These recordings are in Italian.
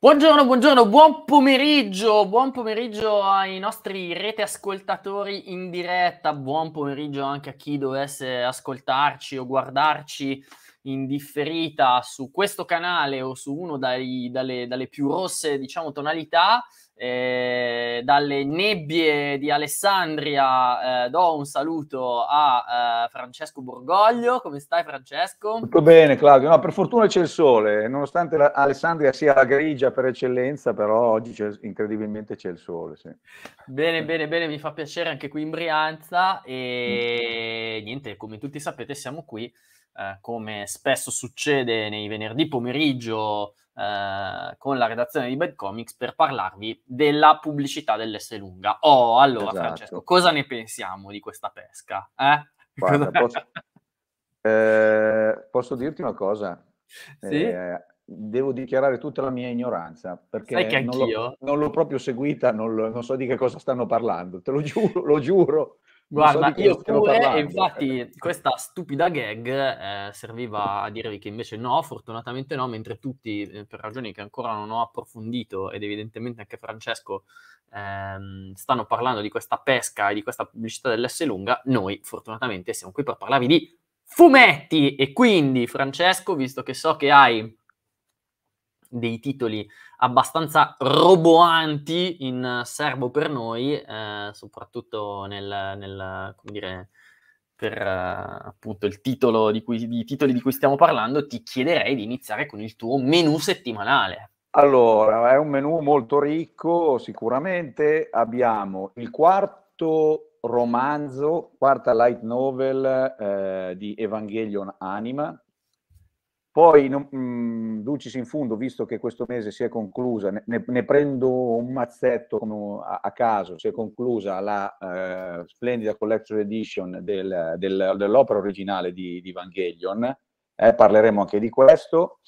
Buongiorno, buongiorno, buon pomeriggio, buon pomeriggio ai nostri rete ascoltatori in diretta, buon pomeriggio anche a chi dovesse ascoltarci o guardarci in differita su questo canale o su uno dai, dalle, dalle più rosse, diciamo, tonalità. Eh, dalle nebbie di Alessandria eh, do un saluto a eh, Francesco Borgoglio. Come stai, Francesco? Tutto bene, Claudio. No, per fortuna c'è il sole, nonostante la, Alessandria sia la grigia per eccellenza, però oggi c'è, incredibilmente c'è il sole. Sì. Bene, bene, bene, mi fa piacere anche qui in Brianza. E mm. niente, come tutti sapete, siamo qui eh, come spesso succede nei venerdì pomeriggio eh, con la redazione di Bad Comics, per parlarvi della pubblicità dell'S lunga. Oh, allora esatto. Francesco, cosa ne pensiamo di questa pesca? Eh? Guarda, posso, eh, posso, dirti una cosa? Sì? Eh, devo dichiarare tutta la mia ignoranza perché non l'ho, non l'ho, proprio seguita, non, lo, non, so di che cosa stanno parlando, te lo giuro, lo giuro. Guarda, so io pure, infatti, eh. questa stupida gag eh, serviva a dirvi che invece no, fortunatamente no, mentre tutti, eh, per ragioni che ancora non ho approfondito ed evidentemente anche Francesco, ehm, stanno parlando di questa pesca e di questa pubblicità dell'S lunga, noi fortunatamente siamo qui per parlarvi di fumetti e quindi Francesco, visto che so che hai dei titoli abbastanza roboanti in serbo per noi, eh, soprattutto nel, nel, come dire, per eh, appunto il titolo di cui, di titoli di cui stiamo parlando, ti chiederei di iniziare con il tuo menu settimanale. Allora, è un menu molto ricco, sicuramente abbiamo il quarto romanzo, quarta light novel eh, di Evangelion Anima, poi, non, mh, mm, Ducis in fondo, visto che questo mese si è conclusa, ne, ne prendo un mazzetto come a, a, caso, si è conclusa la eh, splendida collector edition del, del, dell'opera originale di, di Evangelion, eh, parleremo anche di questo.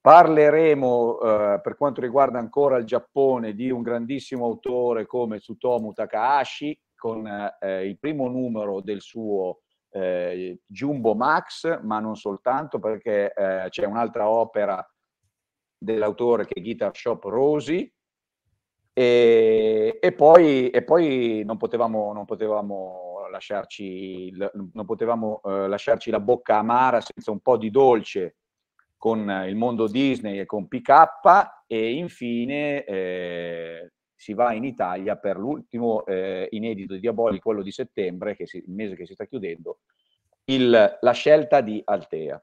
Parleremo eh, per quanto riguarda ancora il Giappone di un grandissimo autore come Tsutomu Takahashi con eh, il primo numero del suo eh, Jumbo Max, ma non soltanto perché eh, c'è un'altra opera dell'autore che è Guitar Shop Rosy e, e, poi, e poi, non potevamo, non potevamo lasciarci, non potevamo, eh, lasciarci la bocca amara senza un po' di dolce con il mondo Disney e con PK e infine eh, si va in Italia per l'ultimo eh, inedito di Diaboli, quello di settembre, che si, il mese che si sta chiudendo, il, la scelta di Altea.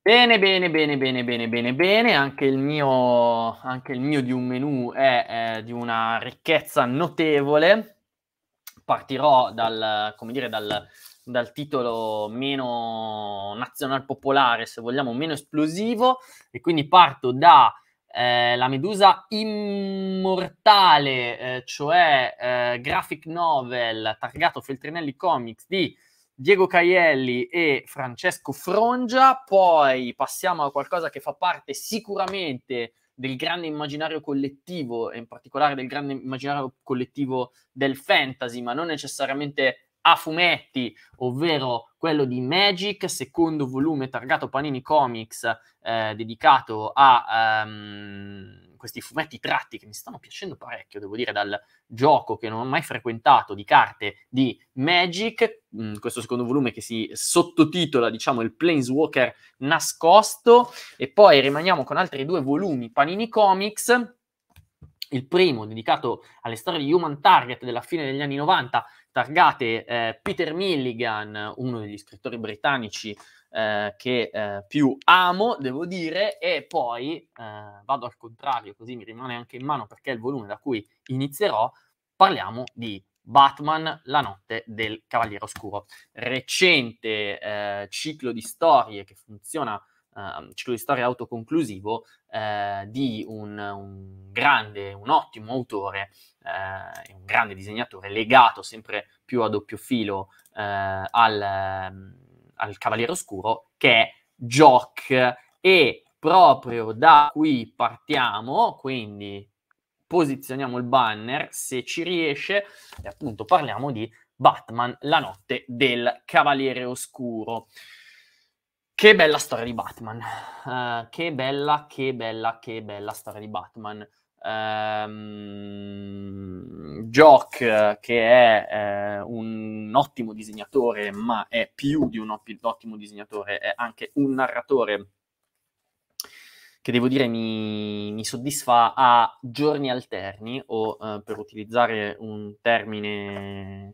Bene, bene, bene, bene, bene, bene, bene. Anche il mio, anche il mio di un menù è eh, di una ricchezza notevole. Partirò dal, come dire, dal, dal titolo meno nazional popolare, se vogliamo, meno esplosivo, e quindi parto da eh, la Medusa Immortale, eh, cioè eh, graphic novel targato Feltrinelli Comics di Diego Caielli e Francesco Frongia. Poi passiamo a qualcosa che fa parte sicuramente del grande immaginario collettivo, e in particolare del grande immaginario collettivo del fantasy, ma non necessariamente a fumetti, ovvero quello di Magic, secondo volume targato Panini Comics, eh, dedicato a um, questi fumetti tratti che mi stanno piacendo parecchio, devo dire, dal gioco che non ho mai frequentato di carte di Magic, mh, mm, questo secondo volume che si sottotitola, diciamo, il Planeswalker nascosto, e poi rimaniamo con altri due volumi Panini Comics, il primo dedicato alle storie di Human Target della fine degli anni 90, targate eh, Peter Milligan, uno degli scrittori britannici eh, che eh, più amo, devo dire, e poi eh, vado al contrario, così mi rimane anche in mano perché è il volume da cui inizierò, parliamo di Batman, la notte del Cavaliere Oscuro. Recente eh, ciclo di storie che funziona uh, ciclo di storia autoconclusivo uh, di un, un, grande, un ottimo autore, uh, un grande disegnatore legato sempre più a doppio filo eh, al, ehm, al Cavaliere Oscuro che è Jock e proprio da qui partiamo, quindi posizioniamo il banner se ci riesce e appunto parliamo di Batman, la notte del Cavaliere Oscuro. Che bella storia di Batman. Uh, che bella, che bella, che bella storia di Batman. Um, Jock, che è eh, un ottimo disegnatore, ma è più di un ottimo disegnatore, è anche un narratore che devo dire mi, mi soddisfa a giorni alterni, o eh, per utilizzare un termine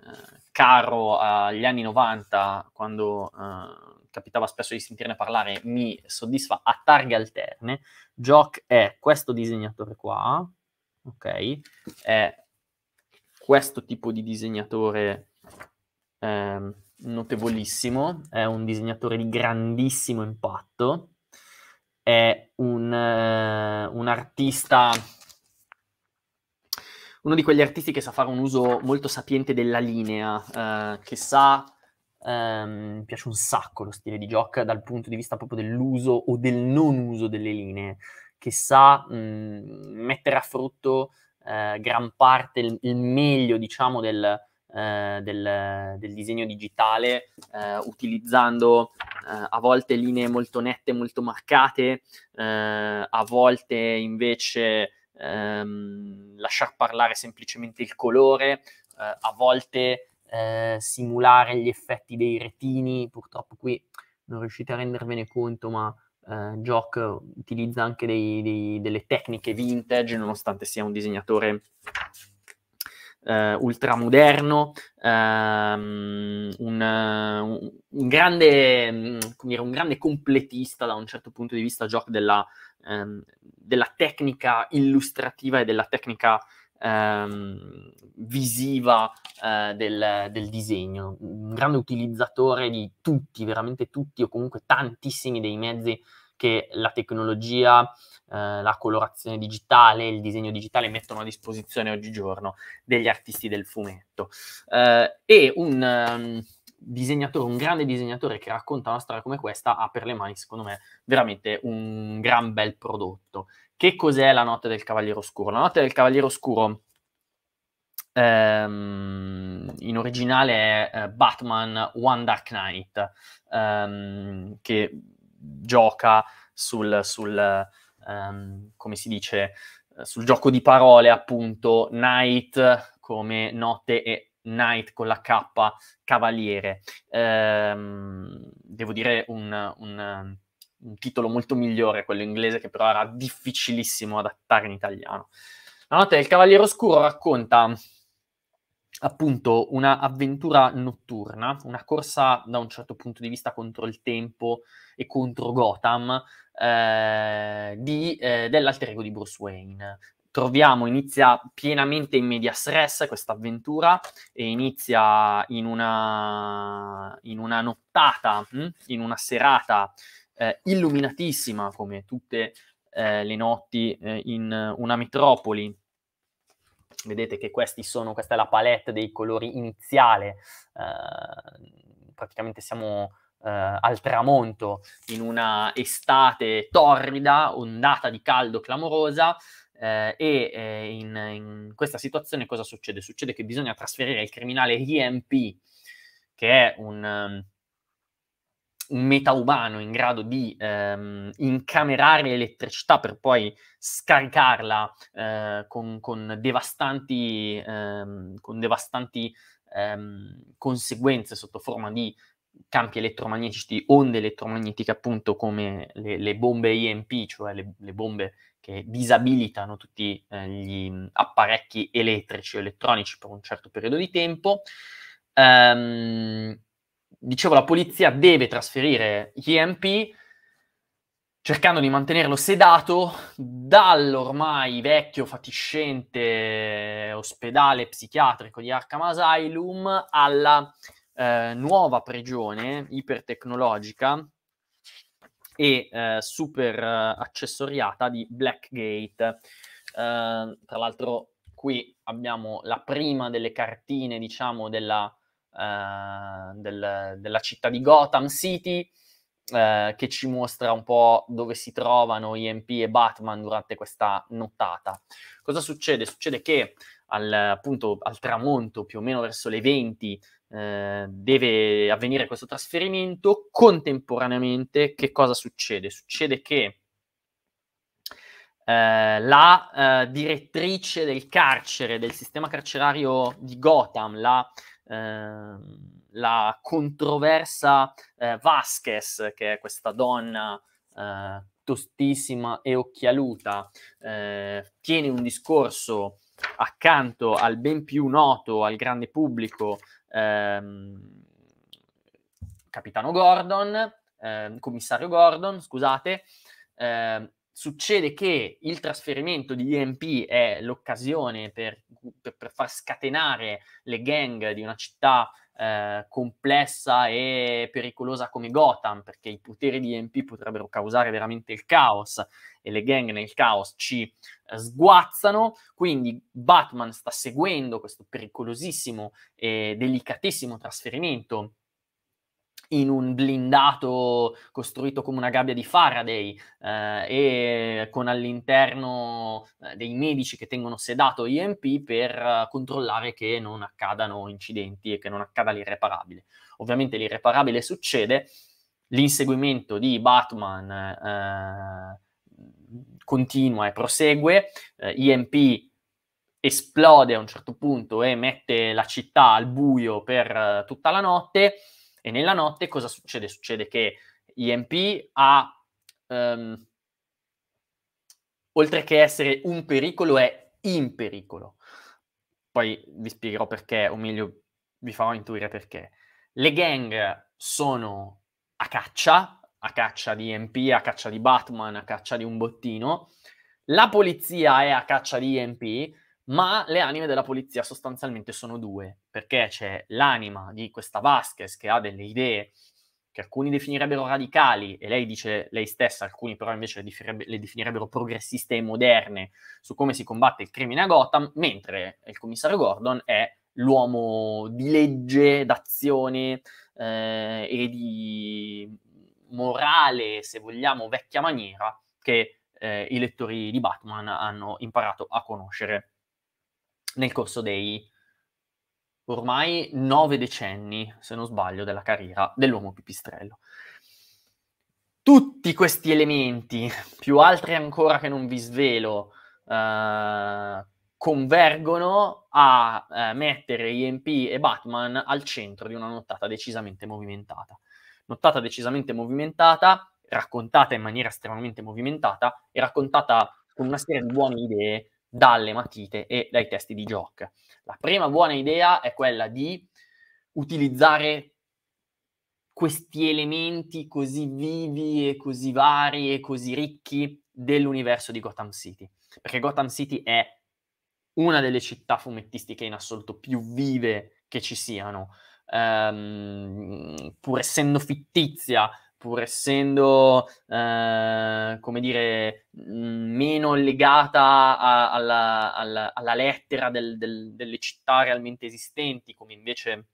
eh, caro agli anni 90, quando eh, capitava spesso di sentirne parlare, mi soddisfa a targhe alterne. Jock è questo disegnatore qua, ok? È questo tipo di disegnatore eh, notevolissimo, è un disegnatore di grandissimo impatto, è un, eh, un artista uno di quegli artisti che sa fare un uso molto sapiente della linea, eh, che sa Um, mi piace un sacco lo stile di gioco dal punto di vista proprio dell'uso o del non uso delle linee, che sa mh, mm, mettere a frutto eh, gran parte, il, il meglio diciamo del, eh, del, del disegno digitale, eh, utilizzando eh, a volte linee molto nette, molto marcate, eh, a volte invece ehm, lasciar parlare semplicemente il colore, eh, a volte eh, simulare gli effetti dei retini, purtroppo qui non riuscite a rendervene conto, ma eh, Jock utilizza anche dei, dei, delle tecniche vintage, nonostante sia un disegnatore eh, ultramoderno, ehm, un, un, un, grande, dire, un, grande, completista da un certo punto di vista, Jock, della, ehm, della tecnica illustrativa e della tecnica ehm, visiva eh, del, del, disegno, un grande utilizzatore di tutti, veramente tutti o comunque tantissimi dei mezzi che la tecnologia, eh, la colorazione digitale, il disegno digitale mettono a disposizione oggigiorno degli artisti del fumetto. Eh, e un... Ehm, disegnatore, un grande disegnatore che racconta una storia come questa ha per le mani, secondo me, veramente un gran bel prodotto. Che cos'è la notte del Cavaliere Oscuro? La notte del Cavaliere Oscuro ehm, in originale è eh, Batman One Dark Knight, ehm, che gioca sul, sul ehm, come si dice, sul gioco di parole appunto, night come notte e Knight con la K, Cavaliere. Ehm, devo dire un, un, un, titolo molto migliore, quello inglese, che però era difficilissimo adattare in italiano. La notte del Cavaliere Oscuro racconta appunto un'avventura notturna, una corsa da un certo punto di vista contro il tempo e contro Gotham, eh, di, eh, dell'alter ego di Bruce Wayne, troviamo, inizia pienamente in media stress questa avventura e inizia in una, in una nottata, hm? in una serata eh, illuminatissima come tutte eh, le notti eh, in una metropoli. Vedete che questi sono, questa è la palette dei colori iniziale, eh, praticamente siamo Uh, al tramonto in una estate torrida, ondata di caldo clamorosa, eh, e eh, in, in, questa situazione cosa succede? Succede che bisogna trasferire il criminale EMP, che è un, ehm, un metaumano in grado di um, incamerare l'elettricità per poi scaricarla uh, con, con, devastanti, um, con devastanti conseguenze sotto forma di campi elettromagnetici, onde elettromagnetiche appunto come le, le bombe EMP, cioè le, le bombe che disabilitano tutti eh, gli mm, apparecchi elettrici o elettronici per un certo periodo di tempo. Ehm, dicevo, la polizia deve trasferire gli EMP cercando di mantenerlo sedato dall'ormai vecchio fatiscente ospedale psichiatrico di Arkham Asylum alla eh, nuova prigione ipertecnologica e eh, super eh, accessoriata di Blackgate. Eh, tra l'altro qui abbiamo la prima delle cartine, diciamo, della, eh, del, della città di Gotham City, eh, che ci mostra un po' dove si trovano EMP e Batman durante questa nottata. Cosa succede? Succede che al, appunto, al tramonto, più o meno verso le 20, eh, deve avvenire questo trasferimento. Contemporaneamente, che cosa succede? Succede che eh, la eh, direttrice del carcere, del sistema carcerario di Gotham, la, ehm, la controversa eh, Vasquez, che è questa donna eh, tostissima e occhialuta, tiene un discorso accanto al ben più noto al grande pubblico ehm, capitano Gordon, ehm, commissario Gordon, scusate, ehm, succede che il trasferimento di EMP è l'occasione per, per, per far scatenare le gang di una città eh, complessa e pericolosa come Gotham, perché i poteri di MP potrebbero causare veramente il caos e le gang nel caos ci eh, sguazzano, quindi Batman sta seguendo questo pericolosissimo e delicatissimo trasferimento in un blindato costruito come una gabbia di Faraday eh, e con all'interno eh, dei medici che tengono sedato IMP per eh, controllare che non accadano incidenti e che non accada l'irreparabile. Ovviamente l'irreparabile succede, l'inseguimento di Batman eh, continua e prosegue, IMP esplode a un certo punto e mette la città al buio per tutta la notte e nella notte cosa succede? Succede che IMP ha, um, oltre che essere un pericolo, è in pericolo. Poi vi spiegherò perché, o meglio vi farò intuire perché. Le gang sono a caccia, a caccia di EMP, a caccia di Batman, a caccia di un bottino. La polizia è a caccia di EMP ma le anime della polizia sostanzialmente sono due, perché c'è l'anima di questa Vasquez che ha delle idee che alcuni definirebbero radicali, e lei dice lei stessa, alcuni però invece le, definireb- le definirebbero progressiste e moderne su come si combatte il crimine a Gotham, mentre il commissario Gordon è l'uomo di legge, d'azione eh, e di morale, se vogliamo, vecchia maniera, che eh, i lettori di Batman hanno imparato a conoscere nel corso dei ormai nove decenni, se non sbaglio, della carriera dell'uomo pipistrello. Tutti questi elementi, più altri ancora che non vi svelo, eh, convergono a eh, mettere IMP e Batman al centro di una nottata decisamente movimentata. Nottata decisamente movimentata, raccontata in maniera estremamente movimentata e raccontata con una serie di buone idee dalle matite e dai testi di gioco. La prima buona idea è quella di utilizzare questi elementi così vivi e così vari e così ricchi dell'universo di Gotham City, perché Gotham City è una delle città fumettistiche in assoluto più vive che ci siano, ehm, pur essendo fittizia, pur essendo, eh, come dire, mm, meno legata a, alla, alla, alla, lettera del, del, delle città realmente esistenti, come invece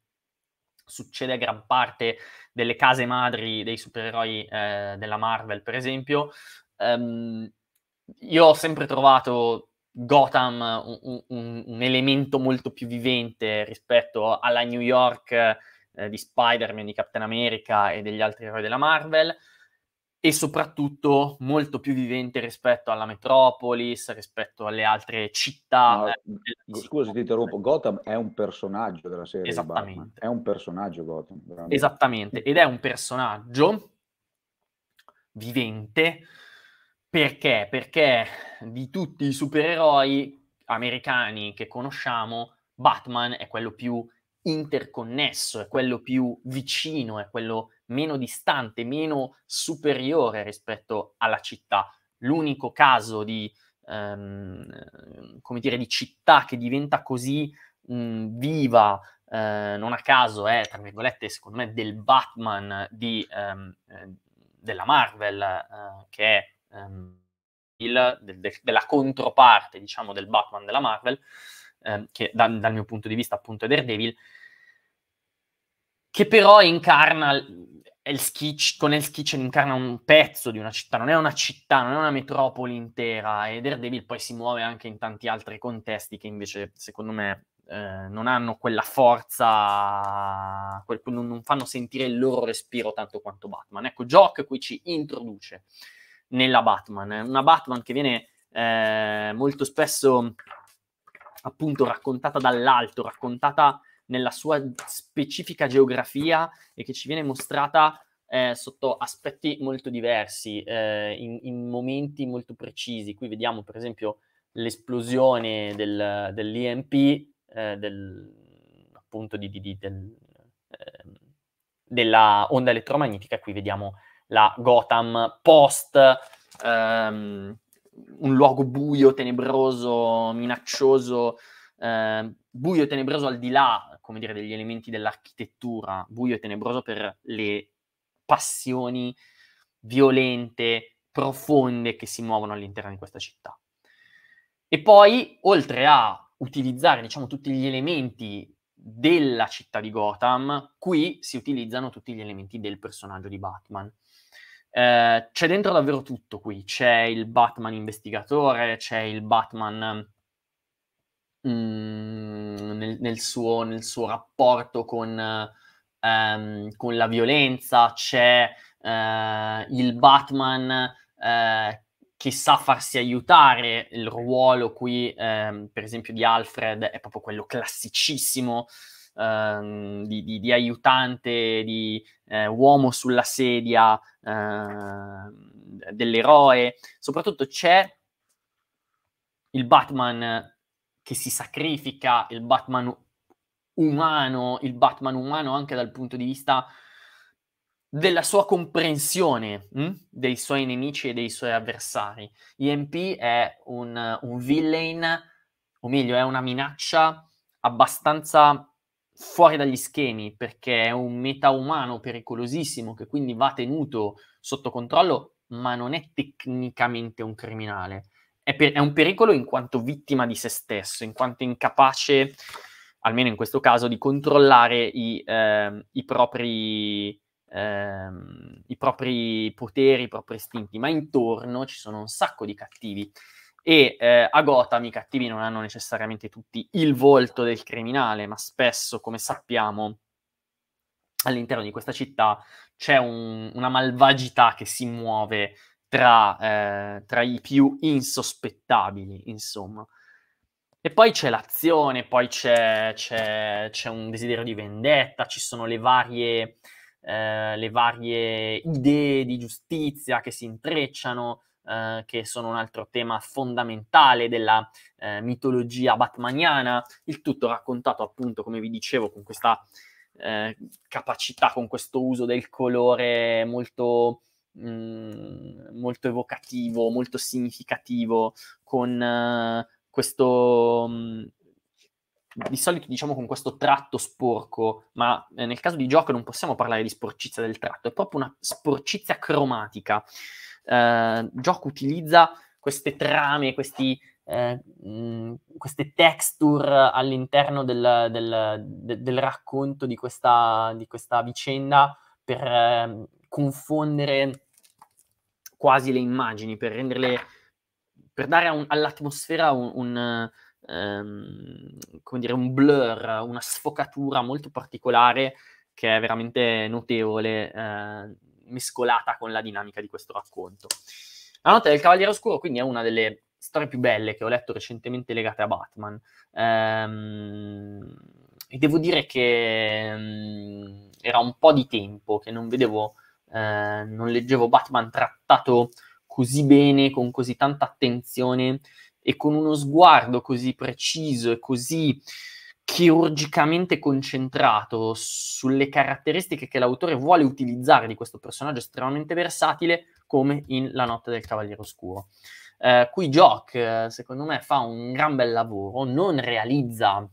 succede a gran parte delle case madri dei supereroi eh, della Marvel, per esempio. Um, io ho sempre trovato Gotham un, un, un, elemento molto più vivente rispetto alla New York eh, di Spider-Man, di Captain America e degli altri eroi della Marvel, e soprattutto molto più vivente rispetto alla Metropolis, rispetto alle altre città. No, eh, scusa se ti interrompo, Gotham è un personaggio della serie. Esattamente. È un personaggio Gotham. Veramente. Esattamente, ed è un personaggio vivente perché? Perché di tutti i supereroi americani che conosciamo, Batman è quello più interconnesso, è quello più vicino, è quello meno distante, meno superiore rispetto alla città. L'unico caso di, ehm, come dire, di città che diventa così mh, viva, eh, non a caso è, tra virgolette, secondo me, del Batman di, ehm, eh, della Marvel, eh, che è ehm, il, de, de, della controparte, diciamo, del Batman della Marvel, Ehm, che da, dal mio punto di vista appunto è Daredevil, che però incarna Hell's Kitchen, con Hell's Kitchen incarna un pezzo di una città, non è una città, non è una metropoli intera, e Daredevil poi si muove anche in tanti altri contesti che invece secondo me eh, non hanno quella forza, quel, non, fanno sentire il loro respiro tanto quanto Batman. Ecco, Jock qui ci introduce nella Batman, una Batman che viene eh, molto spesso appunto raccontata dall'alto, raccontata nella sua specifica geografia e che ci viene mostrata eh, sotto aspetti molto diversi, eh, in, in, momenti molto precisi. Qui vediamo per esempio l'esplosione del, dell'EMP, eh, del, appunto di, di, di, del, ehm, della onda elettromagnetica, qui vediamo la Gotham post ehm, un luogo buio, tenebroso, minaccioso, eh, buio e tenebroso al di là, come dire, degli elementi dell'architettura, buio e tenebroso per le passioni violente, profonde che si muovono all'interno di questa città. E poi, oltre a utilizzare, diciamo, tutti gli elementi della città di Gotham, qui si utilizzano tutti gli elementi del personaggio di Batman. Eh, c'è dentro davvero tutto qui. C'è il Batman investigatore, c'è il Batman mm, nel, nel, suo, nel, suo, rapporto con, ehm, con la violenza, c'è eh, il Batman eh, che sa farsi aiutare. Il ruolo qui, ehm, per esempio, di Alfred è proprio quello classicissimo Ehm, di, di, di, aiutante, di eh, uomo sulla sedia eh, dell'eroe, soprattutto c'è il Batman che si sacrifica, il Batman umano, il Batman umano anche dal punto di vista della sua comprensione mh? Hm, dei suoi nemici e dei suoi avversari. EMP è un, un villain, o meglio, è una minaccia abbastanza fuori dagli schemi perché è un metaumano pericolosissimo che quindi va tenuto sotto controllo, ma non è tecnicamente un criminale. È, per, è un pericolo in quanto vittima di se stesso, in quanto incapace, almeno in questo caso, di controllare i, eh, i propri Ehm, i propri poteri, i propri istinti, ma intorno ci sono un sacco di cattivi e eh, a Gotham i cattivi non hanno necessariamente tutti il volto del criminale, ma spesso, come sappiamo, all'interno di questa città c'è un, una malvagità che si muove tra, eh, tra, i più insospettabili, insomma. E poi c'è l'azione, poi c'è, c'è, c'è un desiderio di vendetta, ci sono le varie, eh, le varie idee di giustizia che si intrecciano, eh, che sono un altro tema fondamentale della eh, mitologia batmaniana, il tutto raccontato appunto, come vi dicevo, con questa eh, capacità, con questo uso del colore molto, mh, mm, molto evocativo, molto significativo, con eh, questo... Mh, mm, di solito diciamo con questo tratto sporco, ma eh, nel caso di gioco non possiamo parlare di sporcizia del tratto, è proprio una sporcizia cromatica. Eh, gioco utilizza queste trame, questi, eh, mh, mm, queste texture all'interno del, del, de, del racconto di questa, di questa, vicenda per eh, confondere quasi le immagini, per renderle per dare un, all'atmosfera un, un, um, come dire, un blur, una sfocatura molto particolare che è veramente notevole eh, mescolata con la dinamica di questo racconto. La notte del Cavaliere Oscuro quindi è una delle storie più belle che ho letto recentemente legate a Batman. Ehm, e devo dire che um, era un po' di tempo che non vedevo, eh, non leggevo Batman trattato così bene, con così tanta attenzione e con uno sguardo così preciso e così chirurgicamente concentrato sulle caratteristiche che l'autore vuole utilizzare di questo personaggio estremamente versatile, come in La notte del Cavaliere Oscuro. Eh, qui Jock, eh, secondo me, fa un gran bel lavoro, non realizza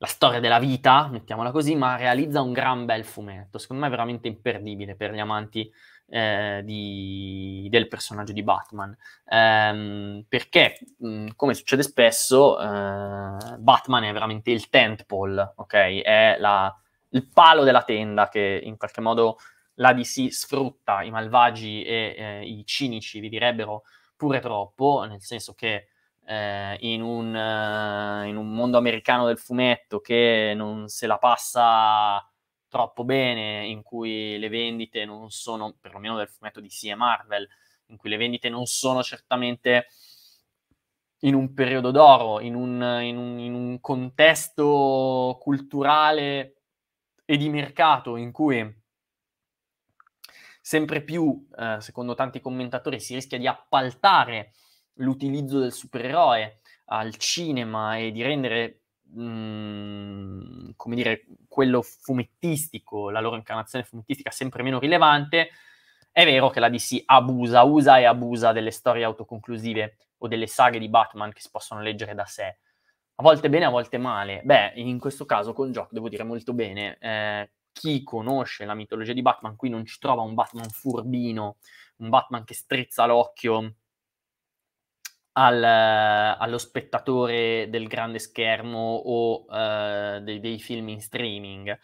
la storia della vita, mettiamola così, ma realizza un gran bel fumetto. Secondo me è veramente imperdibile per gli amanti eh, di, del personaggio di Batman. Ehm, perché, mh, mm, come succede spesso, eh, Batman è veramente il tentpole, ok? È la, il palo della tenda che in qualche modo la DC sfrutta, i malvagi e eh, i cinici vi direbbero pure troppo, nel senso che eh, in un, eh, in, un, mondo americano del fumetto che non se la passa troppo bene, in cui le vendite non sono, perlomeno del fumetto di e Marvel, in cui le vendite non sono certamente in un periodo d'oro, in un, in un, in un contesto culturale e di mercato in cui sempre più, eh, secondo tanti commentatori, si rischia di appaltare l'utilizzo del supereroe al cinema e di rendere come dire, quello fumettistico, la loro incarnazione fumettistica sempre meno rilevante, è vero che la DC abusa, usa e abusa delle storie autoconclusive o delle saghe di Batman che si possono leggere da sé. A volte bene, a volte male. Beh, in questo caso con Jock devo dire molto bene. Eh, chi conosce la mitologia di Batman qui non ci trova un Batman furbino, un Batman che strizza l'occhio al, allo spettatore del grande schermo o uh, dei, dei, film in streaming.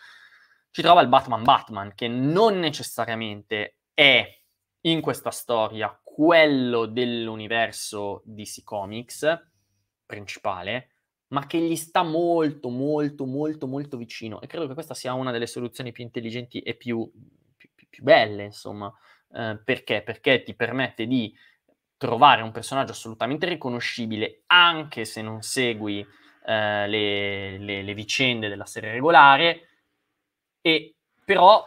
Ci trova il Batman Batman, che non necessariamente è in questa storia quello dell'universo DC Comics principale, ma che gli sta molto, molto, molto, molto vicino. E credo che questa sia una delle soluzioni più intelligenti e più, più, più belle, insomma. Uh, perché? Perché ti permette di trovare un personaggio assolutamente riconoscibile, anche se non segui eh, le, le, le, vicende della serie regolare, e però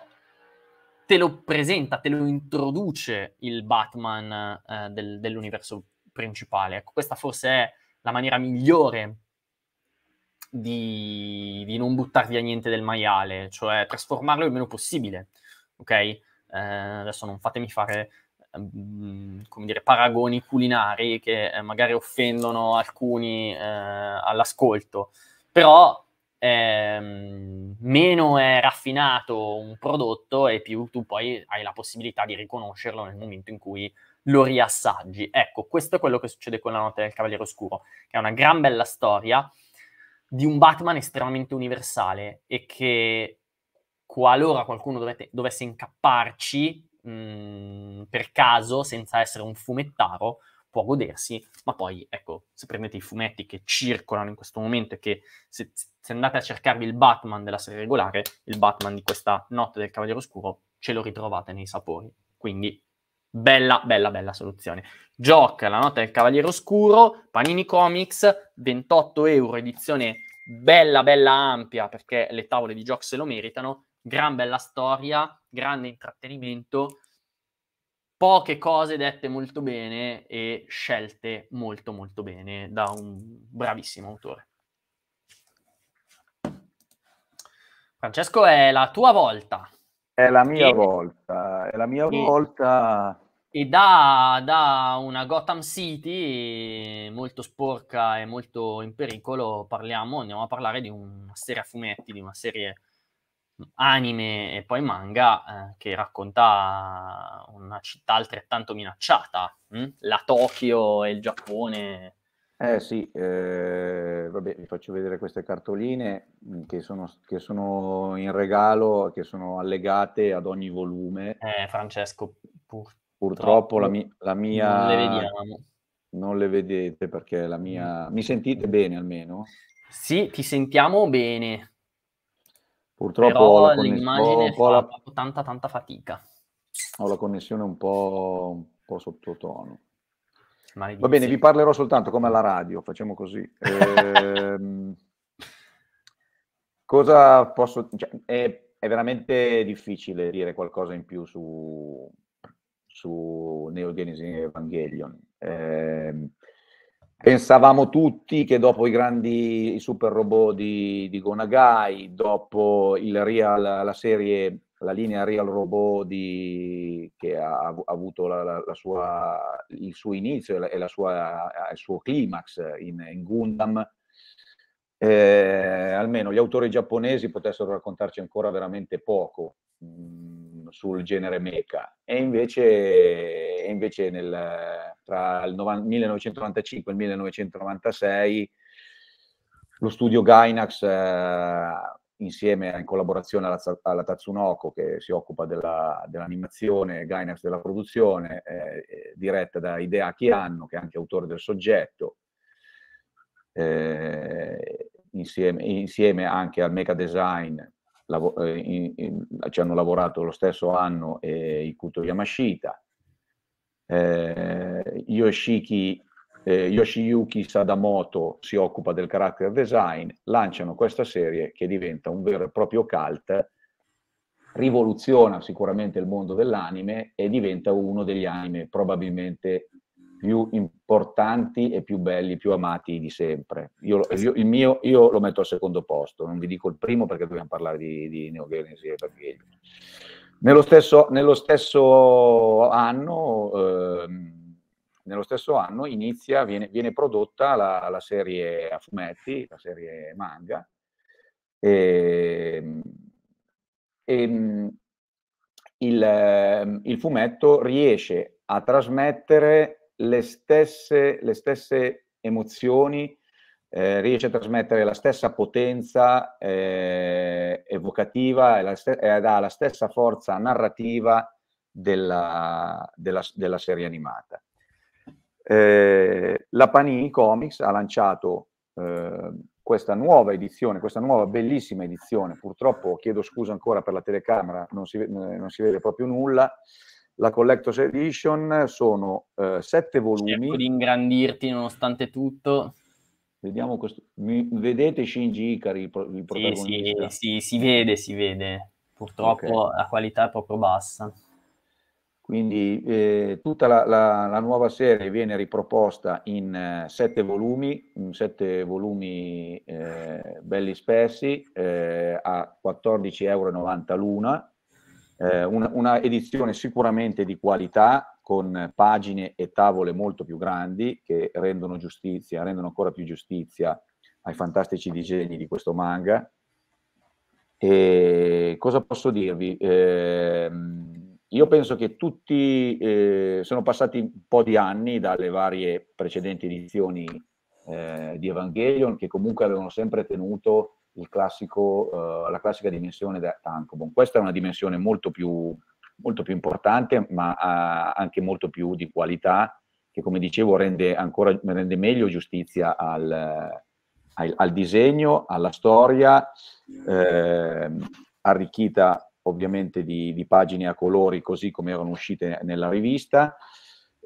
te lo presenta, te lo introduce il Batman eh, del, dell'universo principale. Ecco, questa forse è la maniera migliore di, di, non buttar via niente del maiale, cioè trasformarlo il meno possibile, ok? Eh, adesso non fatemi fare Ehm, come dire, paragoni culinari che eh, magari offendono alcuni eh, all'ascolto, però ehm, meno è raffinato un prodotto e più tu poi hai la possibilità di riconoscerlo nel momento in cui lo riassaggi. Ecco, questo è quello che succede con La notte del Cavaliere Oscuro, che è una gran bella storia di un Batman estremamente universale e che qualora qualcuno dovete, dovesse incapparci Mm, per caso, senza essere un fumettaro, può godersi, ma poi, ecco, se prendete i fumetti che circolano in questo momento e che se, se andate a cercarvi il Batman della serie regolare, il Batman di questa notte del Cavaliere Oscuro, ce lo ritrovate nei sapori. Quindi Bella, bella, bella soluzione. Jock, la notte del Cavaliere Oscuro, Panini Comics, 28 euro, edizione bella, bella ampia perché le tavole di Jock se lo meritano gran bella storia, grande intrattenimento, poche cose dette molto bene e scelte molto molto bene da un bravissimo autore. Francesco, è la tua volta. È la mia e... volta, è la mia e... volta. E da, da, una Gotham City molto sporca e molto in pericolo parliamo, andiamo a parlare di una serie a fumetti, di una serie anime e poi manga eh, che racconta una città altrettanto minacciata, mh? Hm? la Tokyo e il Giappone. Eh sì, eh, vabbè, vi faccio vedere queste cartoline mm, che sono, che sono, in regalo, che sono allegate ad ogni volume. Eh, Francesco, pur... purtroppo la, mi- la, mia... Non le vediamo. Non le vedete perché la mia... Mm. Mi sentite bene almeno? Sì, ti sentiamo bene. Purtroppo l'immagine fa la... tanta tanta fatica. Ho la connessione un po', un po sottotono. Va bene, vi parlerò soltanto come alla radio, facciamo così. Eh, cosa posso... Cioè, è, è, veramente difficile dire qualcosa in più su, su Neodianesi Evangelion. Eh, Pensavamo tutti che dopo i grandi i super robot di, di Gonagai, dopo real, la serie, la linea Real Robot di, che ha, ha avuto la, la, la sua, il suo inizio e, sua, il suo climax in, in Gundam, eh, almeno gli autori giapponesi potessero raccontarci ancora veramente poco. Mm sul genere mecha e invece, e invece nel, tra il 1995 e il 1996 lo studio Gainax eh, insieme in collaborazione alla, alla, Tatsunoko che si occupa della, dell'animazione, Gainax della produzione, eh, eh diretta da Hideaki Anno che è anche autore del soggetto, eh, insieme, insieme, anche al Mecha Design lav- eh, in, in, ci hanno lavorato lo stesso anno eh, Ikuto Yamashita, eh, Yoshiki, eh, Yoshiyuki Sadamoto si occupa del character design, lanciano questa serie che diventa un vero e proprio cult, rivoluziona sicuramente il mondo dell'anime e diventa uno degli anime probabilmente più importanti e più belli, più amati di sempre. Io, io, il mio, io lo metto al secondo posto, non vi dico il primo perché dobbiamo parlare di, di Neogenesi e Papiglia. Nello stesso, nello stesso anno... Eh, nello stesso anno inizia, viene, viene prodotta la, la, serie a fumetti, la serie manga, e, ehm, e ehm, il, ehm, il, fumetto riesce a trasmettere le stesse, le stesse emozioni, eh, riesce a trasmettere la stessa potenza eh, evocativa e, st- e ha la stessa forza narrativa della, della, della serie animata. Eh, la Panini Comics ha lanciato eh, questa nuova edizione, questa nuova bellissima edizione, purtroppo chiedo scusa ancora per la telecamera, non si, non si vede proprio nulla, la Collector's Edition sono eh, sette volumi. Cerco di ingrandirti nonostante tutto. Vediamo questo. Mi, vedete Shinji Ikari, il, pro, il protagonista? Sì, sì, si vede, si vede. Purtroppo okay. la qualità è proprio bassa. Quindi eh, tutta la, la, la, nuova serie viene riproposta in eh, sette volumi, in sette volumi eh, belli spessi, eh, a 14,90 euro l'una, eh, una, una, edizione sicuramente di qualità con pagine e tavole molto più grandi che rendono giustizia, rendono ancora più giustizia ai fantastici disegni di questo manga. E cosa posso dirvi? Eh, io penso che tutti eh, sono passati un po' di anni dalle varie precedenti edizioni eh, di Evangelion che comunque avevano sempre tenuto classico, eh, la classica dimensione da tankobon. Questa è una dimensione molto più, molto più importante, ma eh, anche molto più di qualità, che come dicevo rende, ancora, rende meglio giustizia al, al, al disegno, alla storia, eh, arricchita ovviamente di, di, pagine a colori così come erano uscite nella rivista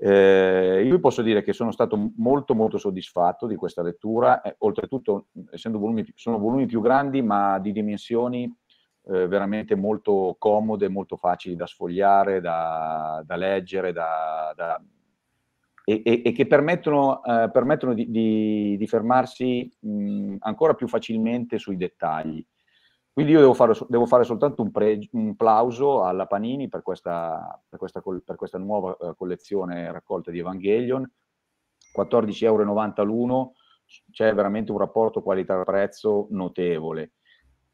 eh, io vi posso dire che sono stato molto molto soddisfatto di questa lettura, eh, oltretutto essendo volumi, sono volumi più grandi ma di dimensioni eh, veramente molto comode, molto facili da sfogliare, da, da leggere da, da, e, e, e, che permettono, eh, permettono di, di, di fermarsi mh, ancora più facilmente sui dettagli. Quindi io devo fare, devo fare soltanto un, pre, un, plauso alla Panini per questa, per questa, per questa nuova eh, collezione raccolta di Evangelion, 14,90 euro l'uno, c'è veramente un rapporto qualità-prezzo notevole.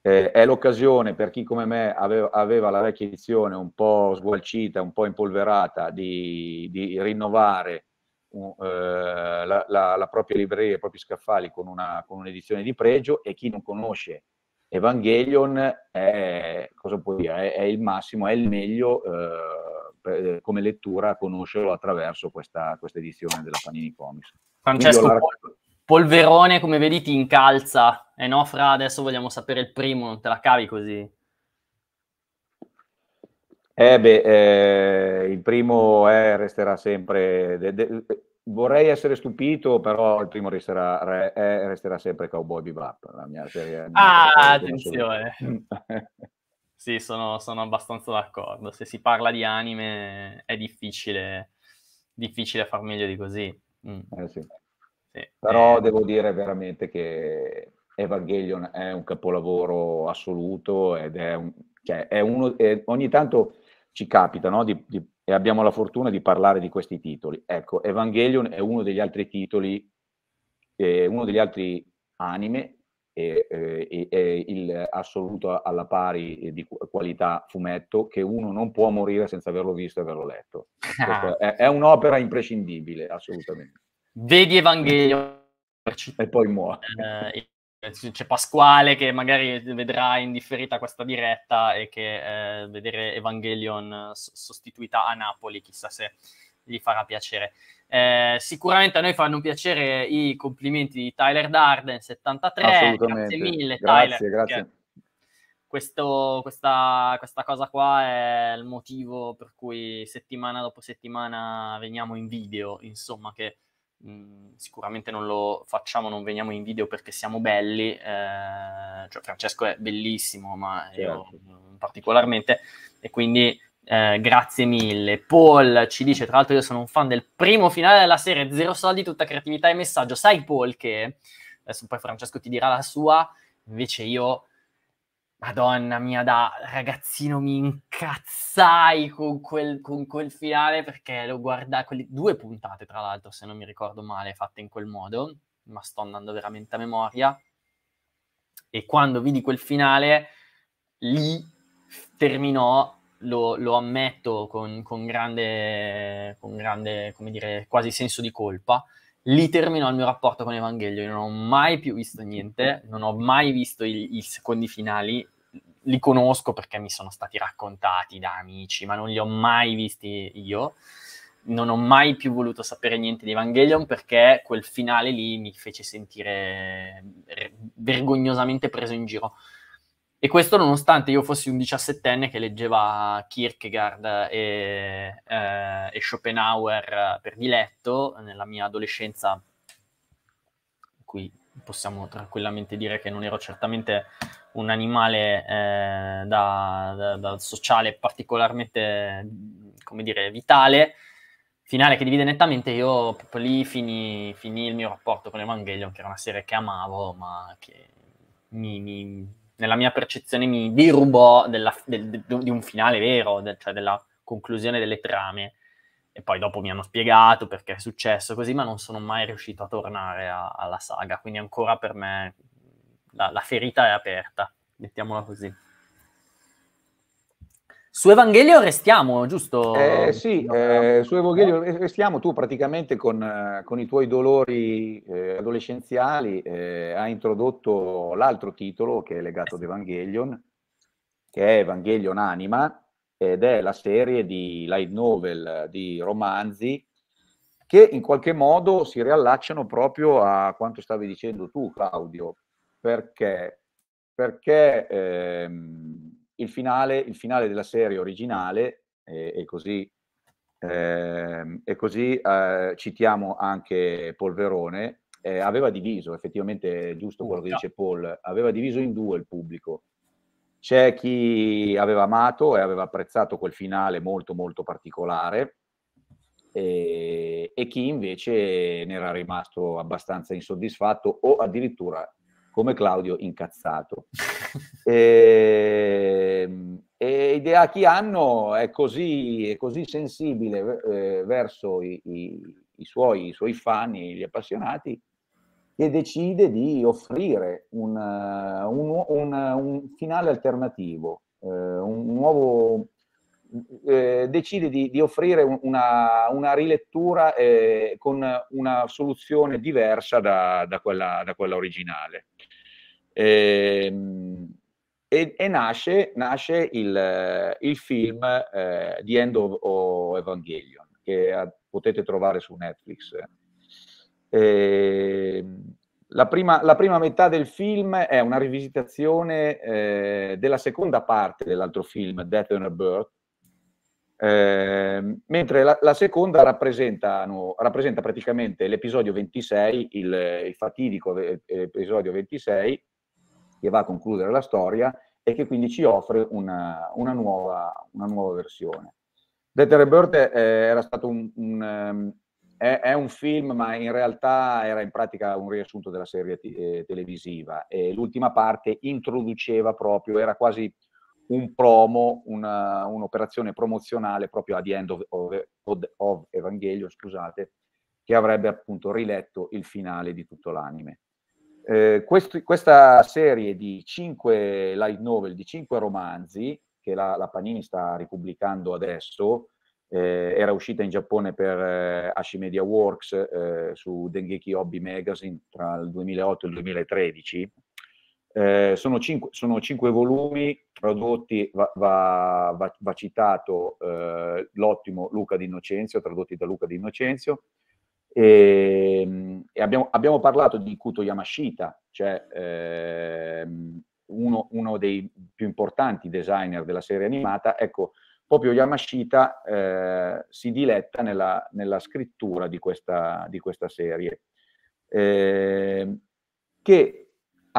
Eh, è l'occasione per chi come me aveva, aveva, la vecchia edizione un po' sgualcita, un po' impolverata, di, di rinnovare uh, la, la, la, propria libreria, i propri scaffali con, una, con un'edizione di pregio e chi non conosce Evangelion è, dire, è, è il massimo, è il meglio eh, per, eh, come lettura, conoscerlo attraverso questa, questa edizione della Panini Comics. Francesco, la... Polverone, come vedi, ti incalza. E eh no, Fra, adesso vogliamo sapere il primo, non te la cavi così. Eh beh, eh, il primo è, resterà sempre... De, de, vorrei essere stupito, però il primo resterà, re, eh, resterà sempre Cowboy Bebop, la mia serie. Ah, attenzione! sì, sono, sono, abbastanza d'accordo. Se si parla di anime è difficile, difficile far meglio di così. Mm. Eh sì. Sì. Però eh. devo dire veramente che Evangelion è un capolavoro assoluto ed è, un, cioè è uno... È, ogni tanto ci capita no? di, di, e abbiamo la fortuna di parlare di questi titoli. Ecco, Evangelion è uno degli altri titoli, eh, uno degli altri anime e, e, e, il assoluto alla pari di qualità fumetto che uno non può morire senza averlo visto e averlo letto. È, è, un'opera imprescindibile, assolutamente. Vedi Evangelion E poi muore. Eh, eh, c'è Pasquale che magari vedrà in differita questa diretta e che eh, vedere Evangelion eh, sostituita a Napoli, chissà se gli farà piacere. Eh, sicuramente a noi fanno piacere i complimenti di Tyler Darden 73, grazie mille grazie, Tyler. Grazie. Questo, questa, questa cosa qua è il motivo per cui settimana dopo settimana veniamo in video, insomma che sicuramente non lo facciamo, non veniamo in video perché siamo belli, eh, cioè Francesco è bellissimo, ma io sì, particolarmente, e quindi eh, grazie mille. Paul ci dice, tra l'altro io sono un fan del primo finale della serie, zero soldi, tutta creatività e messaggio. Sai Paul che, adesso poi Francesco ti dirà la sua, invece io Madonna mia, da ragazzino mi incazzai con quel, con quel finale perché lo guardai, quelli, due puntate tra l'altro, se non mi ricordo male, fatte in quel modo, ma sto andando veramente a memoria. E quando vidi quel finale, lì terminò, lo, lo ammetto con, con, grande, con grande, come dire, quasi senso di colpa, lì terminò il mio rapporto con Evangelion. Non ho mai più visto niente, non ho mai visto i, i secondi finali. Li conosco perché mi sono stati raccontati da amici, ma non li ho mai visti io. Non ho mai più voluto sapere niente di Evangelion perché quel finale lì mi fece sentire eh, vergognosamente preso in giro. E questo nonostante io fossi un diciassettenne che leggeva Kierkegaard e, eh, e, Schopenhauer per diletto nella mia adolescenza, qui possiamo tranquillamente dire che non ero certamente un animale eh, da, da, da sociale particolarmente, come dire, vitale, finale che divide nettamente, io proprio lì finì, finì, il mio rapporto con Evangelion, che era una serie che amavo, ma che mi, mi nella mia percezione mi dirubò della, del, de, di un finale vero, del, cioè della conclusione delle trame. E poi dopo mi hanno spiegato perché è successo così, ma non sono mai riuscito a tornare a, alla saga. Quindi ancora per me la, la ferita è aperta, mettiamola così. Su Evangelio restiamo, giusto? Eh, sì, eh, su Evangelio restiamo. Tu praticamente con, eh, con i tuoi dolori eh, adolescenziali eh, hai introdotto l'altro titolo che è legato ad Evangelion, che è Evangelion Anima, ed è la serie di light novel, eh, di romanzi, che in qualche modo si riallacciano proprio a quanto stavi dicendo tu, Claudio. Perché? Perché... Ehm, il finale, il finale della serie originale e, e così, eh, e così eh, citiamo anche Polverone, eh, aveva diviso, effettivamente è giusto quello che dice Paul, aveva diviso in due il pubblico. C'è chi aveva amato e aveva apprezzato quel finale molto molto particolare e, e chi invece ne era rimasto abbastanza insoddisfatto o addirittura come Claudio incazzato. e, ehm, e Idea Chi Hanno è così, è così sensibile eh, verso i, i, i, suoi, i, suoi, fan, gli appassionati, che decide di offrire un, eh, un, un, un finale alternativo, eh, un nuovo eh, decide di, di offrire una, una, rilettura eh, con una soluzione diversa da, da, quella, da quella, originale. E, ehm, e, e nasce, nasce, il, il film eh, The End of Evangelion, che potete trovare su Netflix. E, ehm, la prima, la prima, metà del film è una rivisitazione eh, della seconda parte dell'altro film, Death and a Birth, Ehm, mentre la, la seconda rappresenta praticamente l'episodio 26, il, il fatidico eh, eh, episodio 26, che va a concludere la storia e che quindi ci offre una, una, nuova, una nuova, versione. Death and Rebirth è, un, un, ehm, è, è, un, film, ma in realtà era in pratica un riassunto della serie t- eh, televisiva e l'ultima parte introduceva proprio, era quasi un promo, una, un'operazione promozionale proprio a The End of, of, of Evangelion, scusate, che avrebbe appunto riletto il finale di tutto l'anime. Eh, quest, questa serie di cinque light novel, di cinque romanzi, che la, la Panini sta ripubblicando adesso, eh, era uscita in Giappone per eh, Ashimedia Works eh, su Dengeki Hobby Magazine tra il 2008 e il 2013, eh, sono, cinque, sono, cinque, volumi tradotti, va, va, va, citato eh, l'ottimo Luca Di Innocenzio, tradotti da Luca Di Innocenzio, e, ehm, e abbiamo, abbiamo, parlato di Kuto Yamashita, cioè eh, uno, uno, dei più importanti designer della serie animata, ecco, proprio Yamashita eh, si diletta nella, nella scrittura di questa, di questa serie, ehm, che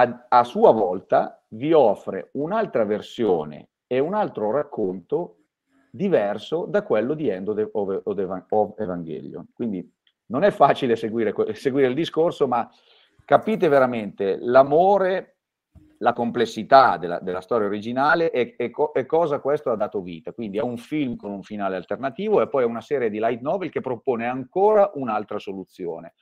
a, a sua volta vi offre un'altra versione e un altro racconto diverso da quello di End of Evangelion. Quindi non è facile seguire, seguire, il discorso, ma capite veramente l'amore, la complessità della, della storia originale e, e, co- e, cosa questo ha dato vita. Quindi è un film con un finale alternativo e poi è una serie di light novel che propone ancora un'altra soluzione.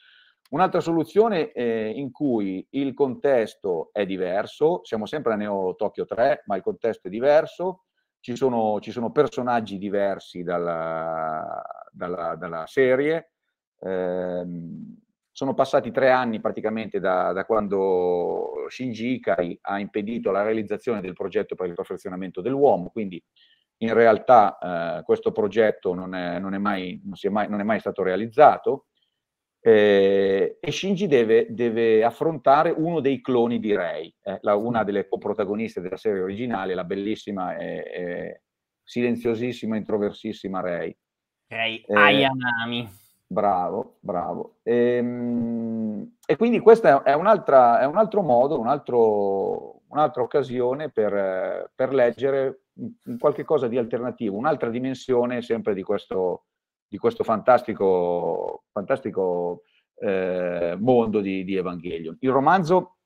Un'altra soluzione eh, in cui il contesto è diverso, siamo sempre a Neo Tokyo 3, ma il contesto è diverso, ci sono, ci sono personaggi diversi dalla, dalla, dalla serie, eh, sono passati tre anni praticamente da, da quando Shinji Ikai ha impedito la realizzazione del progetto per il perfezionamento dell'uomo, quindi in realtà eh, questo progetto non è, non, è mai, non, è mai, non è mai stato realizzato eh, e Shinji deve, deve, affrontare uno dei cloni di Rei, eh, una delle coprotagoniste della serie originale, la bellissima, eh, silenziosissima, introversissima Rei. Rei eh, Ayanami. Bravo, bravo. E, ehm, e quindi questo è, è, un altro modo, un altro, un'altra occasione per, per leggere qualcosa di alternativo, un'altra dimensione sempre di questo, di questo fantastico, fantastico eh, mondo di, di Evangelion. Il romanzo,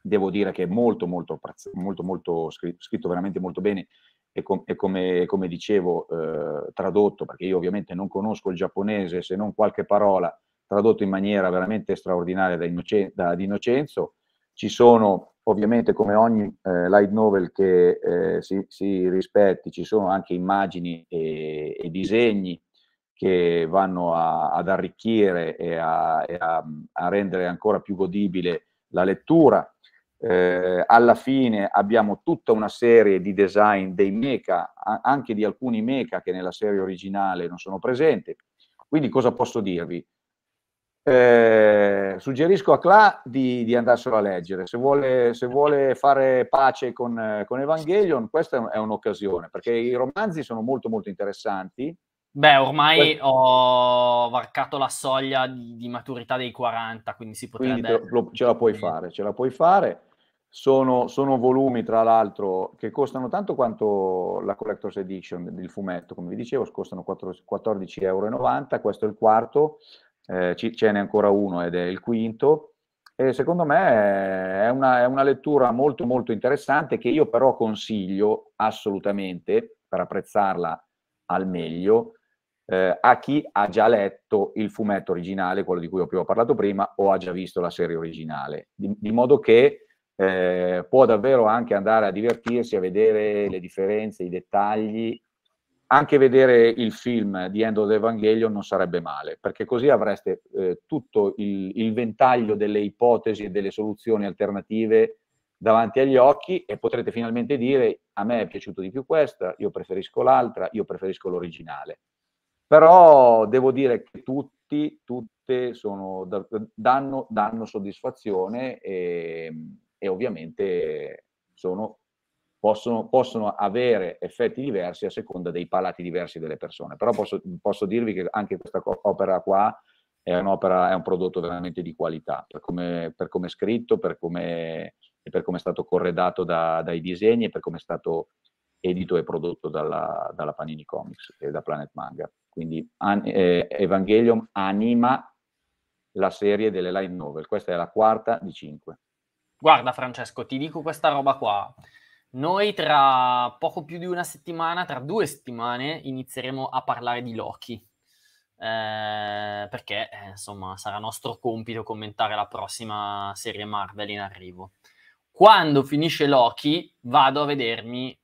devo dire che è molto, molto, molto, molto scritto, scritto veramente molto bene e, com- e come, come, dicevo eh, tradotto, perché io ovviamente non conosco il giapponese se non qualche parola, tradotto in maniera veramente straordinaria da, Innocen- da Di Innocenzo. Ci sono ovviamente come ogni eh, light novel che eh, si, si, rispetti, ci sono anche immagini e, e disegni che vanno a, ad arricchire e, a, e a, a, rendere ancora più godibile la lettura. Eh, alla fine abbiamo tutta una serie di design dei mecha, anche di alcuni mecha che nella serie originale non sono presenti. Quindi cosa posso dirvi? Eh, suggerisco a Cla di, di, andarselo a leggere. Se vuole, se vuole fare pace con, con Evangelion, questa è un'occasione, perché i romanzi sono molto molto interessanti, Beh, ormai Questo... ho varcato la soglia di, di, maturità dei 40, quindi si potrebbe... Quindi lo, ce la puoi fare, ce la puoi fare. Sono, sono, volumi, tra l'altro, che costano tanto quanto la Collector's Edition del fumetto, come vi dicevo, costano 14,90 euro, questo è il quarto, eh, ce n'è ancora uno ed è il quinto, e secondo me è una, è una lettura molto molto interessante che io però consiglio assolutamente, per apprezzarla al meglio, eh, a chi ha già letto il fumetto originale, quello di cui ho parlato prima, o ha già visto la serie originale, di, di modo che eh, può davvero anche andare a divertirsi, a vedere le differenze, i dettagli. Anche vedere il film di End of Evangelion non sarebbe male, perché così avreste eh, tutto il, il ventaglio delle ipotesi e delle soluzioni alternative davanti agli occhi e potrete finalmente dire a me è piaciuto di più questa, io preferisco l'altra, io preferisco l'originale. Però devo dire che tutti, tutte sono, danno, danno soddisfazione e, e ovviamente sono Possono, possono, avere effetti diversi a seconda dei palati diversi delle persone. Però posso, posso dirvi che anche questa opera qua è, è un prodotto veramente di qualità, per come, per come è scritto, per come, per come è stato corredato da, dai disegni, e per come è stato edito e prodotto dalla, dalla Panini Comics e da Planet Manga. Quindi an- eh, Evangelion anima la serie delle line novel, questa è la quarta di cinque. Guarda Francesco, ti dico questa roba qua. Noi tra poco più di una settimana, tra due settimane, inizieremo a parlare di Loki. Eh, perché eh, insomma sarà nostro compito commentare la prossima serie Marvel in arrivo. Quando finisce Loki, vado a vedermi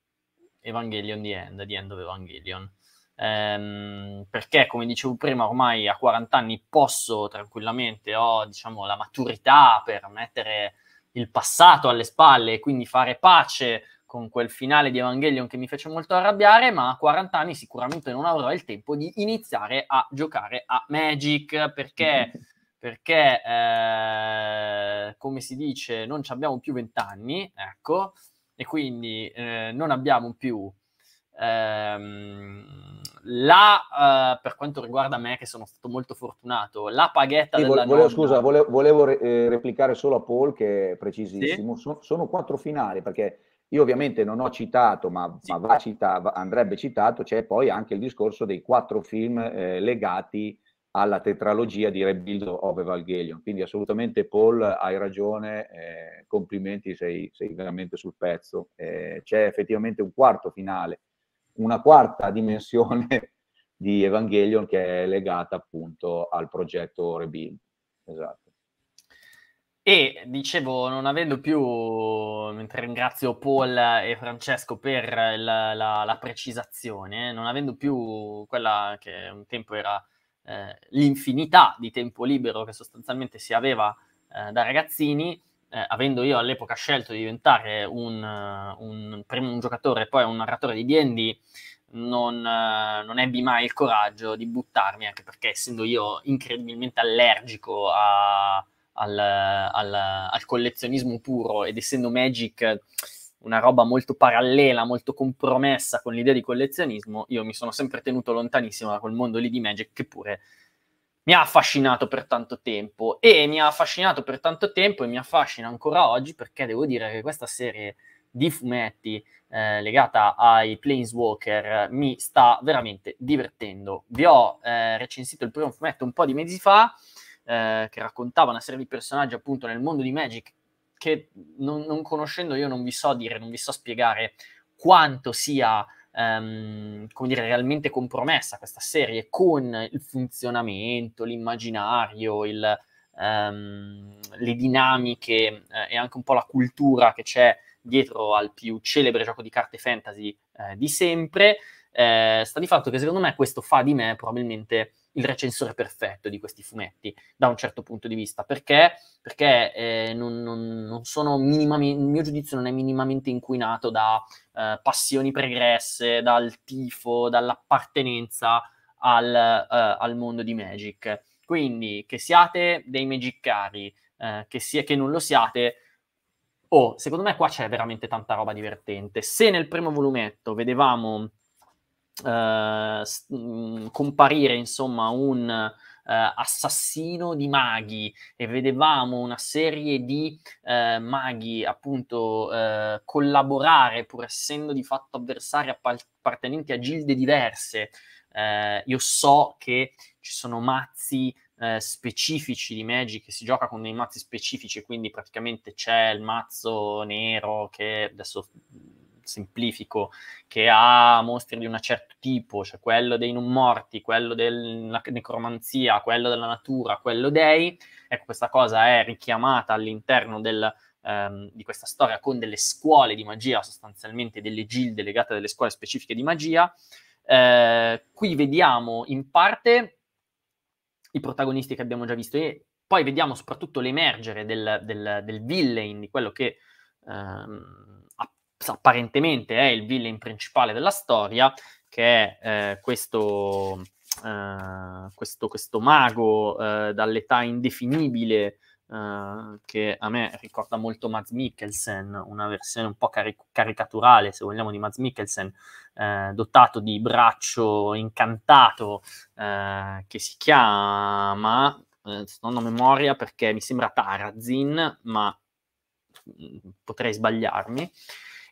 Evangelion di End, di End of Evangelion. Ehm, perché, come dicevo prima, ormai a 40 anni posso tranquillamente, ho diciamo, la maturità per mettere il passato alle spalle e quindi fare pace con quel finale di Evangelion che mi fece molto arrabbiare, ma a 40 anni sicuramente non avrò il tempo di iniziare a giocare a Magic perché, perché eh, come si dice, non abbiamo più 20 anni, ecco, e quindi eh, non abbiamo più ehm, la, eh, per quanto riguarda me, che sono stato molto fortunato, la paghetta sì, volevo, nonna... Scusa, volevo, volevo re, eh, replicare solo a Paul, che è precisissimo. Sì? So, sono quattro finali, perché io ovviamente non ho citato, ma, sì. ma va cita, va, andrebbe citato, c'è poi anche il discorso dei quattro film eh, legati alla tetralogia di Rebuild of Evangelion. Quindi assolutamente Paul, hai ragione, eh, complimenti, sei, sei, veramente sul pezzo. Eh, c'è effettivamente un quarto finale, una quarta dimensione di Evangelion che è legata appunto al progetto Rebuild. Esatto. E dicevo, non avendo più, mentre ringrazio Paul e Francesco per la, la, la precisazione, non avendo più quella che un tempo era eh, l'infinità di tempo libero che sostanzialmente si aveva eh, da ragazzini, eh, avendo io all'epoca scelto di diventare un, eh, un, prima un giocatore e poi un narratore di D&D, non, eh, non, ebbi mai il coraggio di buttarmi, anche perché essendo io incredibilmente allergico a, al, al, al, collezionismo puro ed essendo Magic una roba molto parallela, molto compromessa con l'idea di collezionismo, io mi sono sempre tenuto lontanissimo da quel mondo lì di Magic che pure mi ha affascinato per tanto tempo e mi ha affascinato per tanto tempo e mi affascina ancora oggi perché devo dire che questa serie di fumetti eh, legata ai Planeswalker eh, mi sta veramente divertendo. Vi ho eh, recensito il primo fumetto un po' di mesi fa eh, che raccontava una serie di personaggi appunto nel mondo di Magic che non, non, conoscendo io non vi so dire, non vi so spiegare quanto sia ehm, come dire, realmente compromessa questa serie con il funzionamento, l'immaginario, il, ehm, le dinamiche eh, e anche un po' la cultura che c'è dietro al più celebre gioco di carte fantasy eh, di sempre eh, sta di fatto che secondo me questo fa di me probabilmente il recensore perfetto di questi fumetti da un certo punto di vista perché, perché eh, non, non, non, sono minimamente il mio giudizio non è minimamente inquinato da eh, passioni pregresse dal tifo dall'appartenenza al, eh, al, mondo di Magic quindi che siate dei Magicari eh, che, sia, che non lo siate oh, secondo me qua c'è veramente tanta roba divertente se nel primo volumetto vedevamo uh, comparire insomma un Uh, assassino di maghi e vedevamo una serie di uh, maghi appunto uh, collaborare pur essendo di fatto avversari appartenenti a gilde diverse. io so che ci sono mazzi specifici di Magic che si gioca con dei mazzi specifici, quindi praticamente c'è il mazzo nero che adesso semplifico, che ha mostri di un certo tipo, cioè quello dei non morti, quello della necromanzia, quello della natura, quello dei, ecco questa cosa è richiamata all'interno del, ehm, di questa storia con delle scuole di magia, sostanzialmente delle gilde legate a delle scuole specifiche di magia. Eh, qui vediamo in parte i protagonisti che abbiamo già visto e poi vediamo soprattutto l'emergere del, del, del villain, di quello che ehm, apparentemente è il villain principale della storia, che è eh, questo, eh, questo, questo, mago eh, dall'età indefinibile Uh, che a me ricorda molto Mads Mikkelsen, una versione un po' cari- caricaturale, se vogliamo, di Mads Mikkelsen, uh, dotato di braccio incantato uh, che si chiama, non ho memoria perché mi sembra Tarazin, ma mm, potrei sbagliarmi.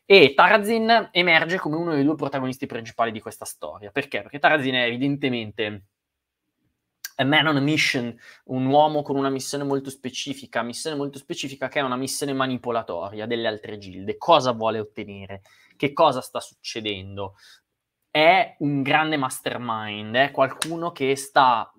E Tarazin emerge come uno dei due protagonisti principali di questa storia. Perché? Perché Tarazin è evidentemente a man on a mission, un uomo con una missione molto specifica, missione molto specifica che è una missione manipolatoria delle altre gilde. Cosa vuole ottenere? Che cosa sta succedendo? È un grande mastermind, è qualcuno che, sta,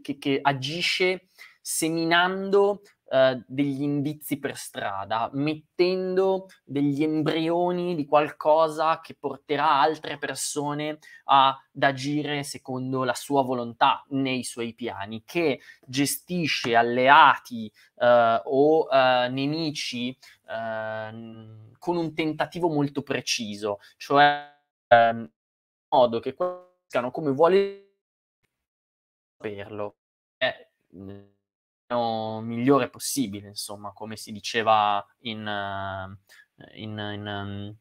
che, che agisce seminando eh, degli indizi per strada, mettendo degli embrioni di qualcosa che porterà altre persone ad agire secondo la sua volontà nei suoi piani, che gestisce alleati eh, o eh, nemici ehm, con un tentativo molto preciso, cioè in ehm, modo che come vuole saperlo. Eh, migliore possibile, insomma, come si diceva in, eh, in, in um,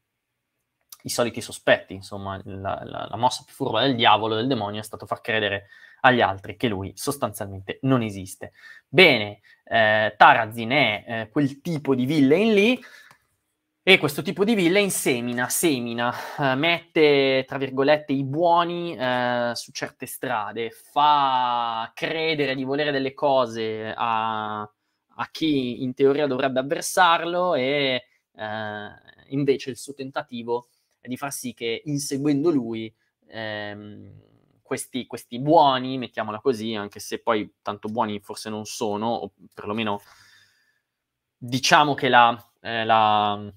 i soliti sospetti, insomma, la, la, la, mossa più furba del diavolo, del demonio, è stato far credere agli altri che lui sostanzialmente non esiste. Bene, eh, Tarazin è eh, quel tipo di villain lì, e questo tipo di villa insemina, semina, eh, mette, tra virgolette, i buoni eh, su certe strade, fa credere di volere delle cose a, a chi in teoria dovrebbe avversarlo e eh, invece il suo tentativo è di far sì che inseguendo lui ehm, questi, questi buoni, mettiamola così, anche se poi tanto buoni forse non sono, o perlomeno diciamo che la... Eh, la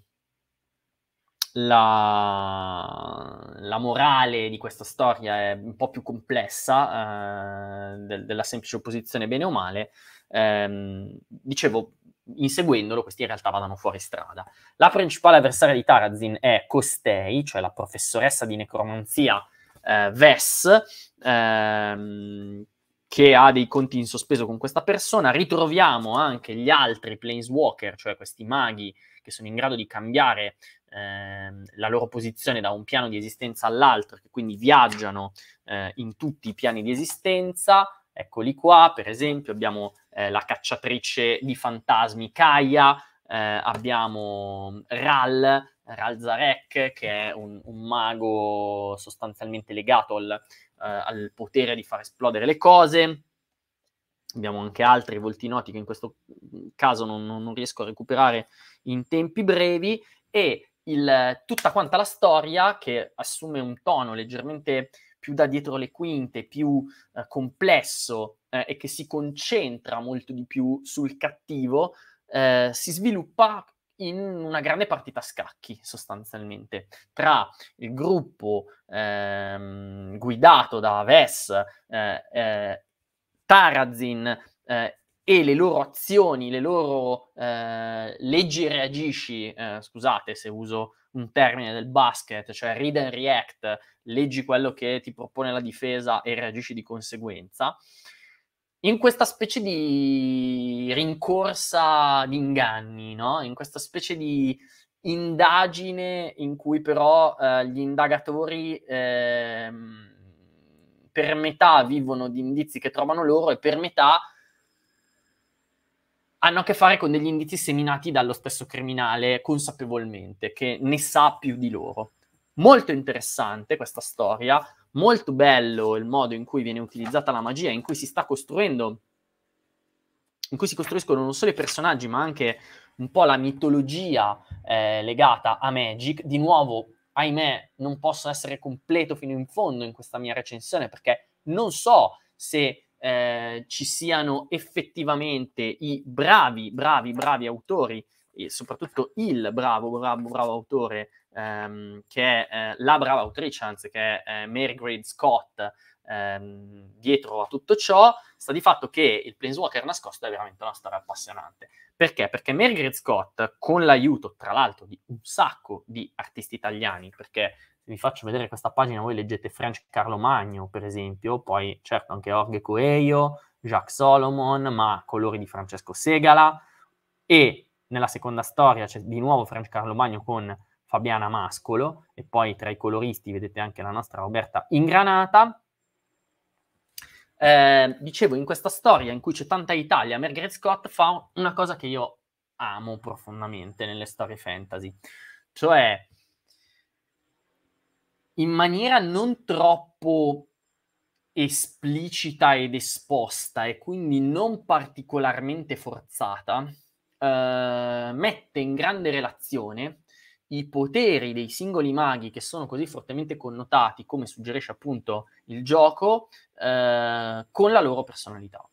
la, la, morale di questa storia è un po' più complessa eh, de, della semplice opposizione bene o male, ehm, dicevo, inseguendolo questi in realtà vadano fuori strada. La principale avversaria di Tarazin è Costei, cioè la professoressa di necromanzia eh, Vess, ehm, che ha dei conti in sospeso con questa persona. Ritroviamo anche gli altri Planeswalker, cioè questi maghi che sono in grado di cambiare eh, la loro posizione da un piano di esistenza all'altro, che quindi viaggiano eh, in tutti i piani di esistenza. Eccoli qua, per esempio, abbiamo eh, la cacciatrice di fantasmi Kaya, eh, abbiamo Ral, Ral Zarek, che è un, un mago sostanzialmente legato al, eh, al potere di far esplodere le cose, abbiamo anche altri volti noti che in questo mm, caso non, non riesco a recuperare in tempi brevi e il, tutta quanta la storia che assume un tono leggermente più da dietro le quinte, più eh, complesso eh, e che si concentra molto di più sul cattivo, eh, si sviluppa in una grande partita a scacchi sostanzialmente tra il gruppo ehm, guidato da Ves, eh, eh, Tarazin eh, e le loro azioni, le loro eh, leggi reagisci, eh, scusate se uso un termine del basket, cioè read and react, leggi quello che ti propone la difesa e reagisci di conseguenza, in questa specie di rincorsa di inganni, no? in questa specie di indagine in cui però eh, gli indagatori ehm, per metà vivono di indizi che trovano loro e per metà hanno a che fare con degli indizi seminati dallo stesso criminale consapevolmente, che ne sa più di loro. Molto interessante questa storia, molto bello il modo in cui viene utilizzata la magia, in cui si sta costruendo, in cui si costruiscono non solo i personaggi, ma anche un po' la mitologia eh, legata a Magic. Di nuovo, ahimè, non posso essere completo fino in fondo in questa mia recensione perché non so se eh, ci siano effettivamente i bravi, bravi, bravi autori e soprattutto il bravo, bravo, bravo autore ehm, che è eh, la brava autrice, anzi che è eh, Mary Grade Scott ehm, dietro a tutto ciò, sta di fatto che il Planeswalker nascosto è veramente una storia appassionante. Perché? Perché Mary Grade Scott, con l'aiuto tra l'altro di un sacco di artisti italiani, perché vi faccio vedere questa pagina, voi leggete French Carlo Magno, per esempio, poi certo anche Jorge Coelho, Jacques Solomon, ma colori di Francesco Segala, e nella seconda storia c'è di nuovo French Carlo Magno con Fabiana Mascolo, e poi tra i coloristi vedete anche la nostra Roberta Ingranata. Eh, dicevo, in questa storia in cui c'è tanta Italia, Margaret Scott fa una cosa che io amo profondamente nelle storie fantasy, cioè in maniera non troppo esplicita ed esposta e quindi non particolarmente forzata, eh, mette in grande relazione i poteri dei singoli maghi che sono così fortemente connotati, come suggerisce appunto il gioco, eh, con la loro personalità.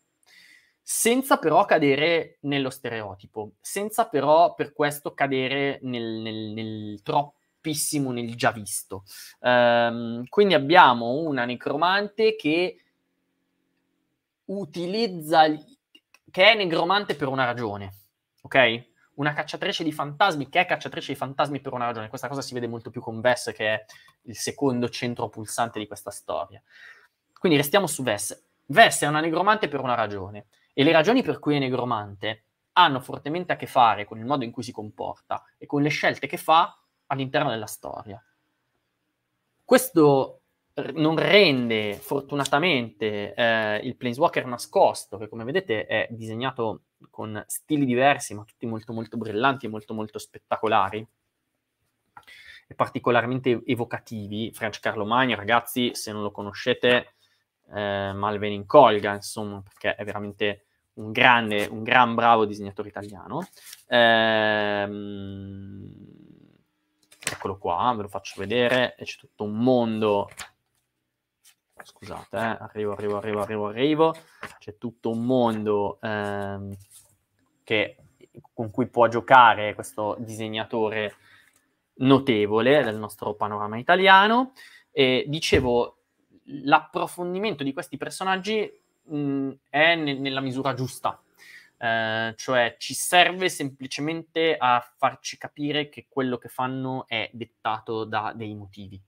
Senza però cadere nello stereotipo, senza però per questo cadere nel, nel, nel troppo pochissimo nel già visto. Um, quindi abbiamo una necromante che utilizza che è negromante per una ragione, ok? Una cacciatrice di fantasmi che è cacciatrice di fantasmi per una ragione. Questa cosa si vede molto più con Vess, che è il secondo centro pulsante di questa storia. Quindi restiamo su Vess. Vess è una negromante per una ragione. E le ragioni per cui è negromante hanno fortemente a che fare con il modo in cui si comporta e con le scelte che fa all'interno della storia. Questo non rende fortunatamente eh, il Planeswalker nascosto, che come vedete è disegnato con stili diversi, ma tutti molto molto brillanti e molto molto spettacolari e particolarmente evocativi. French Carlo Magno, ragazzi, se non lo conoscete, eh, ne incolga, insomma, perché è veramente un grande, un gran bravo disegnatore italiano. Ehm eccolo qua, ve lo faccio vedere, e c'è tutto un mondo, scusate, eh, arrivo, arrivo, arrivo, arrivo, arrivo, c'è tutto un mondo ehm, che, con cui può giocare questo disegnatore notevole del nostro panorama italiano, e dicevo, l'approfondimento di questi personaggi mh, è ne- nella misura giusta, eh, cioè ci serve semplicemente a farci capire che quello che fanno è dettato da dei motivi.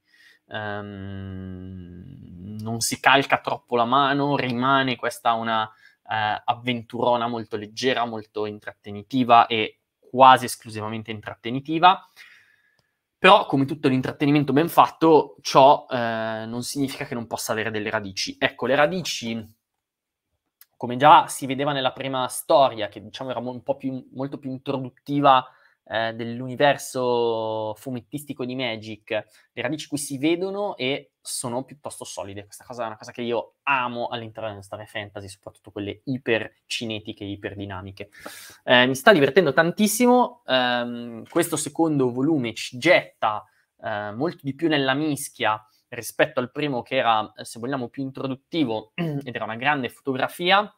Um, non si calca troppo la mano, rimane questa una uh, avventurona molto leggera, molto intrattenitiva e quasi esclusivamente intrattenitiva. Però, come tutto l'intrattenimento ben fatto, ciò eh, non significa che non possa avere delle radici. Ecco, le radici come già si vedeva nella prima storia, che diciamo era un po' più, molto più introduttiva eh, dell'universo fumettistico di Magic, le radici qui si vedono e sono piuttosto solide. Questa cosa è una cosa che io amo all'interno delle storie fantasy, soprattutto quelle ipercinetiche, iperdinamiche. Eh, mi sta divertendo tantissimo. Eh, questo secondo volume ci getta eh, molto di più nella mischia rispetto al primo che era, eh, se vogliamo, più introduttivo ed era una grande fotografia,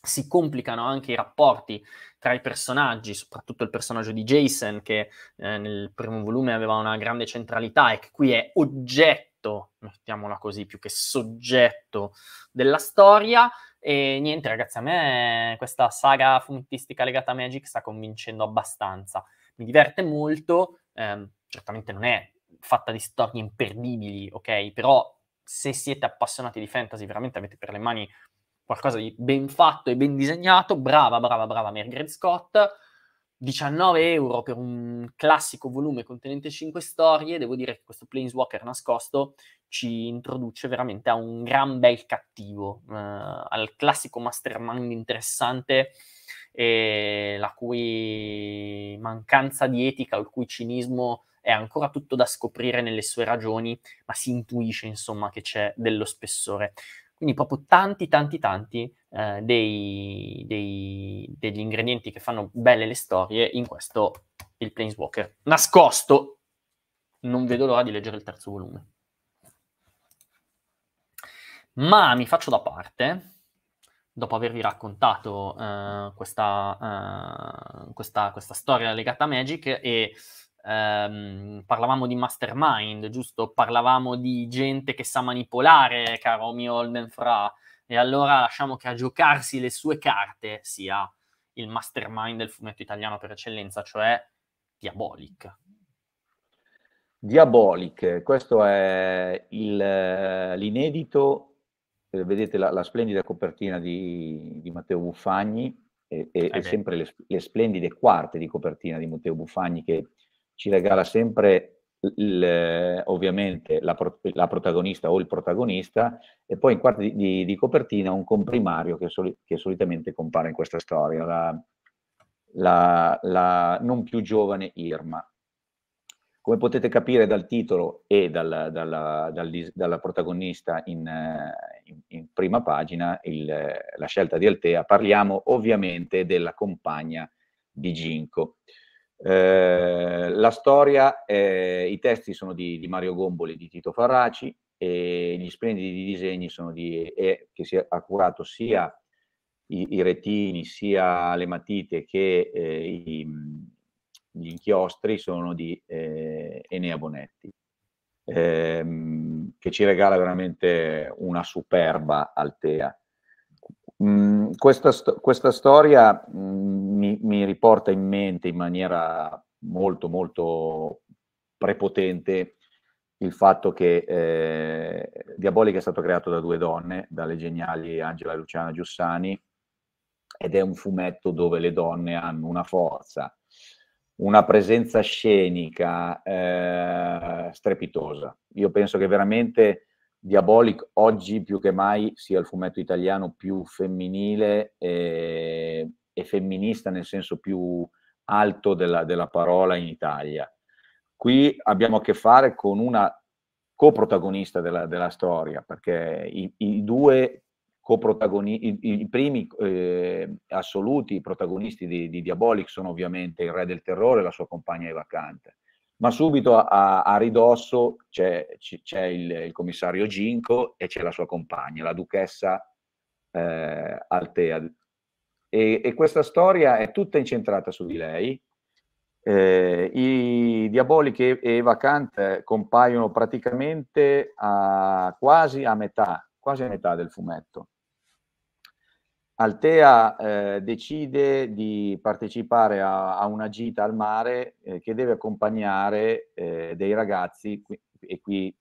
si complicano anche i rapporti tra i personaggi, soprattutto il personaggio di Jason che eh, nel primo volume aveva una grande centralità e che qui è oggetto, mettiamola così, più che soggetto della storia. E niente ragazzi, a me questa saga fumettistica legata a Magic sta convincendo abbastanza. Mi diverte molto, ehm, certamente non è fatta di storie imperdibili, ok? Però se siete appassionati di fantasy, veramente avete per le mani qualcosa di ben fatto e ben disegnato. Brava, brava, brava Margaret Scott. 19 euro per un classico volume contenente 5 storie. Devo dire che questo Planeswalker nascosto ci introduce veramente a un gran bel cattivo, eh, al classico mastermind interessante, eh, la cui mancanza di etica, il cui cinismo è ancora tutto da scoprire nelle sue ragioni, ma si intuisce insomma che c'è dello spessore. Quindi proprio tanti, tanti, tanti eh, dei, dei, degli ingredienti che fanno belle le storie in questo il Planeswalker. Nascosto! Non vedo l'ora di leggere il terzo volume. Ma mi faccio da parte dopo avervi raccontato uh, questa, uh, questa, questa, storia legata a Magic e ehm, parlavamo di mastermind, giusto? Parlavamo di gente che sa manipolare, caro mio Fra. e allora lasciamo che a giocarsi le sue carte sia il mastermind del fumetto italiano per eccellenza, cioè Diabolic. Diabolic, questo è il, eh, l'inedito, eh, vedete la, la, splendida copertina di, di Matteo Buffagni e, e, eh e sempre le, le, splendide quarte di copertina di Matteo Buffagni che ci regala sempre il, ovviamente la, la, protagonista o il protagonista e poi in quarta di, di, di copertina un comprimario che, soli, che, solitamente compare in questa storia, la, la, la, non più giovane Irma. Come potete capire dal titolo e dal, dalla, dal, dalla, protagonista in, in, in prima pagina, il, la scelta di Altea, parliamo ovviamente della compagna di Ginko. Eh, la storia, eh, i testi sono di, di, Mario Gomboli, di Tito Farraci e gli splendidi disegni sono di, eh, che si è curato sia i, i, retini, sia le matite che eh, i, gli inchiostri sono di eh, Enea Bonetti, ehm, che ci regala veramente una superba altea. Mm, questa, questa, storia mh, mm, mi, riporta in mente in maniera molto molto prepotente il fatto che eh, Diabolica è stato creato da due donne, dalle geniali Angela e Luciana Giussani, ed è un fumetto dove le donne hanno una forza, una presenza scenica eh, strepitosa. Io penso che veramente Diabolic oggi più che mai sia il fumetto italiano più femminile e e femminista nel senso più alto della, della parola in Italia. Qui abbiamo a che fare con una coprotagonista della, della storia, perché i, i due coprotagonisti, i, i primi eh, assoluti protagonisti di, di, Diabolic sono ovviamente il re del terrore e la sua compagna Eva Kant. Ma subito a, a ridosso c'è, c'è il, il, commissario Ginko e c'è la sua compagna, la duchessa eh, Altea, e, e questa storia è tutta incentrata su di lei. Eh, I Diabolic e, Eva Kant compaiono praticamente a, quasi a metà, quasi a metà del fumetto. Altea eh, decide di partecipare a, a, una gita al mare eh, che deve accompagnare eh, dei ragazzi, qui, e qui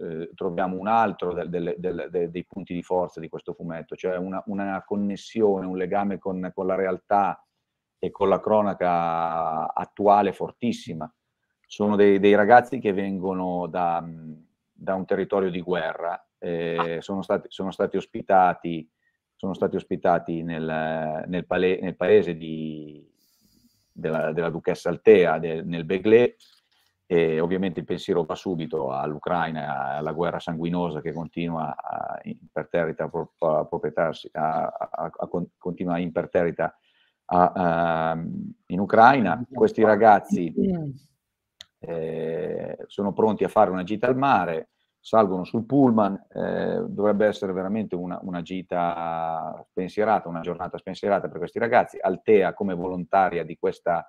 eh, troviamo un altro del, del, del, dei punti di forza di questo fumetto, cioè una, una connessione, un legame con, con, la realtà e con la cronaca attuale fortissima. Sono dei, dei ragazzi che vengono da, da, un territorio di guerra, eh, ah. sono, stati, sono stati ospitati sono stati ospitati nel, nel, pale, nel paese di, della, della, duchessa Altea, del, nel Beglé, e ovviamente il pensiero va subito all'Ucraina, alla guerra sanguinosa che continua a, imperterrita a, a, a continua imperterrita in Ucraina. Questi ragazzi eh, sono pronti a fare una gita al mare, salgono sul pullman, eh, dovrebbe essere veramente una, una, gita spensierata, una giornata spensierata per questi ragazzi. Altea come volontaria di questa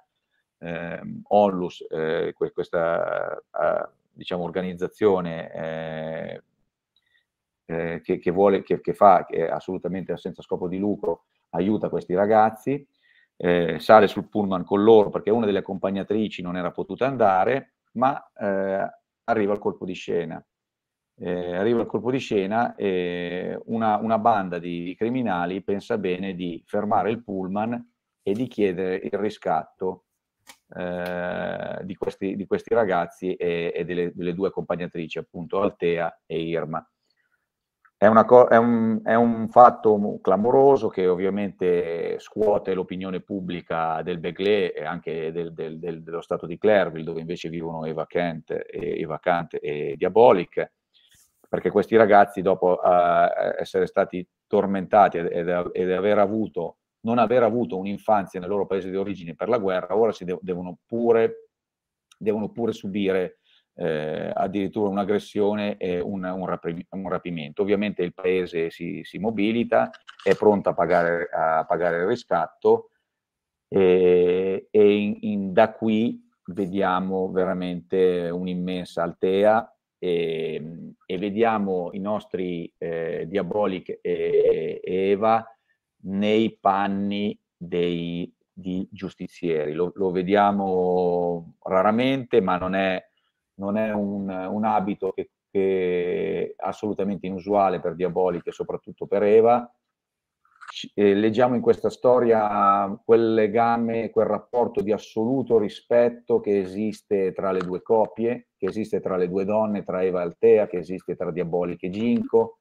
Ehm, onlus, eh, questa eh, diciamo, organizzazione eh, che, che, vuole, che, che fa, che assolutamente senza scopo di lucro, aiuta questi ragazzi, eh, sale sul pullman con loro perché una delle accompagnatrici non era potuta andare, ma eh, arriva il colpo di scena. Eh, arriva il colpo di scena e una, una banda di, di, criminali pensa bene di fermare il pullman e di chiedere il riscatto eh, di, questi, di, questi, ragazzi e, e delle, delle, due accompagnatrici, appunto Altea e Irma. È, co- è, un, è un fatto clamoroso che ovviamente scuote l'opinione pubblica del Begley e anche del, del, del, dello stato di Clerville, dove invece vivono Eva Kent e, Eva Kant e Diabolic, perché questi ragazzi, dopo uh, essere stati tormentati ed, ed aver avuto non aver avuto un'infanzia nel loro paese di origine per la guerra, ora si de- devono, pure, devono, pure, subire eh, addirittura un'aggressione e un, un, rapi- un, rapimento. Ovviamente il paese si, si mobilita, è pronto a pagare, a pagare il riscatto e, e in, in, da qui vediamo veramente un'immensa altea e, e vediamo i nostri eh, Diabolic e, eh, e Eva nei panni dei, di giustizieri. Lo, lo, vediamo raramente, ma non è, non è un, un, abito che, che, è assolutamente inusuale per Diabolica e soprattutto per Eva. Eh, leggiamo in questa storia quel legame, quel rapporto di assoluto rispetto che esiste tra le due coppie, che esiste tra le due donne, tra Eva e Altea, che esiste tra Diabolica e Ginko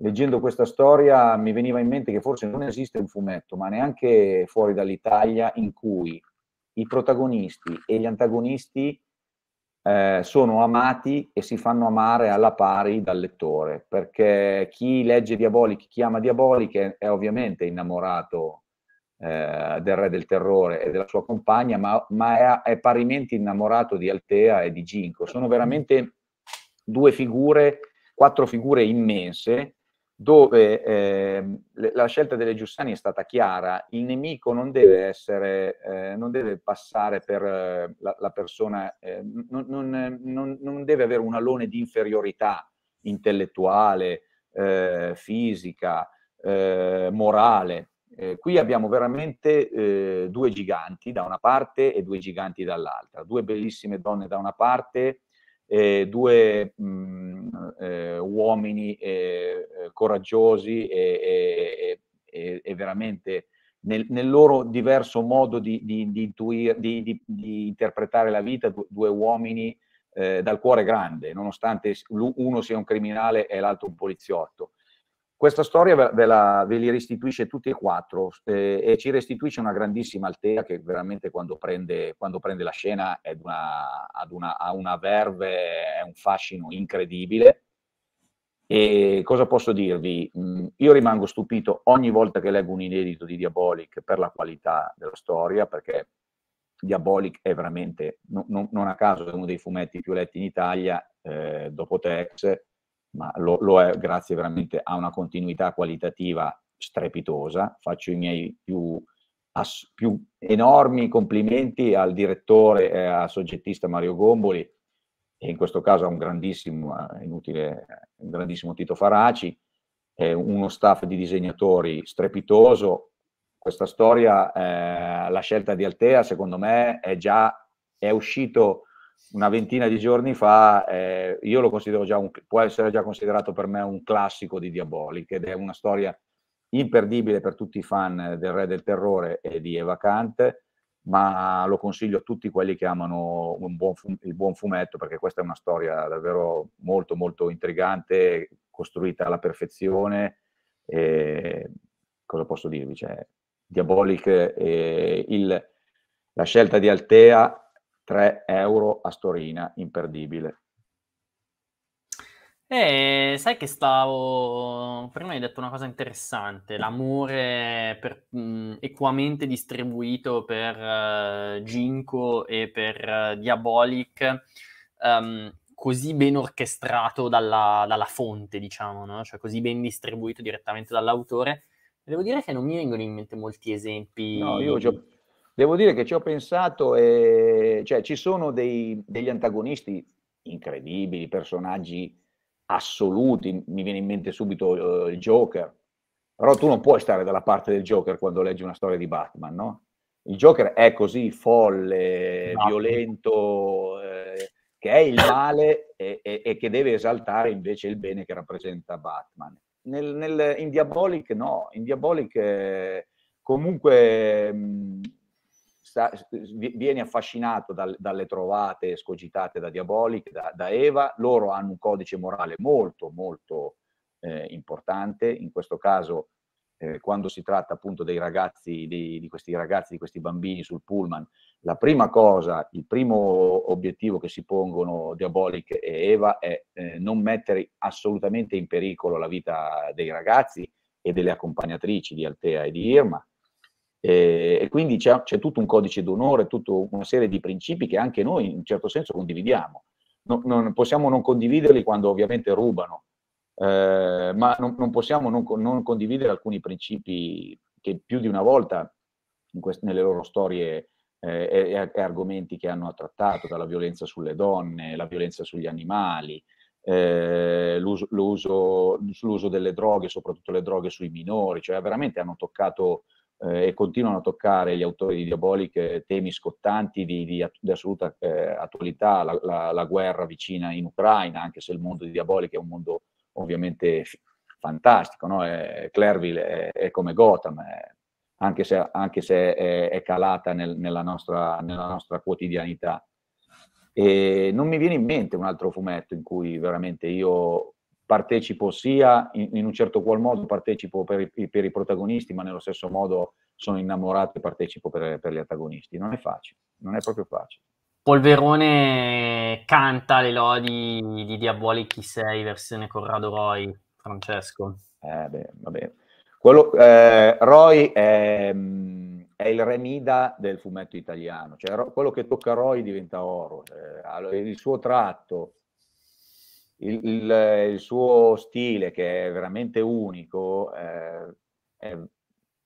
leggendo questa storia mi veniva in mente che forse non esiste un fumetto, ma neanche fuori dall'Italia, in cui i protagonisti e gli antagonisti eh, sono amati e si fanno amare alla pari dal lettore, perché chi legge Diaboliche, chi ama Diaboliche è ovviamente innamorato eh, del re del terrore e della sua compagna, ma, ma è, è, parimenti innamorato di Altea e di Ginko. Sono veramente due figure, quattro figure immense dove eh, la scelta delle Giussani è stata chiara, il nemico non deve, essere, eh, non deve passare per eh, la, la, persona, eh, non, non, non, deve avere un alone di inferiorità intellettuale, eh, fisica, eh, morale. qui abbiamo veramente due giganti da una parte e due giganti dall'altra, due bellissime donne da una parte eh, due mh, eh, uomini eh, eh coraggiosi e, e, e veramente nel, nel, loro diverso modo di, di, di, intuir, di interpretare la vita, due, due uomini eh, dal cuore grande, nonostante uno sia un criminale e l'altro un poliziotto. Questa storia ve, la, ve, li restituisce tutti e quattro eh, e ci restituisce una grandissima Altea che veramente quando prende, quando prende la scena una, una, ha una verve, è un fascino incredibile. E cosa posso dirvi? Mm, io rimango stupito ogni volta che leggo un inedito di Diabolic per la qualità della storia, perché Diabolic è veramente, non, non a caso, è uno dei fumetti più letti in Italia eh, dopo Tex ma lo, lo è grazie veramente a una continuità qualitativa strepitosa. Faccio i miei più, ass, più enormi complimenti al direttore e al soggettista Mario Gomboli, e in questo caso a un grandissimo, inutile, eh, un grandissimo Tito Faraci, uno staff di disegnatori strepitoso. Questa storia, eh, la scelta di Altea, secondo me, è già è uscito una ventina di giorni fa, eh, io lo considero già un, può essere già considerato per me un classico di Diabolic ed è una storia imperdibile per tutti i fan del Re del Terrore e di Eva Kant, ma lo consiglio a tutti quelli che amano buon fum, il buon fumetto perché questa è una storia davvero molto molto intrigante, costruita alla perfezione. E, cosa posso dirvi? Cioè, Diabolic, eh, il, la scelta di Altea 3 euro a Storina, imperdibile. Eh, sai che stavo. Prima hai detto una cosa interessante: l'amore per, mh, equamente distribuito per uh, eh, Ginko e per uh, Diabolic, um, così ben orchestrato dalla, dalla fonte, diciamo, no? cioè così ben distribuito direttamente dall'autore. Devo dire che non mi vengono in mente molti esempi. No, io ho già, Devo dire che ci ho pensato, e, cioè ci sono dei, degli antagonisti incredibili, personaggi assoluti, mi viene in mente subito uh, il Joker, però tu non puoi stare dalla parte del Joker quando leggi una storia di Batman, no? Il Joker è così folle, no. violento, eh, che è il male e, e, e, che deve esaltare invece il bene che rappresenta Batman. Nel, nel, in Diabolic no, in Diabolic... Eh, comunque mh, mm, sta, viene affascinato dal, dalle trovate scogitate da Diabolic, da, da, Eva, loro hanno un codice morale molto molto eh, importante, in questo caso eh, quando si tratta appunto dei ragazzi, di, di, questi ragazzi, di questi bambini sul pullman, la prima cosa, il primo obiettivo che si pongono Diabolic e Eva è eh, non mettere assolutamente in pericolo la vita dei ragazzi e delle accompagnatrici di Altea e di Irma, eh, e quindi c'è, c'è, tutto un codice d'onore, tutta una serie di principi che anche noi in un certo senso condividiamo. Non, non possiamo non condividerli quando ovviamente rubano, eh, ma non, non possiamo non, non, condividere alcuni principi che più di una volta quest- nelle loro storie eh, e, e, argomenti che hanno trattato, dalla violenza sulle donne, la violenza sugli animali, eh, l'uso, l'uso, l'uso, delle droghe, soprattutto le droghe sui minori, cioè veramente hanno toccato eh, e continuano a toccare gli autori di diaboliche temi scottanti di, di, di assoluta eh, attualità, la, la, la, guerra vicina in Ucraina, anche se il mondo di diaboliche è un mondo ovviamente fantastico, no? è, eh, Clairville è, è, come Gotham, è, eh, anche se, anche se è, è calata nel, nella, nostra, nella nostra quotidianità. E non mi viene in mente un altro fumetto in cui veramente io partecipo sia in, in un certo qual modo partecipo per i, per i, protagonisti, ma nello stesso modo sono innamorato e partecipo per, per gli antagonisti. Non è facile, non è proprio facile. Polverone canta le lodi di Diabolic 6 versione Corrado Roy, Francesco. Eh beh, vabbè. Quello, eh, Roy è, è, il remida del fumetto italiano, cioè quello che tocca a Roy diventa oro, eh, il suo tratto, il, il, il, suo stile che è veramente unico, eh, è,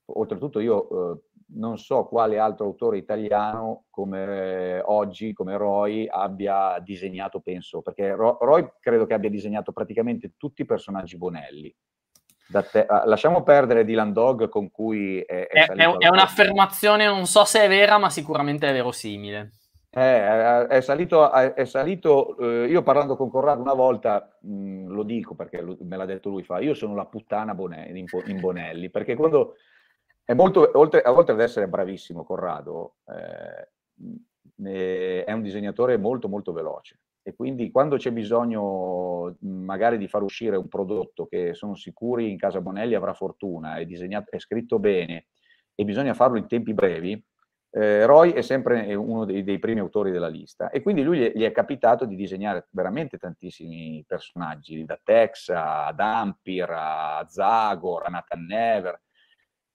oltretutto io eh, non so quale altro autore italiano come eh, oggi, come Roy, abbia disegnato, penso, perché Ro, Roy credo che abbia disegnato praticamente tutti i personaggi Bonelli. Te, ah, lasciamo perdere Dylan Dog con cui è... È, è, è un'affermazione, non so se è vera, ma sicuramente è verosimile. Eh, eh, è salito, eh, è salito eh, io parlando con Corrado una volta, mh, mm, lo dico perché lo, me l'ha detto lui, fa, io sono la puttana Bonelli, in, in, Bonelli, perché quando è molto, oltre, oltre ad essere bravissimo Corrado, eh, mm, eh, è un disegnatore molto molto veloce e quindi quando c'è bisogno mm, magari di far uscire un prodotto che sono sicuri in casa Bonelli avrà fortuna, è, disegnato, è scritto bene e bisogna farlo in tempi brevi, eh, Roy è sempre uno dei, dei, primi autori della lista e quindi lui gli, gli, è capitato di disegnare veramente tantissimi personaggi, da Tex a Dampir a Zagor a Nathan Never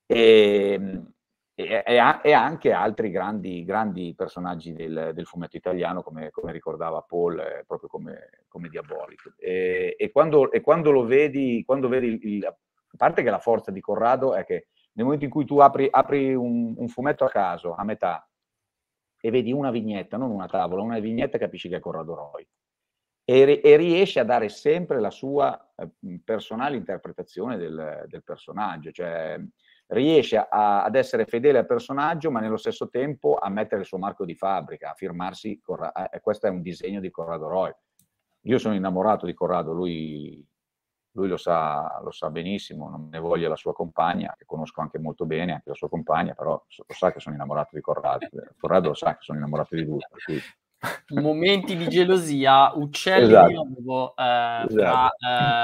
ehm, e, e, e anche altri grandi, grandi personaggi del, del, fumetto italiano come, come ricordava Paul, eh, proprio come, come Diabolico. E quando, e, quando, lo vedi, quando vedi il, a parte che la forza di Corrado è che nel momento in cui tu apri, apri un, un, fumetto a caso, a metà, e vedi una vignetta, non una tavola, una vignetta, capisci che è Corrado Roy. E, e riesce a dare sempre la sua eh, personale interpretazione del, del personaggio, cioè riesce a, ad essere fedele al personaggio, ma nello stesso tempo a mettere il suo marco di fabbrica, a firmarsi. Corra- eh, questo è un disegno di Corrado Roy. Io sono innamorato di Corrado, lui lui lo sa, lo sa benissimo, non ne voglia la sua compagna, che conosco anche molto bene, anche la sua compagna, però lo sa che sono innamorato di Corrado, eh, Corrado lo sa che sono innamorato di lui. Cui... Momenti di gelosia, uccelli esatto. di nuovo eh, esatto. tra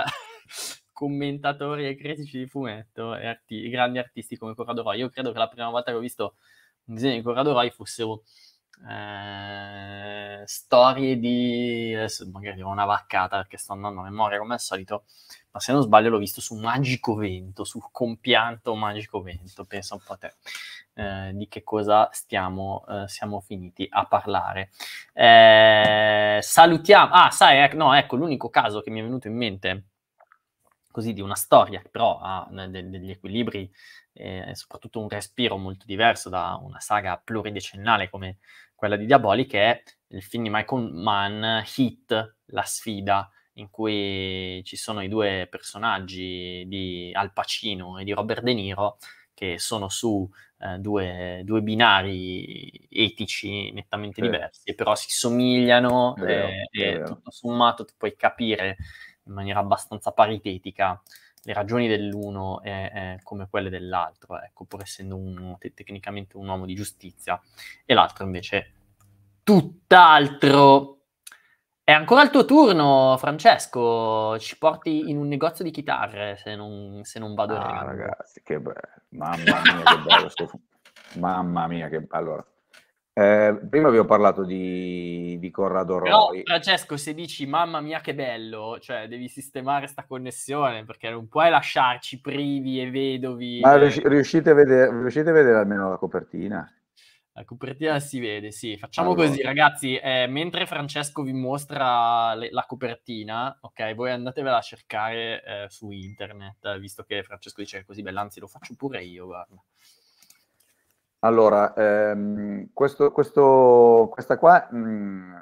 eh, commentatori e critici di fumetto e arti- grandi artisti come Corrado Roy. Io credo che la prima volta che ho visto un disegno di Corrado Roy fosse eh, storie di... adesso magari ho una vaccata perché sto andando a memoria come al solito, ma se non sbaglio l'ho visto su Magico Vento, sul compianto Magico Vento, pensa un po' a te. Eh, di che cosa stiamo, eh, siamo finiti a parlare. Eh, salutiamo, ah sai, no, ecco l'unico caso che mi è venuto in mente così di una storia che però ha de- degli equilibri eh, e eh, soprattutto un respiro molto diverso da una saga pluridecennale come quella di Diabolic, che è il film di Michael Mann, Hit, La sfida, in cui ci sono i due personaggi di Al Pacino e di Robert De Niro che sono su eh, due, due, binari etici nettamente eh. diversi, però si somigliano vero, eh, e, e tutto sommato tu puoi capire in maniera abbastanza paritetica le ragioni dell'uno eh, eh, come quelle dell'altro, ecco, pur essendo uno te- tecnicamente un uomo di giustizia, e l'altro invece tutt'altro. È ancora il tuo turno, Francesco. Ci porti in un negozio di chitarre se non, se non vado ah, errato. ragazzi, che bello. Mamma mia, che bello. Mamma mia, che bello. Allora, eh, prima vi ho parlato di, di Corrado Però, Roy. Francesco, se dici mamma mia che bello, cioè devi sistemare questa connessione perché non puoi lasciarci privi e vedovi. Ma riuscite a vedere, riuscite a vedere almeno la copertina? La copertina si vede, sì. Facciamo allora. così, ragazzi. Eh, mentre Francesco vi mostra le, la copertina, ok, voi andatevela a cercare eh, su internet, visto che Francesco dice che è così bella, anzi lo faccio pure io, guarda. Allora, ehm, questo, questo, questa qua, mh, mm,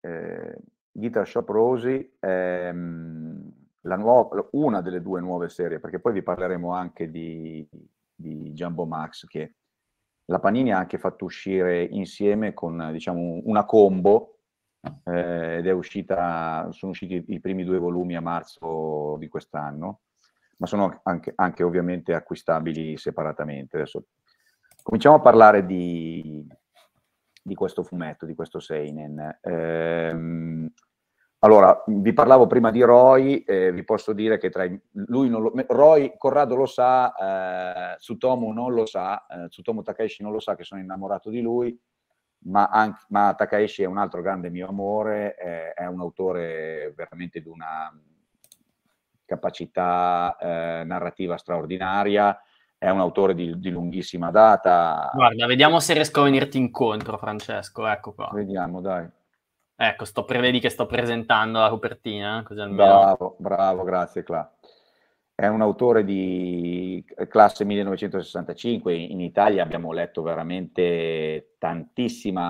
eh, Guitar Shop Rosy, è ehm, mh, nuova, una delle due nuove serie, perché poi vi parleremo anche di, di Jumbo Max, che la Panini ha anche fatto uscire insieme con diciamo, una combo eh, ed è uscita, sono usciti i primi due volumi a marzo di quest'anno, ma sono anche, anche ovviamente acquistabili separatamente. Adesso Cominciamo a parlare di, di questo fumetto, di questo Seinen. Eh, allora, vi parlavo prima di Roy, eh, vi posso dire che tra i, lui non lo, Roy, Corrado lo sa, eh, Tsutomu non lo sa, eh, Tsutomu Takeshi non lo sa che sono innamorato di lui, ma, anche, ma Takeshi è un altro grande mio amore, eh, è un autore veramente di una capacità eh, narrativa straordinaria, è un autore di, di, lunghissima data. Guarda, vediamo se riesco a venirti incontro, Francesco. Ecco qua. Vediamo, dai. Ecco, sto pre- vedi che sto presentando la copertina. Eh, così almeno... Bravo, bravo, grazie, Cla. È un autore di classe 1965. In Italia abbiamo letto veramente tantissimi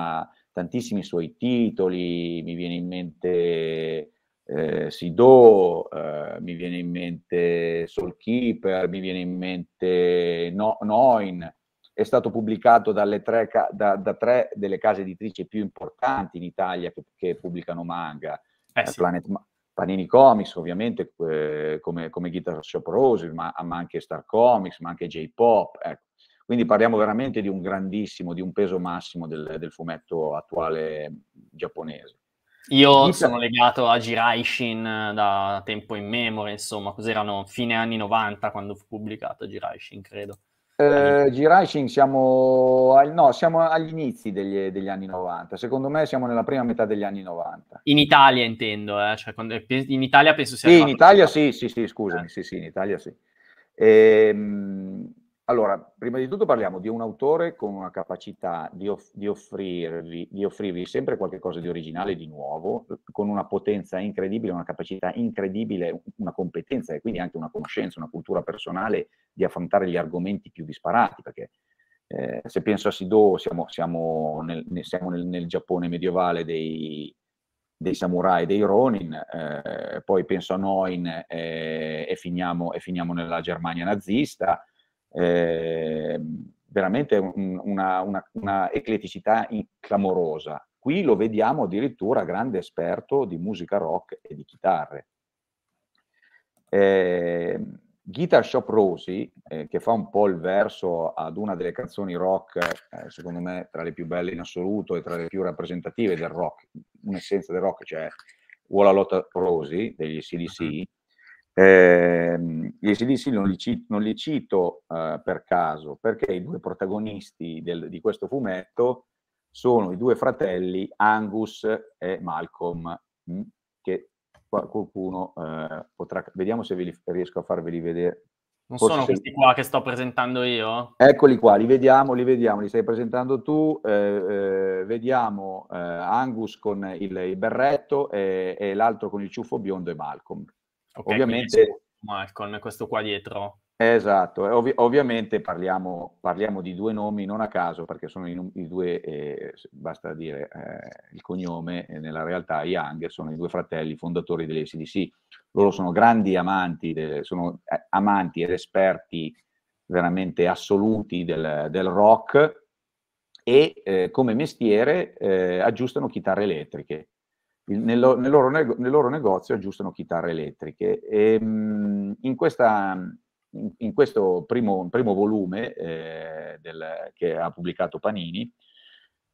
suoi titoli. Mi viene in mente eh, Sido, eh, mi viene in mente Soulkeeper, mi viene in mente no- Noin, è stato pubblicato tre ca- da-, da, tre delle case editrici più importanti in Italia che, che pubblicano manga, eh, eh, sì. Planet Ma- Panini Comics ovviamente eh, come, come Guitar Shop Roses, ma-, ma, anche Star Comics, ma anche J-Pop, ecco. Quindi parliamo veramente di un grandissimo, di un peso massimo del, del fumetto attuale giapponese. Io sono legato a Jiraishin eh, da tempo in memoria, insomma, cos'erano fine anni 90 quando fu pubblicato Jiraishin, credo. Eh, Jiraishin siamo, al, no, siamo agli inizi degli, degli, anni 90, secondo me siamo nella prima metà degli anni 90. In Italia intendo, eh? cioè, quando, eh, in Italia penso sia... Sì, in Italia sì, sì, sì, scusami, eh. sì, sì, in Italia sì. Ehm allora, prima di tutto parliamo di un autore con una capacità di, off- di, offrirvi, di offrirvi, sempre qualcosa di originale, di nuovo, con una potenza incredibile, una capacità incredibile, una competenza e quindi anche una conoscenza, una cultura personale di affrontare gli argomenti più disparati, perché eh, se penso a Sido siamo, siamo, nel, siamo nel, nel, Giappone medievale dei, dei samurai, dei ronin, eh, poi penso a Noin eh, e, finiamo, e finiamo nella Germania nazista Ehm, veramente un, una, una, una, ecleticità in, clamorosa. Qui lo vediamo addirittura grande esperto di musica rock e di chitarre. Eh, Guitar Shop Rosie, eh, che fa un po' il verso ad una delle canzoni rock, eh, secondo me tra le più belle in assoluto e tra le più rappresentative del rock, un'essenza del rock, cioè Walla Lotta Rosie degli CDC, eh, gli SDC non li, cito, non li cito eh, per caso perché i due protagonisti del, di questo fumetto sono i due fratelli Angus e Malcolm, mm, che qualcuno eh, potrà... Vediamo se li, riesco a farveli vedere. Non Forse sono questi qua che sto presentando io? Eccoli qua, li vediamo, li vediamo, li stai presentando tu. Eh, eh, vediamo eh, Angus con il, il berretto e, e l'altro con il ciuffo biondo e Malcolm. Okay, ovviamente... con questo qua dietro. Esatto, Ov- ovviamente parliamo, parliamo, di due nomi non a caso perché sono i, i due, eh, basta dire eh, il cognome, eh, nella realtà Young sono i due fratelli fondatori dell'ACDC. Loro sono grandi amanti, de- sono eh, amanti ed esperti veramente assoluti del, del rock e eh, come mestiere eh, aggiustano chitarre elettriche il, nel, nel, loro nego, nel, loro negozio aggiustano chitarre elettriche. E, ehm, mh, in, questa, in, in, questo primo, primo volume eh, del, che ha pubblicato Panini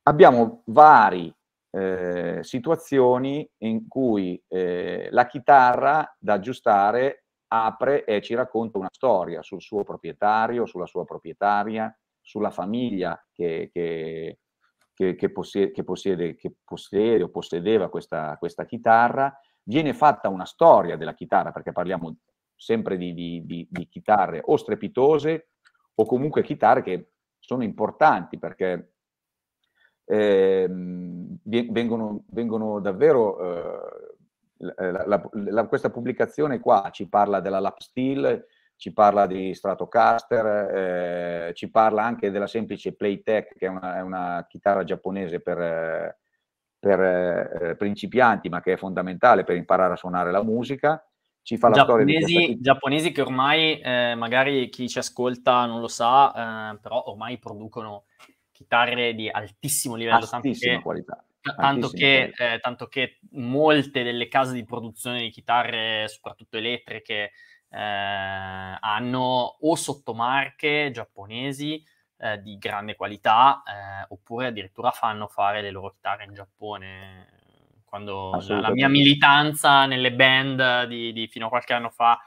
abbiamo vari eh, situazioni in cui eh, la chitarra da aggiustare apre e ci racconta una storia sul suo proprietario, sulla sua proprietaria, sulla famiglia che, che, che, che, possiede, che, possiede, che possiede, o possedeva questa, questa, chitarra, viene fatta una storia della chitarra, perché parliamo sempre di, di, di, di chitarre o strepitose o comunque chitarre che sono importanti perché eh, vengono, vengono, davvero... Eh, la, la, la, questa pubblicazione qua ci parla della lap steel, ci parla di Stratocaster, eh, ci parla anche della semplice Playtech, che è una, è una chitarra giapponese per, per eh, principianti, ma che è fondamentale per imparare a suonare la musica. Ci fa giapponesi, la storia di giapponesi che ormai, eh, magari chi ci ascolta non lo sa, eh, però ormai producono chitarre di altissimo livello, altissima tanto qualità. Tanto che, eh, tanto che, molte delle case di produzione di chitarre, soprattutto elettriche, eh, hanno o sottomarche giapponesi eh, di grande qualità eh, oppure addirittura fanno fare le loro chitarre in Giappone. Quando la, la mia militanza nelle band di, di fino a qualche anno fa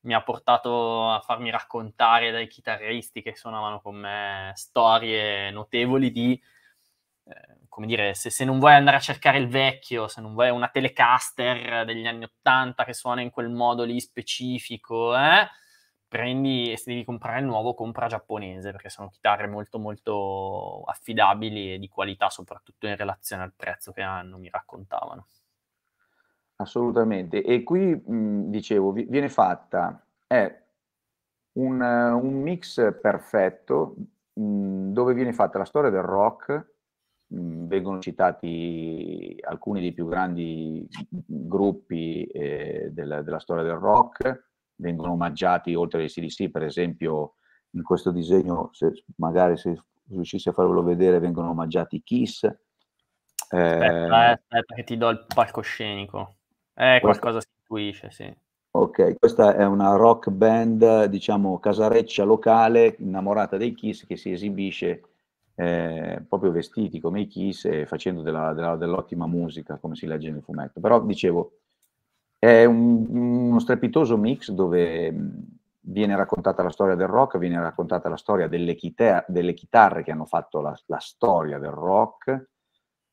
mi ha portato a farmi raccontare dai chitarristi che suonavano con me storie notevoli di eh, come dire, se, se, non vuoi andare a cercare il vecchio, se non vuoi una telecaster degli anni Ottanta che suona in quel modo lì specifico, eh, prendi e se devi comprare il nuovo, compra giapponese, perché sono chitarre molto molto affidabili e di qualità, soprattutto in relazione al prezzo che hanno, mi raccontavano. Assolutamente. E qui, mh, dicevo, vi, viene fatta è un, un mix perfetto mh, dove viene fatta la storia del rock vengono citati alcuni dei più grandi gruppi eh, della, della, storia del rock, vengono omaggiati oltre ai CDC, per esempio in questo disegno, se, magari se riuscissi a farvelo vedere, vengono omaggiati i Kiss. Eh, eh, aspetta, che ti do il palcoscenico. Eh, qualcosa si intuisce, sì. Ok, questa è una rock band, diciamo, casareccia locale, innamorata dei Kiss, che si esibisce eh, proprio vestiti come i Kiss e facendo della, della, dell'ottima musica, come si legge nel fumetto. Però dicevo, è un, uno strepitoso mix dove mm, viene raccontata la storia del rock, viene raccontata la storia delle, chita- delle chitarre che hanno fatto la, la storia del rock.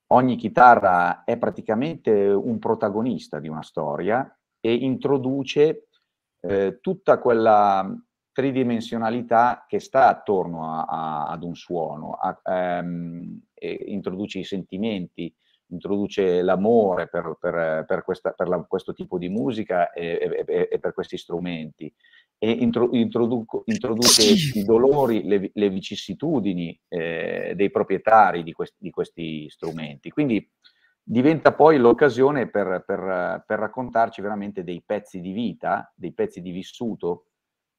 Ogni chitarra è praticamente un protagonista di una storia e introduce eh, tutta quella tridimensionalità che sta attorno a, a, ad un suono, a, ehm, introduce i sentimenti, introduce l'amore per, per, per, questa, per la, questo tipo di musica e, e, e per questi strumenti, e intro, introduce i dolori, le, le vicissitudini eh, dei proprietari di questi, di questi, strumenti. Quindi diventa poi l'occasione per raccontarci veramente dei pezzi di vita, dei pezzi di vissuto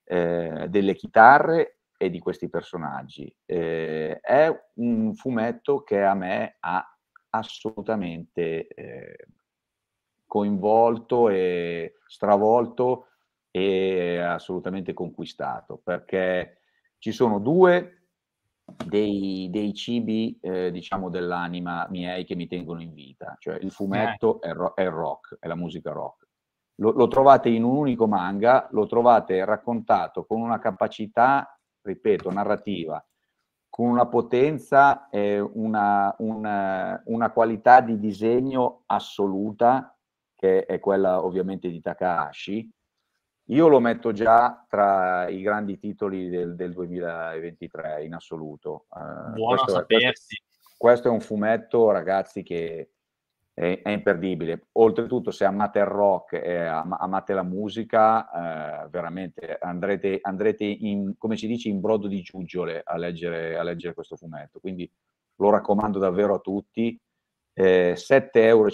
eh, delle chitarre e di questi personaggi. Eh, è un fumetto che a me ha assolutamente eh, coinvolto e stravolto e assolutamente conquistato perché ci sono due dei, dei cibi eh, diciamo dell'anima miei che mi tengono in vita cioè il eh. fumetto e il rock è la musica rock lo, lo trovate in un unico manga, lo trovate raccontato con una capacità, ripeto, narrativa, con una potenza e una, una, una, qualità di disegno assoluta, che è quella ovviamente di Takahashi. Io lo metto già tra i grandi titoli del, del 2023 in assoluto. Eh, Buono uh, questo, sapersi. Questo, questo, è un fumetto, ragazzi, che è, imperdibile. Oltretutto, se amate il rock e amate la musica, eh, veramente andrete, andrete in, come si dice, in brodo di giuggiole a leggere, a leggere questo fumetto. Quindi lo raccomando davvero a tutti. Eh, 7,50 euro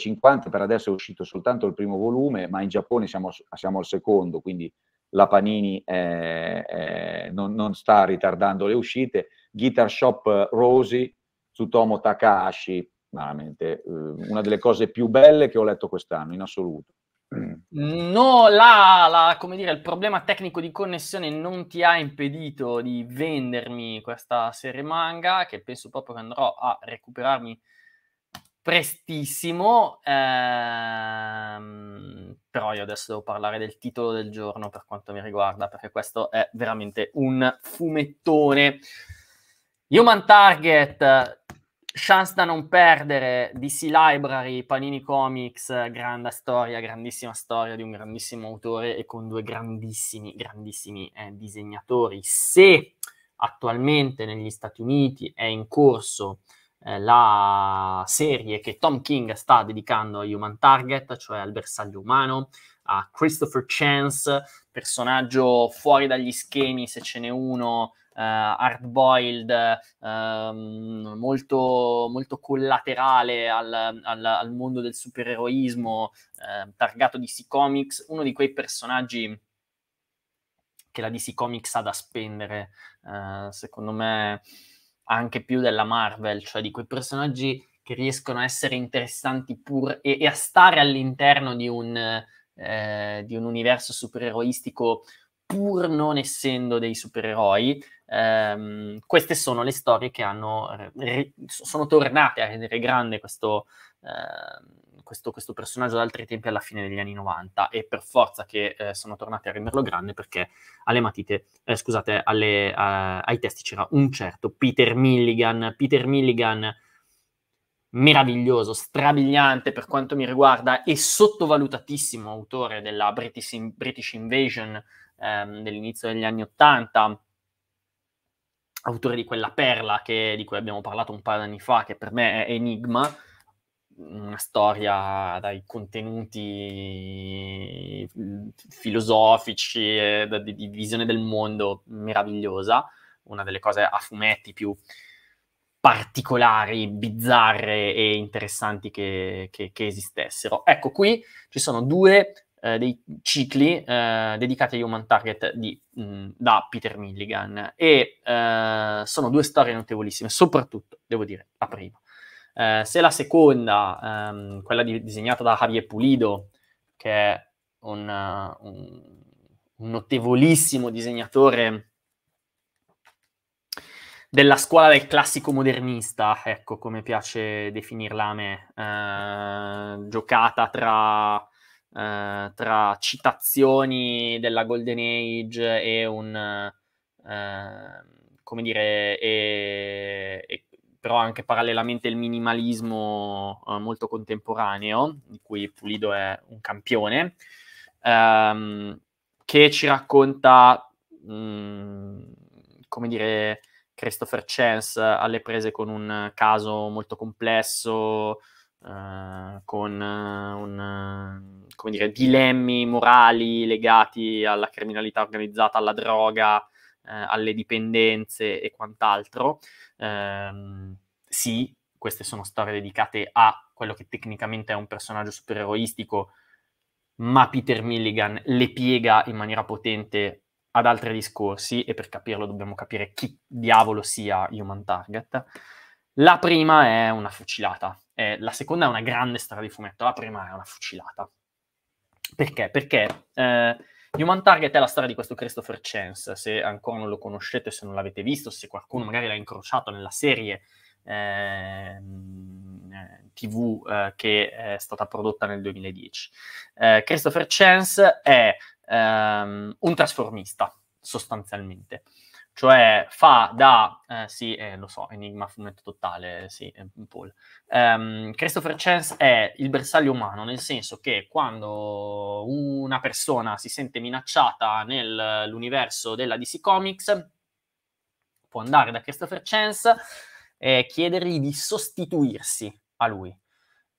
per adesso è uscito soltanto il primo volume, ma in Giappone siamo, siamo al secondo, quindi la Panini eh, eh, non, non, sta ritardando le uscite. Guitar Shop Rosy, Tsutomo Takahashi, veramente eh, una delle cose più belle che ho letto quest'anno in assoluto. Mm. No, la, la, come dire, il problema tecnico di connessione non ti ha impedito di vendermi questa serie manga che penso proprio che andrò a recuperarmi prestissimo. Ehm, però io adesso devo parlare del titolo del giorno per quanto mi riguarda, perché questo è veramente un fumettone. Human Target chance da non perdere DC Library, Panini Comics, grande storia, grandissima storia di un grandissimo autore e con due grandissimi, grandissimi eh, disegnatori. Se attualmente negli Stati Uniti è in corso eh, la serie che Tom King sta dedicando a Human Target, cioè al bersaglio umano, a Christopher Chance, personaggio fuori dagli schemi se ce n'è uno eh, hard boiled, um, molto, molto, collaterale al, al, al, mondo del supereroismo, eh, targato DC Comics, uno di quei personaggi che la DC Comics ha da spendere, eh, secondo me anche più della Marvel, cioè di quei personaggi che riescono a essere interessanti pur e, e a stare all'interno di un, eh, di un universo supereroistico pur non essendo dei supereroi, ehm, queste sono le storie che hanno, eh, re, sono tornate a rendere grande questo, eh, questo, questo, personaggio da altri tempi alla fine degli anni 90 e per forza che eh, sono tornate a renderlo grande perché alle matite, eh, scusate, alle, ai testi c'era un certo Peter Milligan, Peter Milligan meraviglioso, strabiliante per quanto mi riguarda e sottovalutatissimo autore della British, British Invasion, ehm, dell'inizio degli anni Ottanta, autore di quella perla che, di cui abbiamo parlato un paio di anni fa, che per me è Enigma, una storia dai contenuti mm, filosofici e eh, di, di visione del mondo meravigliosa, una delle cose a fumetti più particolari, bizzarre e interessanti che, che, che esistessero. Ecco, qui ci sono due eh, dei cicli eh, dedicati agli human target di, mh, mm, da Peter Milligan e eh, sono due storie notevolissime, soprattutto, devo dire, la prima. Eh, se la seconda, ehm, quella di, disegnata da Javier Pulido, che è eh, un, un, notevolissimo disegnatore della scuola del classico modernista, ecco come piace definirla a me, eh, giocata tra eh, tra citazioni della Golden Age e un... Eh, come dire, e, e, però anche parallelamente il minimalismo eh, molto contemporaneo, di cui Pulido è un campione, ehm, che ci racconta, mh, mm, come dire, Christopher Chance alle prese con un caso molto complesso, Uh, con uh, un, eh, come dire, dilemmi morali legati alla criminalità organizzata, alla droga, alle dipendenze e quant'altro. Ehm, sì, queste sono storie dedicate a quello che tecnicamente è un personaggio supereroistico, ma Peter Milligan le piega in maniera potente ad altri discorsi e per capirlo dobbiamo capire chi diavolo sia Human Target. La prima è una fucilata, eh, la seconda è una grande storia di fumetto, la prima è una fucilata. Perché? Perché eh, Human Target è la storia di questo Christopher Chance, se ancora non lo conoscete, se non l'avete visto, se qualcuno magari l'ha incrociato nella serie ehm, eh, TV eh, che è stata prodotta nel 2010. Eh, Christopher Chance è ehm, un trasformista, sostanzialmente cioè fa da, eh, sì, eh, lo so, enigma fumetto totale, sì, eh, Paul. Um, ehm, Christopher Chance è il bersaglio umano, nel senso che quando una persona si sente minacciata nell'universo della DC Comics, può andare da Christopher Chance e chiedergli di sostituirsi a lui.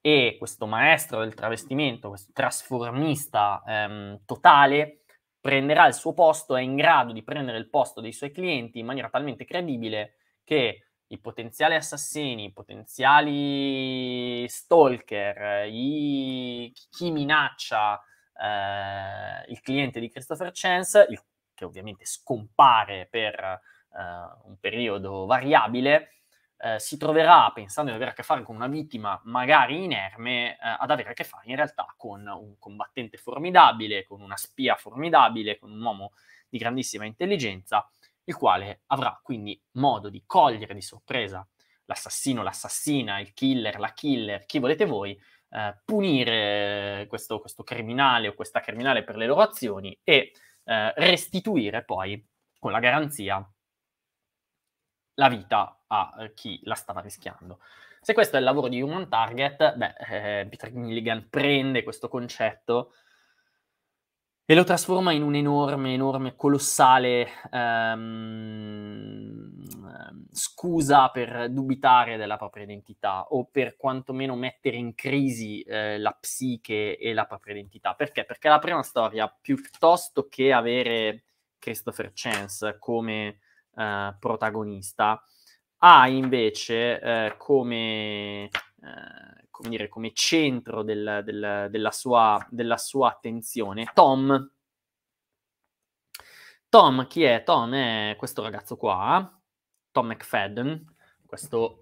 E questo maestro del travestimento, questo trasformista ehm, totale, prenderà il suo posto, è in grado di prendere il posto dei suoi clienti in maniera talmente credibile che i potenziali assassini, i potenziali stalker, eh, i, chi minaccia eh, il cliente di Christopher Chance, che ovviamente scompare per eh, un periodo variabile, eh, si troverà, pensando di avere a che fare con una vittima magari inerme, eh, ad avere a che fare in realtà con un combattente formidabile, con una spia formidabile, con un uomo di grandissima intelligenza, il quale avrà quindi modo di cogliere di sorpresa l'assassino, l'assassina, il killer, la killer, chi volete voi, eh, punire questo, questo, criminale o questa criminale per le loro azioni e eh, restituire poi con la garanzia la vita a eh, chi la stava rischiando. Se questo è il lavoro di Human Target, beh, eh, Peter Milligan prende questo concetto e lo trasforma in un enorme, enorme, colossale ehm, ehm, scusa per dubitare della propria identità o per quantomeno mettere in crisi eh, la psiche e la propria identità. Perché? Perché la prima storia, piuttosto che avere Christopher Chance come eh, protagonista, ha invece eh, come, eh, come, dire, come, centro del, del, della, sua, della sua attenzione Tom. Tom, chi è? Tom è questo ragazzo qua, Tom McFadden, questo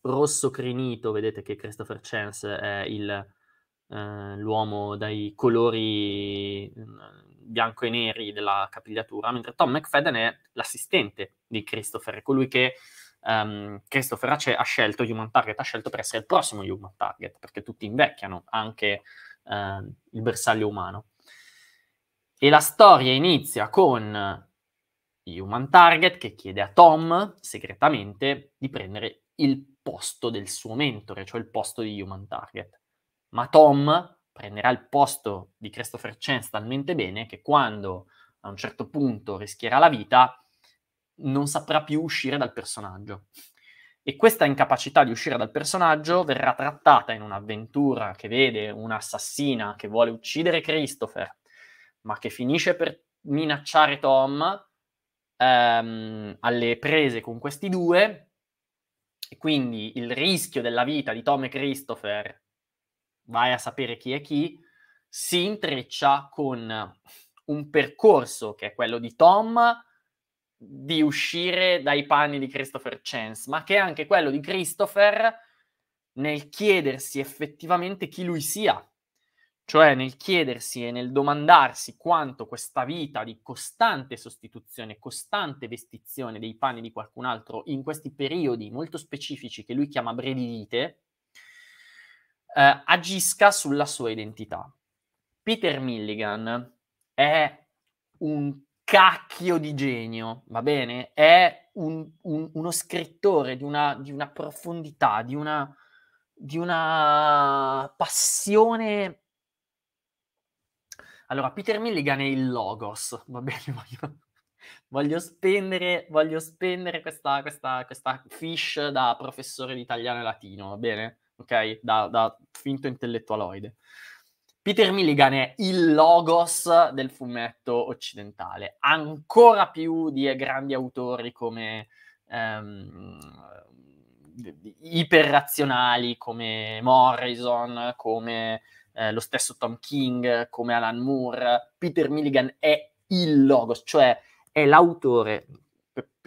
rosso crinito, vedete che Christopher Chance è il, eh, l'uomo dai colori mm, bianco e neri della capigliatura, mentre Tom McFadden è l'assistente di Christopher, è colui che um, Christopher ha, scelto, Human Target ha scelto per essere il prossimo Human Target, perché tutti invecchiano, anche uh, il bersaglio umano. E la storia inizia con Human Target che chiede a Tom, segretamente, di prendere il posto del suo mentore, cioè il posto di Human Target. Ma Tom prenderà il posto di Christopher Chance talmente bene che quando a un certo punto rischierà la vita non saprà più uscire dal personaggio. E questa incapacità di uscire dal personaggio verrà trattata in un'avventura che vede un'assassina che vuole uccidere Christopher, ma che finisce per minacciare Tom ehm, alle prese con questi due. E quindi il rischio della vita di Tom e Christopher vai a sapere chi è chi, si intreccia con un percorso che è quello di Tom di uscire dai panni di Christopher Chance, ma che è anche quello di Christopher nel chiedersi effettivamente chi lui sia, cioè nel chiedersi e nel domandarsi quanto questa vita di costante sostituzione, costante vestizione dei panni di qualcun altro in questi periodi molto specifici che lui chiama brevi vite, eh, agisca sulla sua identità. Peter Milligan è un cacchio di genio, va bene? È un, un, uno scrittore di una, di una profondità, di una, di una passione allora, Peter Milligan è il logos, va bene, voglio, voglio spendere, voglio spendere questa, questa, questa, fish da professore di italiano e latino, va bene? ok? Da, da finto intellettualoide. Peter Milligan è il logos del fumetto occidentale, ancora più di grandi autori come ehm, iperrazionali come Morrison, come eh, lo stesso Tom King, come Alan Moore. Peter Milligan è il logos, cioè è l'autore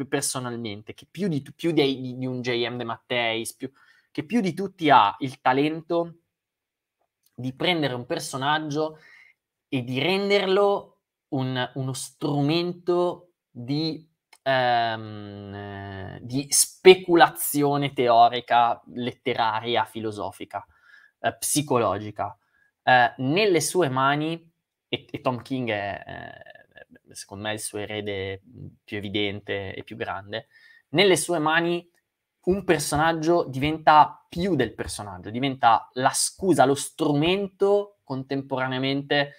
personalmente che più di, più di, di un JM De Matteis, più, che più di tutti ha il talento di prendere un personaggio e di renderlo un, uno strumento di, ehm, eh, di, speculazione teorica, letteraria, filosofica, eh, psicologica. Eh, nelle sue mani, e, e Tom King è, eh, secondo me, il suo erede più evidente e più grande, nelle sue mani un personaggio diventa più del personaggio, diventa la scusa, lo strumento contemporaneamente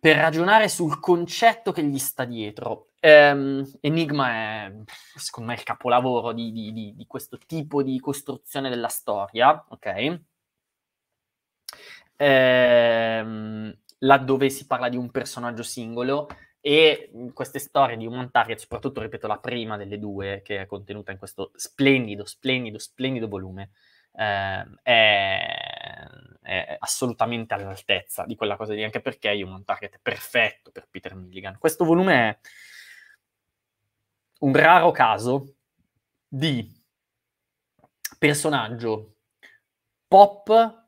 per ragionare sul concetto che gli sta dietro. Ehm, Enigma è, secondo me, il capolavoro di, di, di, di questo tipo di costruzione della storia, ok? Ehm, laddove si parla di un personaggio singolo e queste storie di Human Target, soprattutto, ripeto, la prima delle due, che è contenuta in questo splendido, splendido, splendido volume, eh, è, è, assolutamente all'altezza di quella cosa lì, anche perché Human Target è perfetto per Peter Milligan. Questo volume è un raro caso di personaggio pop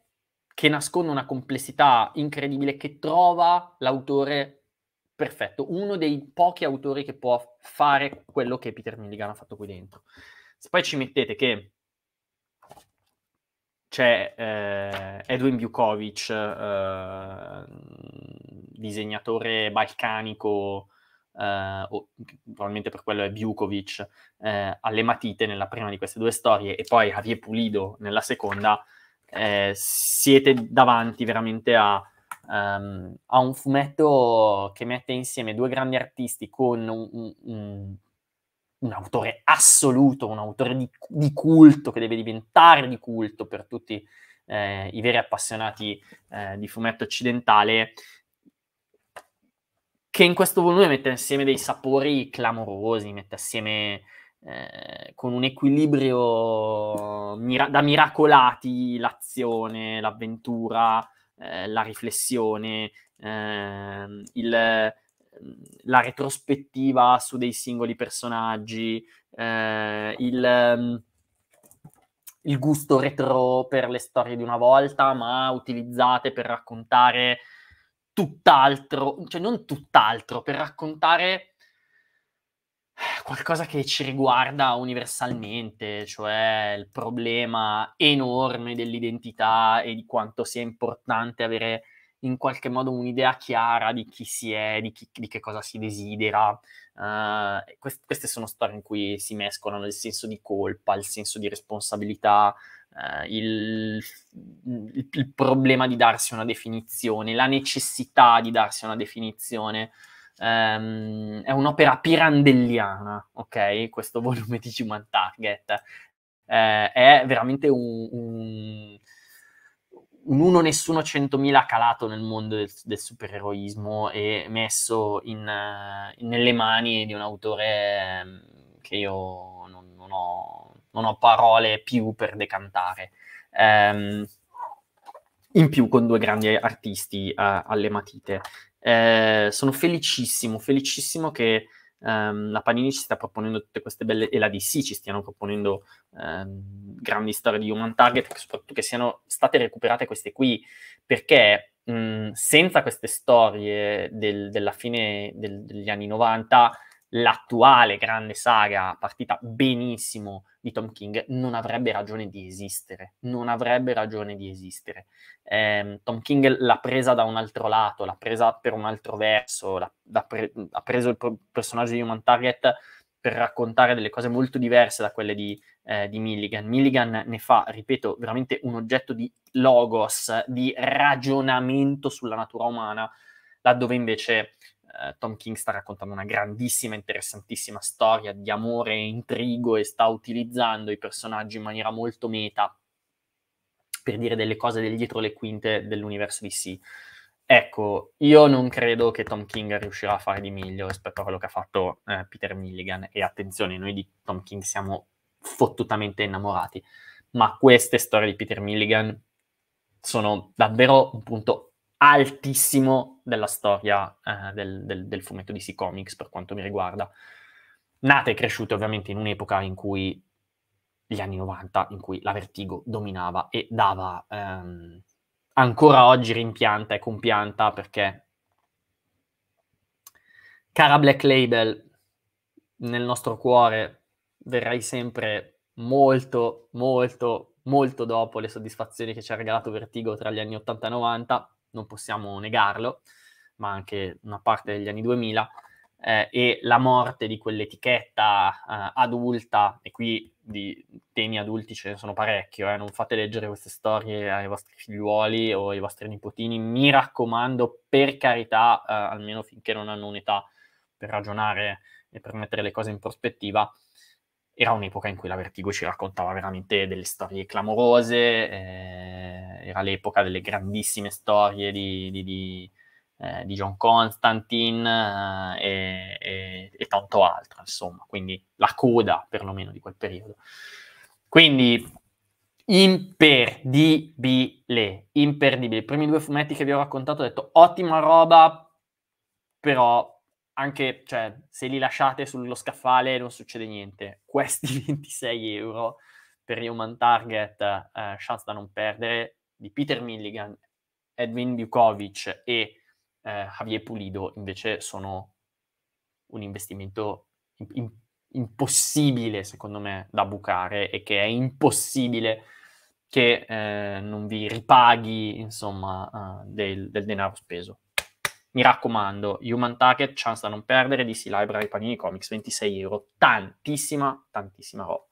che nasconde una complessità incredibile che trova l'autore perfetto, uno dei pochi autori che può fare quello che Peter Milligan ha fatto qui dentro. Se poi ci mettete che c'è eh, Edwin Bukovic, eh, disegnatore balcanico, eh, o, probabilmente per quello è Bukovic, eh, alle matite nella prima di queste due storie e poi Javier Pulido nella seconda, eh, siete davanti veramente a um, ehm, a un fumetto che mette insieme due grandi artisti con un, un, un, autore assoluto, un autore di, di, culto che deve diventare di culto per tutti eh, i veri appassionati eh, di fumetto occidentale, che in questo volume mette insieme dei sapori clamorosi, mette assieme eh, con un equilibrio mira- da miracolati l'azione, l'avventura, eh, la riflessione, eh, il, mm, la retrospettiva su dei singoli personaggi, eh, il, mm, il, gusto retro per le storie di una volta, ma utilizzate per raccontare tutt'altro, cioè non tutt'altro, per raccontare eh, qualcosa che ci riguarda universalmente, cioè il problema enorme dell'identità e di quanto sia importante avere in qualche modo un'idea chiara di chi si è, di, chi, di che cosa si desidera. Uh, quest- queste sono storie in cui si mescolano il senso di colpa, il senso di responsabilità, uh, il, il, il problema di darsi una definizione, la necessità di darsi una definizione ehm, è un'opera pirandelliana, ok? Questo volume di Human Target. Eh, è veramente un, un, un uno nessuno 100.000 calato nel mondo del, del supereroismo e messo in, in, eh, nelle mani di un autore ehm, che io non, non, ho, non ho, parole più per decantare. Eh, in più con due grandi artisti eh, alle matite. Eh, sono felicissimo, felicissimo che ehm, la Panini ci sta proponendo tutte queste belle, e la DC ci stiano proponendo ehm, grandi storie di Human Target, che soprattutto che siano state recuperate queste qui, perché mh, senza queste storie del, della fine del, degli anni 90 l'attuale grande saga partita benissimo di Tom King non avrebbe ragione di esistere, non avrebbe ragione di esistere. Eh, Tom King l'ha presa da un altro lato, l'ha presa per un altro verso, pre- ha preso il pro- personaggio di Human Target per raccontare delle cose molto diverse da quelle di, eh, di Milligan. Milligan ne fa, ripeto, veramente un oggetto di logos, di ragionamento sulla natura umana, laddove invece eh, Tom King sta raccontando una grandissima, interessantissima storia di amore e intrigo e sta utilizzando i personaggi in maniera molto meta per dire delle cose del dietro le quinte dell'universo di sì. Ecco, io non credo che Tom King riuscirà a fare di meglio rispetto a quello che ha fatto eh, Peter Milligan. E attenzione, noi di Tom King siamo fottutamente innamorati, ma queste storie di Peter Milligan sono davvero un punto altissimo della storia eh, del, del, del, fumetto DC Comics per quanto mi riguarda. Nate e cresciute ovviamente in un'epoca in cui gli anni 90, in cui la Vertigo dominava e dava ehm, ancora oggi rimpianta e compianta perché cara Black Label nel nostro cuore verrai sempre molto molto molto dopo le soddisfazioni che ci ha regalato Vertigo tra gli anni 80 e 90 non possiamo negarlo, ma anche una parte degli anni 2000, eh, e la morte di quell'etichetta eh, adulta, e qui di temi adulti ce ne sono parecchio, eh, non fate leggere queste storie ai vostri figliuoli o ai vostri nipotini, mi raccomando, per carità, eh, almeno finché non hanno un'età per ragionare e per mettere le cose in prospettiva, era un'epoca in cui la Vertigo ci raccontava veramente delle storie clamorose, eh, era l'epoca delle grandissime storie di, di, di, eh, di John Constantine eh, e, e, tanto altro, insomma, quindi la coda perlomeno di quel periodo. Quindi imperdibile, imperdibile. I primi due fumetti che vi ho raccontato ho detto ottima roba, però anche cioè, se li lasciate sullo scaffale non succede niente. Questi 26 euro per Human Target, eh, Chance da non perdere, di Peter Milligan, Edwin Bukovic e eh, Javier Pulido, invece sono un investimento in- in- impossibile, secondo me, da bucare e che è impossibile che eh, non vi ripaghi, insomma, uh, del, del denaro speso. Mi raccomando, Human Target, chance da non perdere, DC Library Panini Comics, 26 euro. Tantissima, tantissima roba.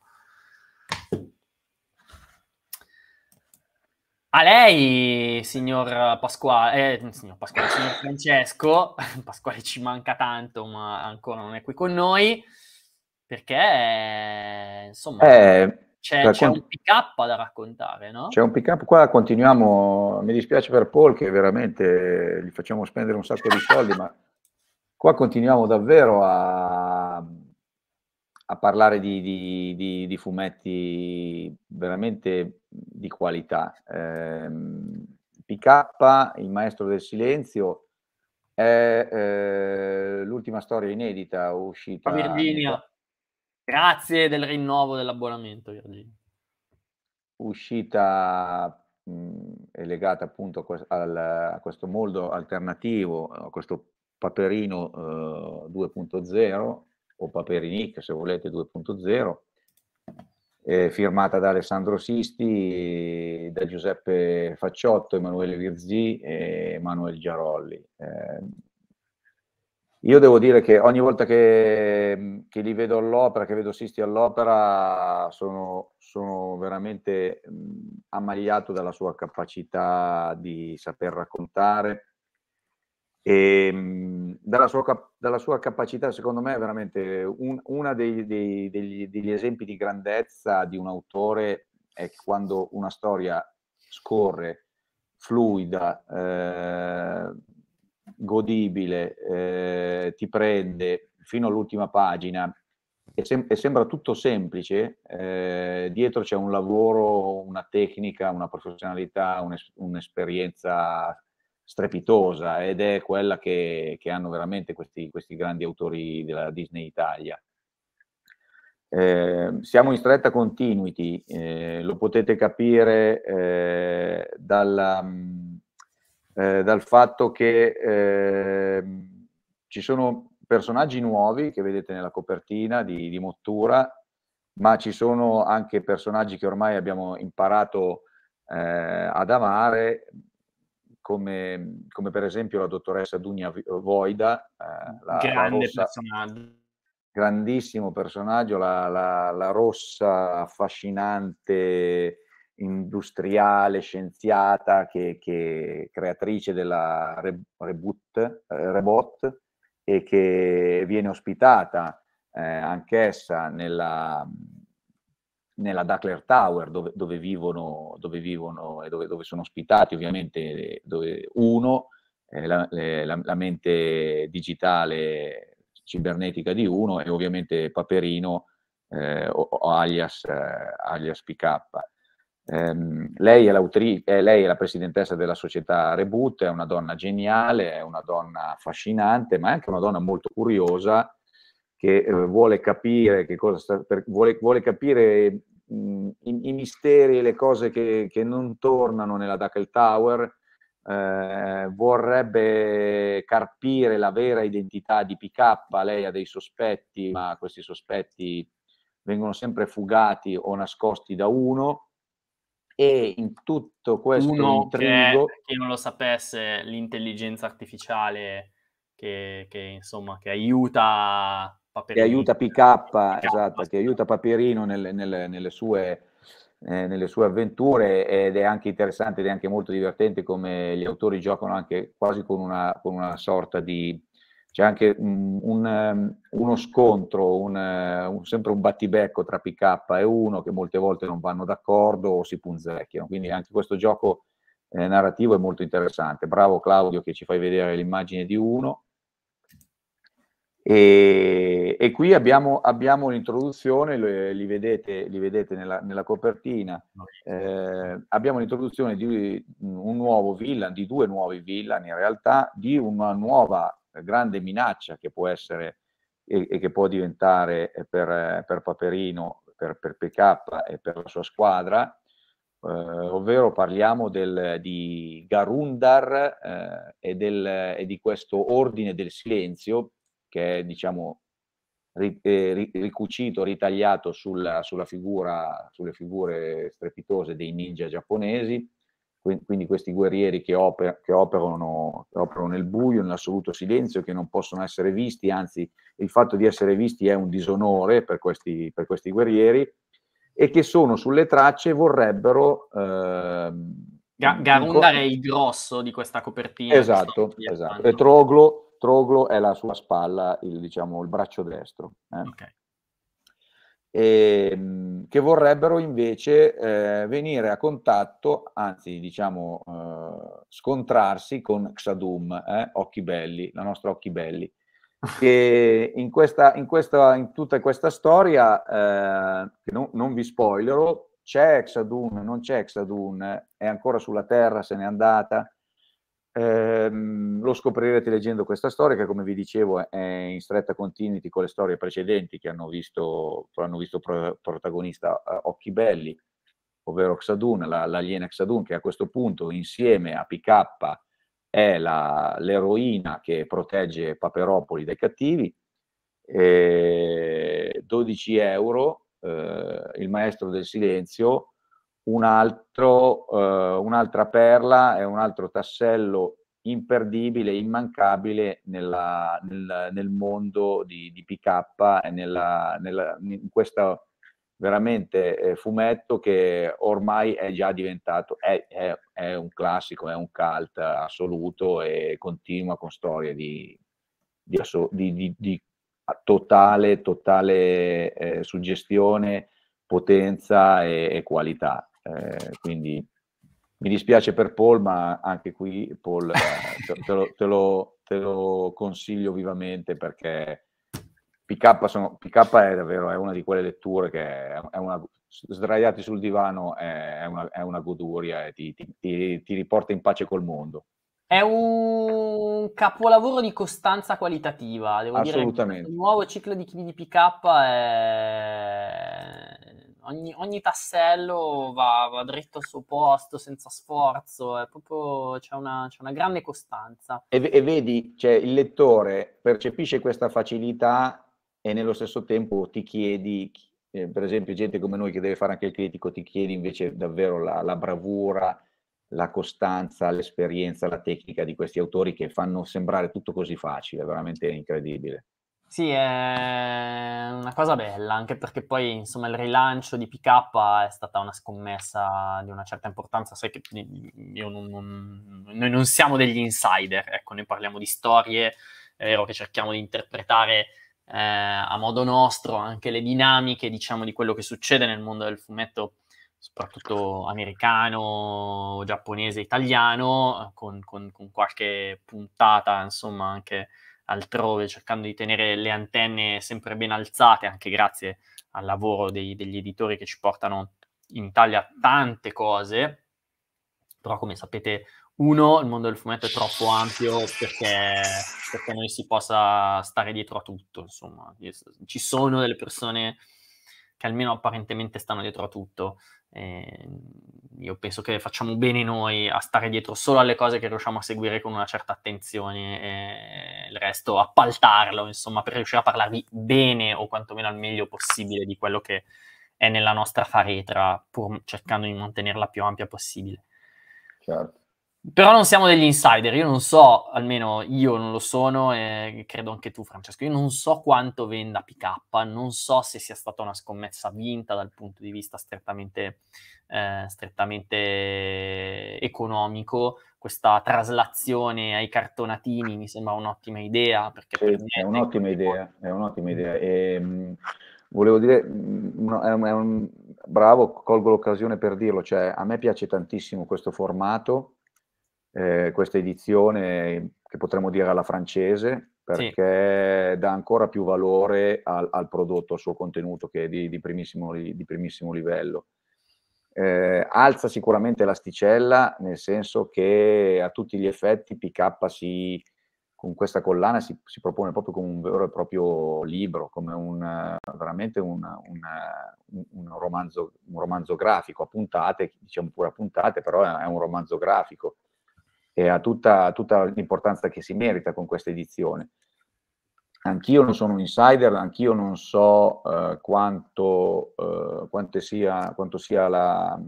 A lei, signor Pasquale, eh, signor Pasquale, signor Francesco, Pasquale ci manca tanto, ma ancora non è qui con noi, perché, insomma... Eh, c'è, c'è un pick up da raccontare, no? C'è un pick up qua, continuiamo. Mi dispiace per Paul che veramente gli facciamo spendere un sacco di soldi, ma qua continuiamo davvero a, a parlare di, di, di, di, fumetti veramente di qualità. Eh, up, Il maestro del silenzio, è eh, l'ultima storia inedita uscita. A Virginia. Grazie del rinnovo dell'abbonamento, Virgilio. Uscita mh, è legata appunto al, a, questo mondo alternativo, a questo Paperino eh, 2.0 o Paperinic se volete 2.0, eh, firmata da Alessandro Sisti, da Giuseppe Facciotto, Emanuele Virzi e Emanuele Giarolli. Eh, io devo dire che ogni volta che, che li vedo all'opera, che vedo Sisti all'opera, sono, sono veramente mh, ammagliato dalla sua capacità di saper raccontare e ehm, mh, dalla, sua, dalla sua, capacità, secondo me, è veramente un, uno degli esempi di grandezza di un autore è quando una storia scorre fluida, eh, godibile, eh, ti prende fino all'ultima pagina e, sem- e sembra tutto semplice, eh, dietro c'è un lavoro, una tecnica, una professionalità, un'es- un'esperienza strepitosa ed è quella che, che hanno veramente questi, questi, grandi autori della Disney Italia. Eh, siamo in stretta continuity, eh, lo potete capire eh, dalla mm, eh, dal fatto che eh, ci sono personaggi nuovi che vedete nella copertina di, di, Mottura, ma ci sono anche personaggi che ormai abbiamo imparato eh, ad amare, come, come, per esempio la dottoressa Dunia Voida, eh, la, grande la personaggio grandissimo personaggio, la, la, la rossa affascinante, industriale, scienziata, che, che creatrice della Re, Reboot, eh, Rebot e che viene ospitata eh, anch'essa nella, nella Duckler Tower dove, dove, vivono, dove vivono e dove, dove sono ospitati ovviamente dove uno, eh, la, la, la mente digitale cibernetica di uno e ovviamente Paperino eh, o, o alias, eh, alias PK. Um, lei, è eh, lei, è la presidentessa della società Reboot, è una donna geniale, è una donna affascinante, ma è anche una donna molto curiosa che eh, vuole capire, che sta, per, vuole, vuole capire mh, i, i, misteri e le cose che, che, non tornano nella Duckle Tower, eh, vorrebbe carpire la vera identità di PK, lei ha dei sospetti, ma questi sospetti vengono sempre fugati o nascosti da uno e in tutto questo Uno intrigo... Che, chi non lo sapesse, l'intelligenza artificiale che, che insomma, che aiuta Paperino. Esatto, che aiuta PK, PK esatto, PK. che aiuta Paperino nel, nel, nelle, sue, eh, nelle, sue, avventure ed è anche interessante ed è anche molto divertente come gli autori giocano anche quasi con una, con una sorta di c'è anche mm, un, ehm, uno scontro, eh, un, sempre un battibecco tra PK e uno che molte volte non vanno d'accordo o si punzecchiano. Quindi anche questo gioco eh, narrativo è molto interessante. Bravo Claudio che ci fai vedere l'immagine di uno. E, e qui abbiamo, abbiamo l'introduzione, li, li vedete, li vedete nella, nella copertina, eh, abbiamo l'introduzione di un nuovo villain, di due nuovi villain in realtà, di una nuova grande minaccia che può essere e, e che può diventare eh, per, eh, per Paperino, per, per, PK e per la sua squadra, eh, ovvero parliamo del, di Garundar eh, e, del, e, di questo ordine del silenzio che è diciamo ri, eh, ricucito, ritagliato sulla, sulla figura, sulle figure strepitose dei ninja giapponesi quindi questi guerrieri che, oper- che, operano, che, operano, nel buio, nell'assoluto silenzio, che non possono essere visti, anzi il fatto di essere visti è un disonore per questi, per questi guerrieri, e che sono sulle tracce vorrebbero... Eh, Ga- Garunda è il grosso di questa copertina. Esatto, esatto. E Troglo, Troglo, è la sua spalla, il, diciamo, il braccio destro. Eh? Okay e, ehm, che vorrebbero invece eh, venire a contatto, anzi diciamo eh, scontrarsi con Xadum, eh, Occhi Belli, la nostra Occhi Belli, che in, questa, in, questa, in tutta questa storia, eh, che non, non vi spoilerò, c'è Xadun, non c'è Xadun, eh, è ancora sulla Terra, se n'è andata, Ehm, lo scoprirete leggendo questa storia che, come vi dicevo, è in stretta continuity con le storie precedenti che hanno visto, hanno visto pro, protagonista eh, Occhi Belli, ovvero Xadun, la, l'aliena Xadun, che a questo punto insieme a PK è la, l'eroina che protegge Paperopoli dai cattivi. E eh, 12 euro, eh, il maestro del silenzio, un altro, eh, un'altra perla e un altro tassello imperdibile, immancabile nella, nel, nel, mondo di, di PK e nella, nella, in questo veramente eh, fumetto che ormai è già diventato, è, è, è, un classico, è un cult assoluto e continua con storie di, di, di, di totale, totale eh, suggestione, potenza e, e qualità. Eh, quindi mi dispiace per Paul, ma anche qui Paul eh, te, lo, te, lo, te, lo, consiglio vivamente perché PK, sono, PK è davvero è una di quelle letture che è, una, sdraiati sul divano è una, è una goduria e ti, ti, ti, ti riporta in pace col mondo. È un capolavoro di costanza qualitativa, devo dire. Assolutamente. Il nuovo ciclo di, di PK è ogni, ogni tassello va, va, dritto al suo posto, senza sforzo, è proprio, c'è, una, c'è una grande costanza. E, e vedi, cioè, il lettore percepisce questa facilità e nello stesso tempo ti chiedi, eh, per esempio gente come noi che deve fare anche il critico, ti chiedi invece davvero la, la bravura, la costanza, l'esperienza, la tecnica di questi autori che fanno sembrare tutto così facile, veramente incredibile. Sì, è una cosa bella, anche perché poi insomma il rilancio di PK è stata una scommessa di una certa importanza. Sai che io non, non, noi non siamo degli insider, ecco, noi parliamo di storie, è vero che cerchiamo di interpretare eh, a modo nostro anche le dinamiche, diciamo, di quello che succede nel mondo del fumetto, soprattutto americano, giapponese, italiano, con, con, con qualche puntata, insomma, anche altrove, cercando di tenere le antenne sempre ben alzate, anche grazie al lavoro dei, degli editori che ci portano in Italia tante cose, però come sapete uno, il mondo del fumetto è troppo ampio perché, perché noi si possa stare dietro a tutto, insomma, ci sono delle persone che almeno apparentemente stanno dietro a tutto, eh, io penso che facciamo bene noi a stare dietro solo alle cose che riusciamo a seguire con una certa attenzione e il resto appaltarlo, insomma, per riuscire a parlarvi bene o quantomeno al meglio possibile di quello che è nella nostra faretra, pur cercando di mantenerla più ampia possibile. Certo. Però non siamo degli insider, io non so, almeno io non lo sono e credo anche tu Francesco, io non so quanto venda PK, non so se sia stata una scommessa vinta dal punto di vista strettamente, eh, strettamente economico, questa traslazione ai cartonatini mi sembra un'ottima idea. Perché per è, un'ottima idea, è un'ottima idea, e, ehm, mh, volevo dire, mh, mm, è un, è un, bravo, colgo l'occasione per dirlo, cioè a me piace tantissimo questo formato eh, questa edizione che potremmo dire alla francese perché sì. dà ancora più valore al, al, prodotto, al suo contenuto che è di, di, primissimo, di primissimo, livello. Eh, alza sicuramente l'asticella nel senso che a tutti gli effetti PK si, con questa collana si, si, propone proprio come un vero e proprio libro, come un, veramente un, un, un, romanzo, un romanzo grafico, a puntate, diciamo pure a puntate, però è un romanzo grafico e ha tutta, tutta l'importanza che si merita con questa edizione. Anch'io non sono un insider, anch'io non so eh, quanto, eh, quanto, sia, quanto sia la,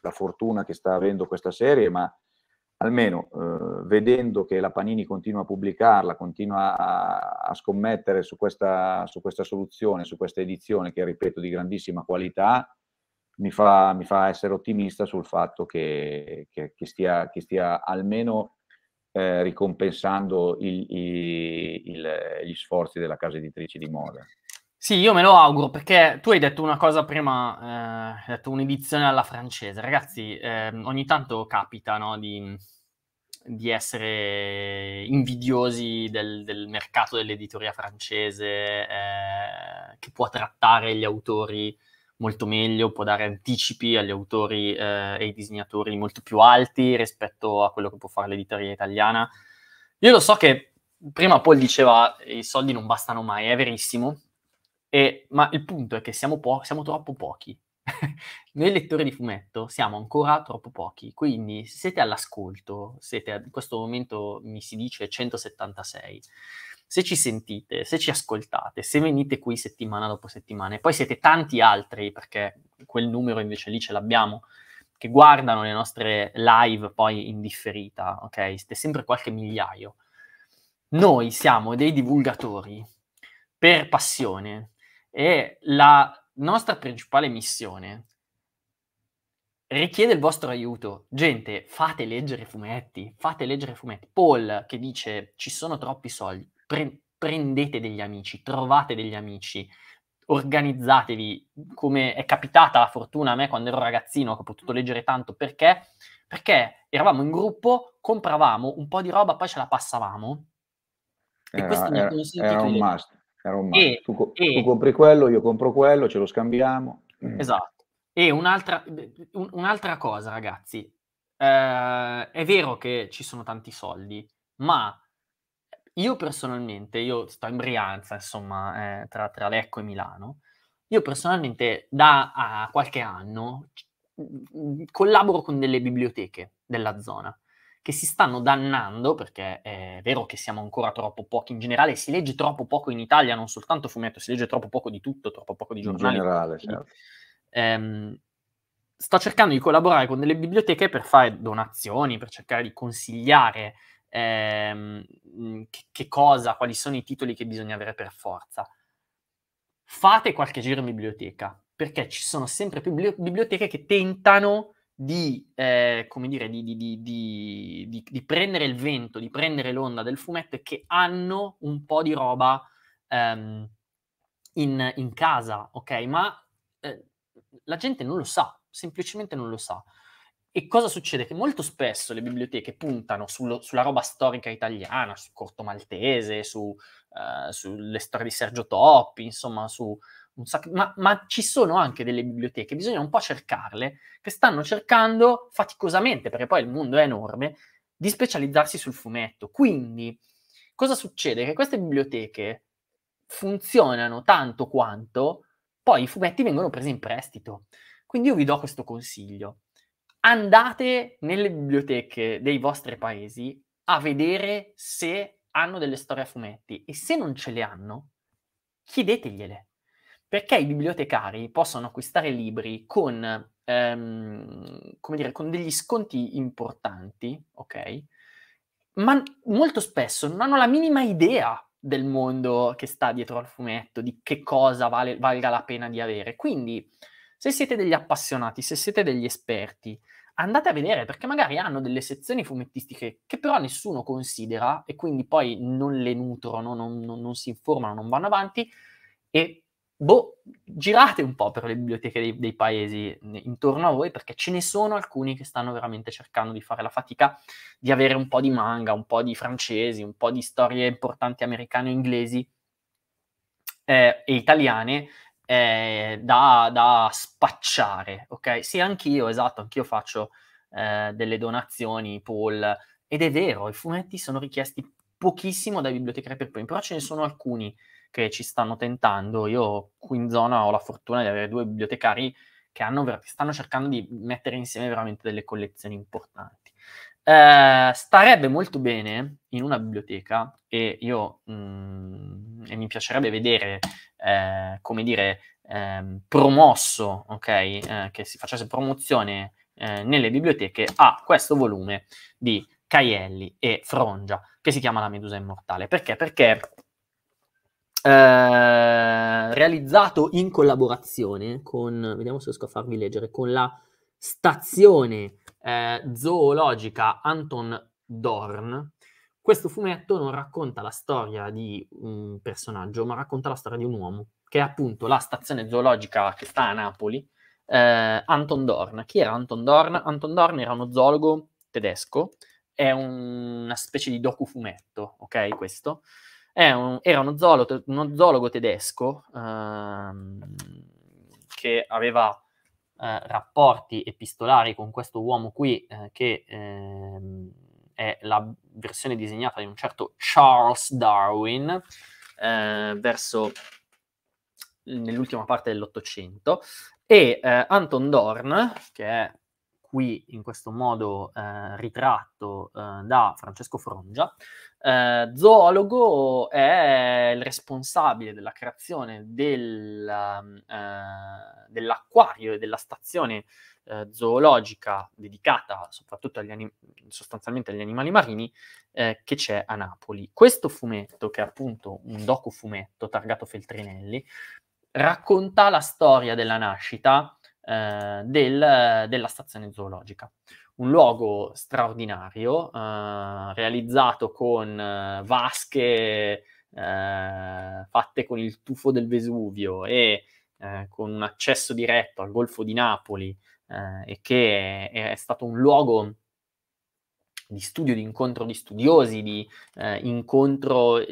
la, fortuna che sta avendo questa serie, ma almeno eh, vedendo che la Panini continua a pubblicarla, continua a, a scommettere su questa, su questa soluzione, su questa edizione che ripeto di grandissima qualità, mi fa, mi fa essere ottimista sul fatto che, che, che, stia, che stia, almeno eh, ricompensando il, il, il, gli sforzi della casa editrice di moda. Sì, io me lo auguro perché tu hai detto una cosa prima, eh, hai detto un'edizione alla francese. Ragazzi, eh, ogni tanto capita no, di, di, essere invidiosi del, del mercato dell'editoria francese eh, che può trattare gli autori molto meglio, può dare anticipi agli autori eh, e ai disegnatori molto più alti rispetto a quello che può fare l'editoria italiana. Io lo so che prima Paul diceva i soldi non bastano mai, è verissimo, e, ma il punto è che siamo, po- siamo troppo pochi. Noi lettori di fumetto siamo ancora troppo pochi, quindi se siete all'ascolto, siete a- in questo momento mi si dice 176, se ci sentite, se ci ascoltate, se venite qui settimana dopo settimana, e poi siete tanti altri, perché quel numero invece lì ce l'abbiamo, che guardano le nostre live poi in differita, ok? Siete sempre qualche migliaio. Noi siamo dei divulgatori per passione e la nostra principale missione richiede il vostro aiuto. Gente, fate leggere fumetti, fate leggere fumetti. Paul che dice ci sono troppi soldi pre- prendete degli amici, trovate degli amici, organizzatevi, come è capitata la fortuna a me quando ero ragazzino, che ho potuto leggere tanto, perché? Perché eravamo in gruppo, compravamo un po' di roba, poi ce la passavamo. E era, questo mi ha consentito... Era un must, era un must. E, tu, e, tu compri quello, io compro quello, ce lo scambiamo. Esatto. E un'altra, un'altra cosa, ragazzi, eh, è vero che ci sono tanti soldi, ma io personalmente, io sto in Brianza, insomma, eh, tra, tra, Lecco e Milano, io personalmente da qualche anno mm, collaboro con delle biblioteche della zona che si stanno dannando, perché è vero che siamo ancora troppo pochi in generale, si legge troppo poco in Italia, non soltanto fumetto, si legge troppo poco di tutto, troppo poco di giornali. In generale, certo. Ehm, sto cercando di collaborare con delle biblioteche per fare donazioni, per cercare di consigliare ehm, che, cosa, quali sono i titoli che bisogna avere per forza. Fate qualche giro in biblioteca, perché ci sono sempre più biblioteche che tentano di, eh, come dire, di, di, di, di, prendere il vento, di prendere l'onda del fumetto e che hanno un po' di roba ehm, in, in, casa, ok? Ma eh, la gente non lo sa, semplicemente non lo sa. E cosa succede? Che molto spesso le biblioteche puntano sullo, sulla roba storica italiana, su Corto Maltese, su, uh, sulle storie di Sergio Toppi, insomma, su un sacco... Ma, ma, ci sono anche delle biblioteche, bisogna un po' cercarle, che stanno cercando faticosamente, perché poi il mondo è enorme, di specializzarsi sul fumetto. Quindi, cosa succede? Che queste biblioteche funzionano tanto quanto poi i fumetti vengono presi in prestito. Quindi io vi do questo consiglio andate nelle biblioteche dei vostri paesi a vedere se hanno delle storie a fumetti e se non ce le hanno, chiedetegliele. Perché i bibliotecari possono acquistare libri con, ehm, come dire, con degli sconti importanti, ok? Ma molto spesso non hanno la minima idea del mondo che sta dietro al fumetto, di che cosa vale, valga la pena di avere. Quindi, se siete degli appassionati, se siete degli esperti, andate a vedere perché magari hanno delle sezioni fumettistiche che però nessuno considera e quindi poi non le nutrono, non, non, non si informano, non vanno avanti e boh, girate un po' per le biblioteche dei, dei, paesi intorno a voi perché ce ne sono alcuni che stanno veramente cercando di fare la fatica di avere un po' di manga, un po' di francesi, un po' di storie importanti americane o inglesi eh, e italiane eh, da, da, spacciare, ok? Sì, anch'io, esatto, anch'io faccio eh, delle donazioni, Paul, ed è vero, i fumetti sono richiesti pochissimo dai bibliotecari per primi, però ce ne sono alcuni che ci stanno tentando. Io qui in zona ho la fortuna di avere due bibliotecari che hanno, stanno cercando di mettere insieme veramente delle collezioni importanti. Eh, starebbe molto bene in una biblioteca e io mh, mm, e mi piacerebbe vedere, eh, come dire, eh, promosso, ok, eh, che si facesse promozione eh, nelle biblioteche a questo volume di Caielli e Frongia che si chiama La Medusa Immortale. Perché? Perché eh, realizzato in collaborazione con, vediamo se riesco a farvi leggere, con la stazione eh, zoologica Anton Dorn, questo fumetto non racconta la storia di un personaggio, ma racconta la storia di un uomo, che è appunto la stazione zoologica che sta a Napoli, eh, Anton Dorn. Chi era Anton Dorn? Anton Dorn era uno zoologo tedesco, è un, una specie di docufumetto, ok? Questo. Un, era uno zoologo, uno zoologo tedesco ehm, che aveva eh, rapporti epistolari con questo uomo qui eh, che ehm, è la versione disegnata di un certo Charles Darwin eh, verso nell'ultima parte dell'Ottocento e Anton Dorn che è qui in questo modo eh, ritratto eh, da Francesco Frongia. Eh, zoologo è il responsabile della creazione del, ehm, eh, dell'acquario e della stazione eh, zoologica dedicata soprattutto agli anim- sostanzialmente agli animali marini eh, che c'è a Napoli. Questo fumetto, che è appunto un docufumetto targato Feltrinelli, racconta la storia della nascita eh, del, eh, della stazione zoologica. Un luogo straordinario, eh, realizzato con eh, vasche eh, fatte con il tufo del Vesuvio e con un accesso diretto al Golfo di Napoli, e che è, è stato un luogo di studio, di incontro di studiosi, di eh, incontro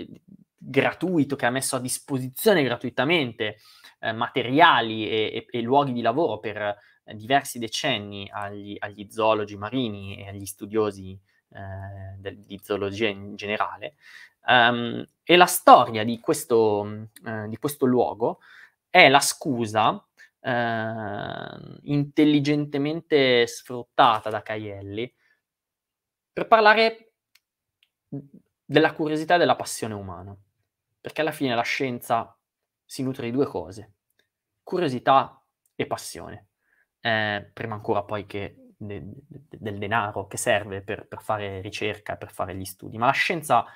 gratuito che ha messo a disposizione gratuitamente eh, materiali e, e, e, luoghi di lavoro per eh, diversi decenni agli, agli, zoologi marini e agli studiosi eh, del, di zoologia in generale. Um, e la storia di questo, mm, eh, di questo, luogo è la scusa eh, intelligentemente sfruttata da Caielli per parlare mm, della curiosità e della passione umana perché alla fine la scienza si nutre di due cose, curiosità e passione, eh, prima ancora poi che de- de- del denaro che serve per, per fare ricerca, per fare gli studi, ma la scienza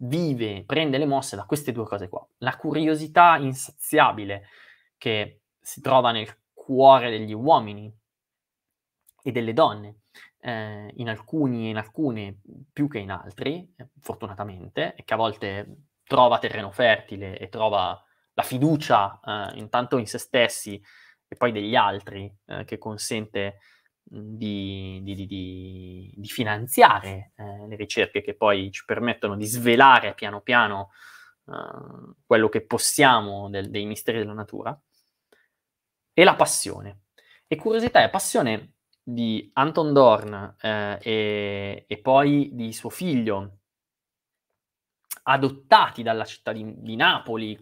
vive, prende le mosse da queste due cose qua, la curiosità insaziabile che si trova nel cuore degli uomini e delle donne, eh, in alcuni e in alcune più che in altri, eh, fortunatamente, e che a volte trova terreno fertile e trova la fiducia eh, intanto in se stessi e poi degli altri eh, che consente di, di, di, di finanziare eh, le ricerche che poi ci permettono di svelare piano piano eh, quello che possiamo del, dei misteri della natura, e la passione. E curiosità e passione di Anton Dorn eh, e, e poi di suo figlio adottati dalla città di, di Napoli,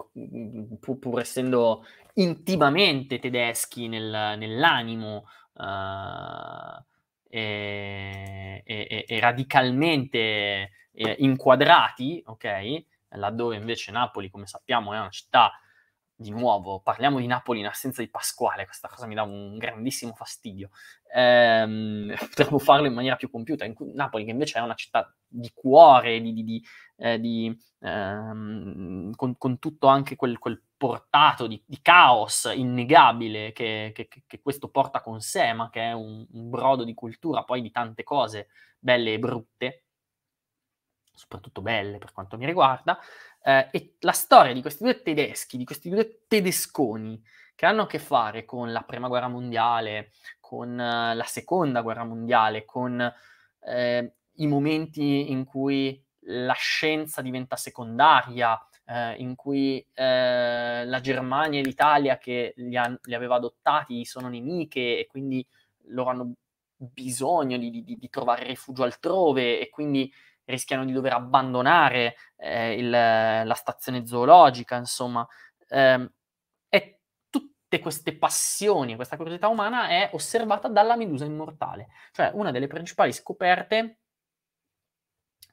pur, pur, essendo intimamente tedeschi nel, nell'animo uh, e, e, e, radicalmente eh, inquadrati, ok? Laddove invece Napoli, come sappiamo, è una città di nuovo, parliamo di Napoli in assenza di Pasquale, questa cosa mi dà un grandissimo fastidio. Ehm, potremmo farlo in maniera più compiuta. In Napoli, che invece è una città di cuore, di, di, di, eh, di ehm, con, con, tutto anche quel, quel portato di, caos innegabile che, che, che, questo porta con sé, ma che è un, un brodo di cultura poi di tante cose belle e brutte soprattutto belle per quanto mi riguarda, eh, e la storia di questi due tedeschi, di questi due tedesconi che hanno a che fare con la prima guerra mondiale, con eh, la seconda guerra mondiale, con eh, i momenti in cui la scienza diventa secondaria, eh, in cui eh, la Germania e l'Italia che li, ha, li, aveva adottati sono nemiche e quindi loro hanno bisogno di, di, di trovare rifugio altrove e quindi rischiano di dover abbandonare eh, il, eh, la stazione zoologica, insomma. Eh, e tutte queste passioni, questa curiosità umana è osservata dalla medusa immortale, cioè una delle principali scoperte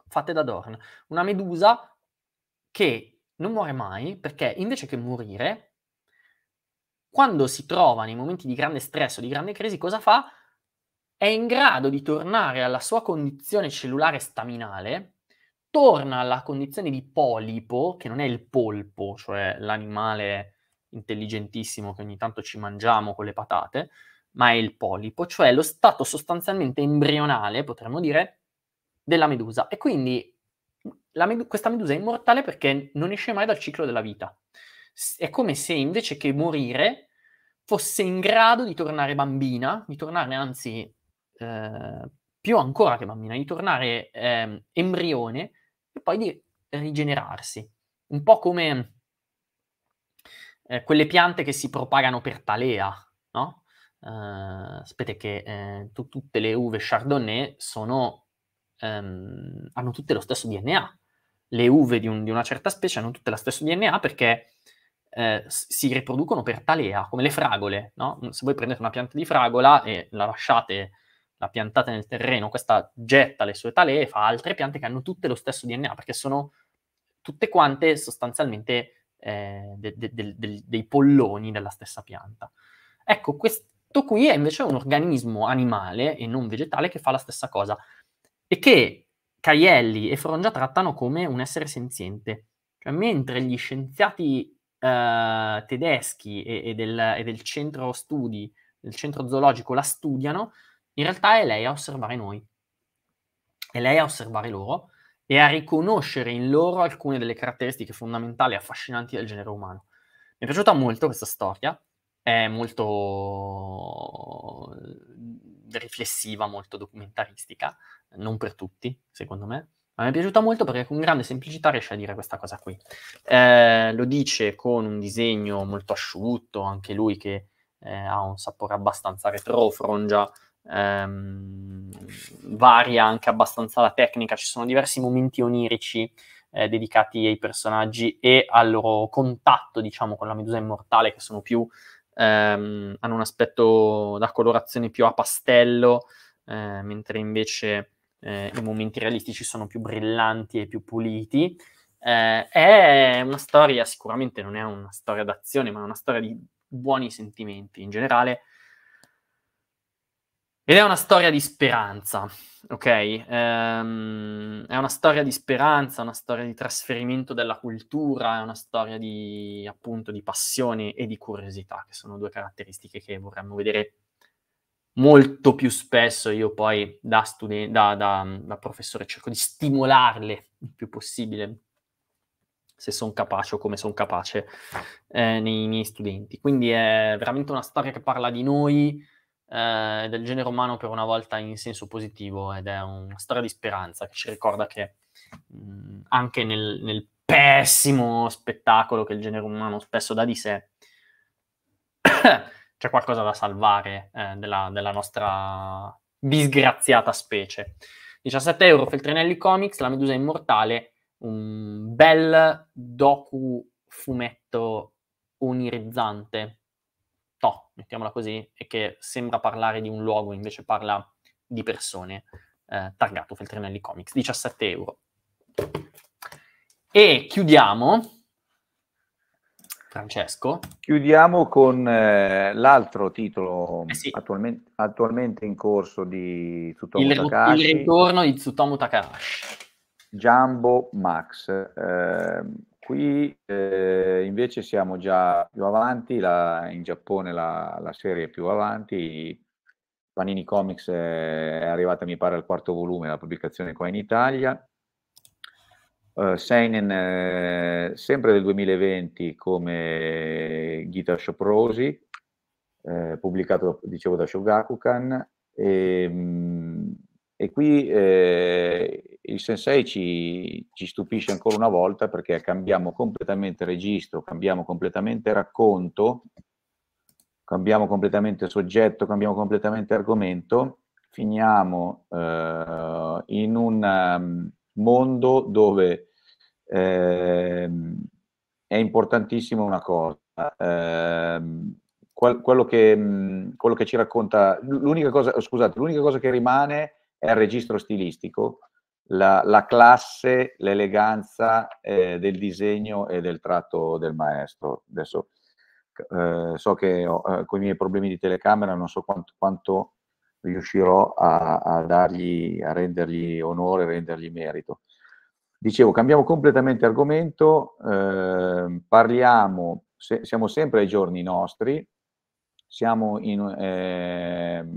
fatte da Dorn. Una medusa che non muore mai perché invece che morire, quando si trova nei momenti di grande stress o di grande crisi, cosa fa? è in grado di tornare alla sua condizione cellulare staminale, torna alla condizione di polipo, che non è il polpo, cioè l'animale intelligentissimo che ogni tanto ci mangiamo con le patate, ma è il polipo, cioè lo stato sostanzialmente embrionale, potremmo dire, della medusa. E quindi medu- questa medusa è immortale perché non esce mai dal ciclo della vita. È come se invece che morire fosse in grado di tornare bambina, di tornare anzi Ehm, più ancora che bambina, di tornare eh, embrione e poi di rigenerarsi. Un po' come eh, quelle piante che si propagano per talea, no? Ehm, sapete che eh, tu, tutte le uve Chardonnay sono, ehm, hanno tutte lo stesso DNA. Le uve di, un, di una certa specie hanno tutte lo stesso DNA perché eh, si riproducono per talea, come le fragole, no? Se voi prendete una pianta di fragola e la lasciate l'ha piantata nel terreno, questa getta le sue talee e fa altre piante che hanno tutte lo stesso DNA, perché sono tutte quante sostanzialmente eh, de- de- de- dei polloni della stessa pianta. Ecco, questo qui è invece un organismo animale e non vegetale che fa la stessa cosa e che Caielli e Frongia trattano come un essere senziente. Cioè, mentre gli scienziati eh, tedeschi e, e, del, e del centro studi, del centro zoologico la studiano, in realtà è lei a osservare noi, è lei a osservare loro e a riconoscere in loro alcune delle caratteristiche fondamentali e affascinanti del genere umano. Mi è piaciuta molto questa storia, è molto eh, riflessiva, molto documentaristica, non per tutti, secondo me. Ma mi è piaciuta molto perché con grande semplicità riesce a dire questa cosa qui. Eh, lo dice con un disegno molto asciutto, anche lui che eh, ha un sapore abbastanza retro, frongia ehm, varia anche abbastanza la tecnica, ci sono diversi momenti onirici eh, dedicati ai personaggi e al loro contatto, diciamo, con la medusa immortale, che sono più ehm, hanno un aspetto da colorazione più a pastello, eh, mentre invece eh, i momenti realistici sono più brillanti e più puliti. Eh, è una storia, sicuramente non è una storia d'azione, ma è una storia di buoni sentimenti in generale. Ed è una storia di speranza, ok? Ehm, è una storia di speranza, una storia di trasferimento della cultura, è una storia di, appunto, di passione e di curiosità, che sono due caratteristiche che vorremmo vedere molto più spesso. Io poi da, studen- da, da, da professore cerco di stimolarle il più possibile, se sono capace o come sono capace, eh, nei miei studenti. Quindi è veramente una storia che parla di noi eh, del genere umano per una volta in senso positivo ed è una storia di speranza che ci ricorda che mh, mm, anche nel, nel pessimo spettacolo che il genere umano spesso dà di sé, c'è qualcosa da salvare eh, della, della, nostra disgraziata specie. 17 euro Feltrinelli Comics, La Medusa Immortale, un bel docu fumetto onirizzante to, mettiamola così, e che sembra parlare di un luogo, invece parla di persone, eh, targato Feltrinelli Comics, 17 euro. E chiudiamo, Francesco. Chiudiamo con eh, l'altro titolo eh sì. attualmente, attualmente, in corso di Tsutomu il, Takahashi. Il ritorno di Tsutomu Takahashi. Jumbo Max. Eh, Qui eh, invece siamo già più avanti, la, in Giappone la, la, serie è più avanti, Panini Comics è arrivata mi pare al quarto volume, la pubblicazione qua in Italia. Uh, Seinen eh, sempre del 2020 come Guitar Shop Rosi, eh, pubblicato dicevo da Shogakukan e, ehm, e qui eh, il sensei ci, ci, stupisce ancora una volta perché cambiamo completamente registro, cambiamo completamente racconto, cambiamo completamente soggetto, cambiamo completamente argomento, finiamo eh, in un ehm, mondo dove eh, è importantissima una cosa. Eh, quello, che, mm, quello che ci racconta, l'unica cosa, scusate, l'unica cosa che rimane è il registro stilistico la, la classe, l'eleganza eh, del disegno e del tratto del maestro. Adesso eh, so che ho, eh, con i miei problemi di telecamera non so quanto, quanto riuscirò a, a, dargli, a rendergli onore, a rendergli merito. Dicevo, cambiamo completamente argomento, eh, parliamo, se, siamo sempre ai giorni nostri, in, eh,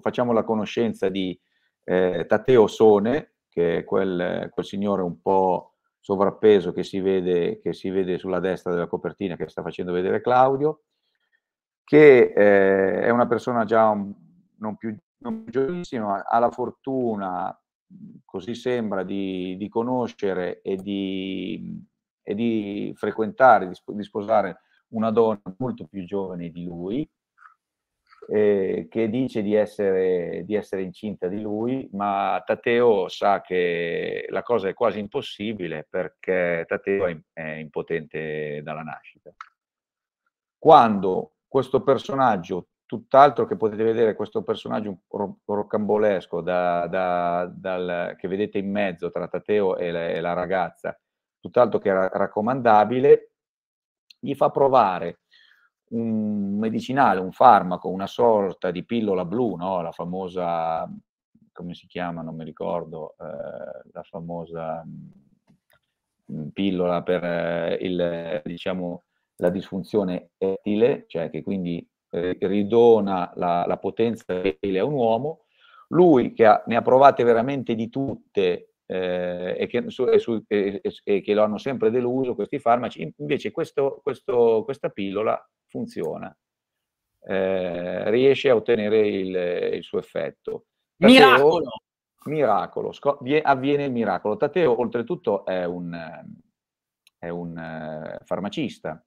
facciamo la conoscenza di eh, Tatteo Sone, che è quel, quel signore un po' sovrappeso che si, vede, che si vede sulla destra della copertina che sta facendo vedere Claudio, che eh, è una persona già un, non più non giovanissima, ha la fortuna, così sembra, di, di conoscere e di, e di frequentare, di, sposare una donna molto più giovane di lui, eh, che dice di essere, di essere, incinta di lui, ma Tateo sa che la cosa è quasi impossibile perché Tateo è, è impotente dalla nascita. Quando questo personaggio, tutt'altro che potete vedere, questo personaggio ro- rocambolesco da, da, dal, che vedete in mezzo tra Tateo e la, e la ragazza, tutt'altro che ra- raccomandabile, gli fa provare un medicinale, un farmaco, una sorta di pillola blu, no? la famosa, come si chiama, non mi ricordo, eh, la famosa mm, pillola per eh, il, diciamo, la disfunzione etile, cioè che quindi eh, ridona la, la potenza etile a un uomo, lui che ha, ne ha provate veramente di tutte eh, e, che, su, e, su, e, e, che, lo hanno sempre deluso questi farmaci, invece questo, questo, questa pillola funziona, eh, riesce a ottenere il, il suo effetto. Tateo, miracolo! Miracolo, scop- avviene il miracolo. Tateo oltretutto è un, è un uh, farmacista,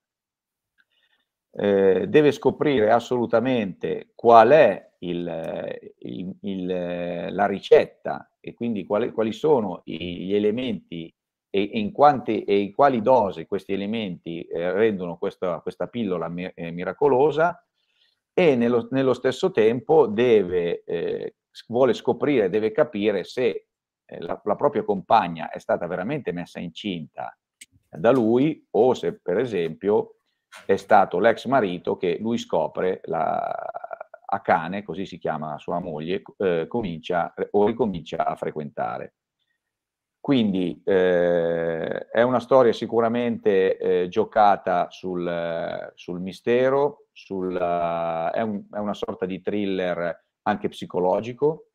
eh, deve scoprire assolutamente qual è il, il, il, la ricetta e quindi quali, quali sono gli elementi e, in quanti, e in quali dosi questi elementi eh, rendono questa, questa pillola mi, eh, miracolosa e nello, nello stesso tempo deve, eh, vuole scoprire, deve capire se eh, la, la, propria compagna è stata veramente messa incinta da lui o se per esempio è stato l'ex marito che lui scopre la, a cane, così si chiama sua moglie, eh, comincia o ricomincia a frequentare. Quindi eh, è una storia sicuramente eh, giocata sul, sul mistero, sul, uh, è, un, è, una sorta di thriller anche psicologico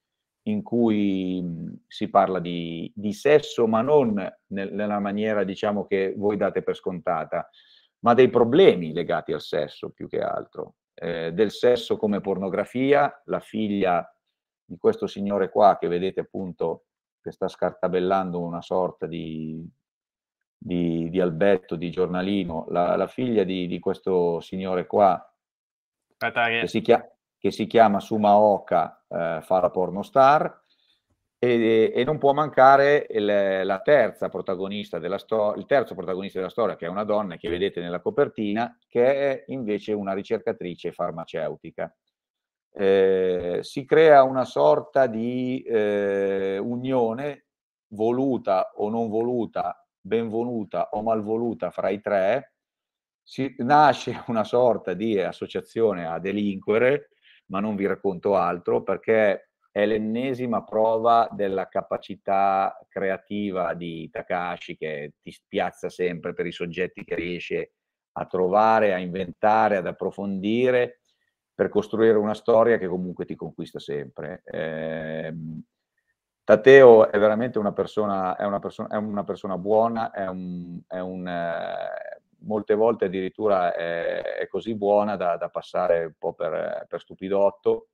in cui mm, si parla di, di, sesso, ma non nel, nella maniera diciamo, che voi date per scontata, ma dei problemi legati al sesso più che altro, eh, del sesso come pornografia, la figlia di questo signore qua che vedete appunto che sta scartabellando una sorta di, di, di Alberto, di giornalino, la, la figlia di, di, questo signore qua, che si, chiama, che si chiama Sumaoka, eh, fa la pornostar, e, e, non può mancare il, la terza protagonista della storia, il terzo protagonista della storia, che è una donna che vedete nella copertina, che è invece una ricercatrice farmaceutica eh, si crea una sorta di eh, unione voluta o non voluta, benvoluta o malvoluta fra i tre, si, nasce una sorta di associazione a delinquere, ma non vi racconto altro perché è l'ennesima prova della capacità creativa di Takashi che ti spiazza sempre per i soggetti che riesce a trovare, a inventare, ad approfondire per costruire una storia che comunque ti conquista sempre. Eh, Tateo è veramente una persona, è una persona, è una persona buona, è un, è un, eh, molte volte addirittura è, così buona da, da, passare un po' per, per stupidotto.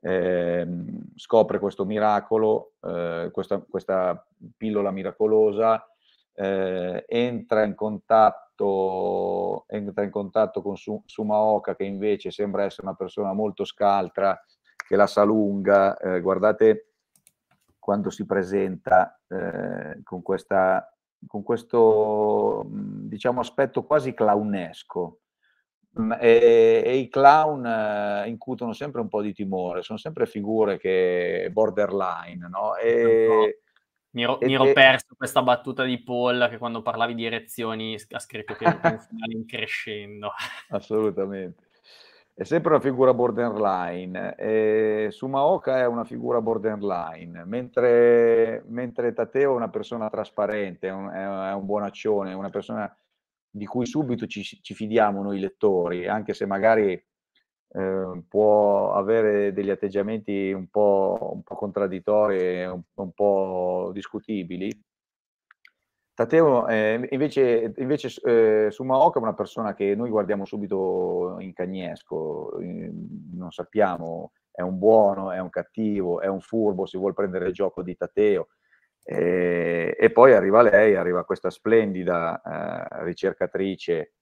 Eh, scopre questo miracolo, eh, questa, questa pillola miracolosa, eh, entra, in contatto, entra in contatto con Su, Sumaoka che invece sembra essere una persona molto scaltra, che la salunga, eh, guardate quando si presenta eh, con, questa, con questo mm, diciamo, aspetto quasi clownesco. Mm, e, e, i clown eh, incutono sempre un po' di timore, sono sempre figure che borderline, no? E, mi ero, mi ero, perso questa battuta di Paul che quando parlavi di erezioni ha scritto che era un finale in crescendo. Assolutamente. È sempre una figura borderline. Eh, Sumaoka è una figura borderline, mentre, mentre Tateo è una persona trasparente, è un, è un buonaccione, è una persona di cui subito ci, ci fidiamo noi lettori, anche se magari Ehm, può avere degli atteggiamenti un po', un po contraddittori, un, un, po' discutibili. Tateo eh, invece, invece eh, Sumaoka è una persona che noi guardiamo subito in cagnesco, ehm, non sappiamo, è un buono, è un cattivo, è un furbo, si vuole prendere il gioco di Tateo. Eh, e poi arriva lei, arriva questa splendida eh, ricercatrice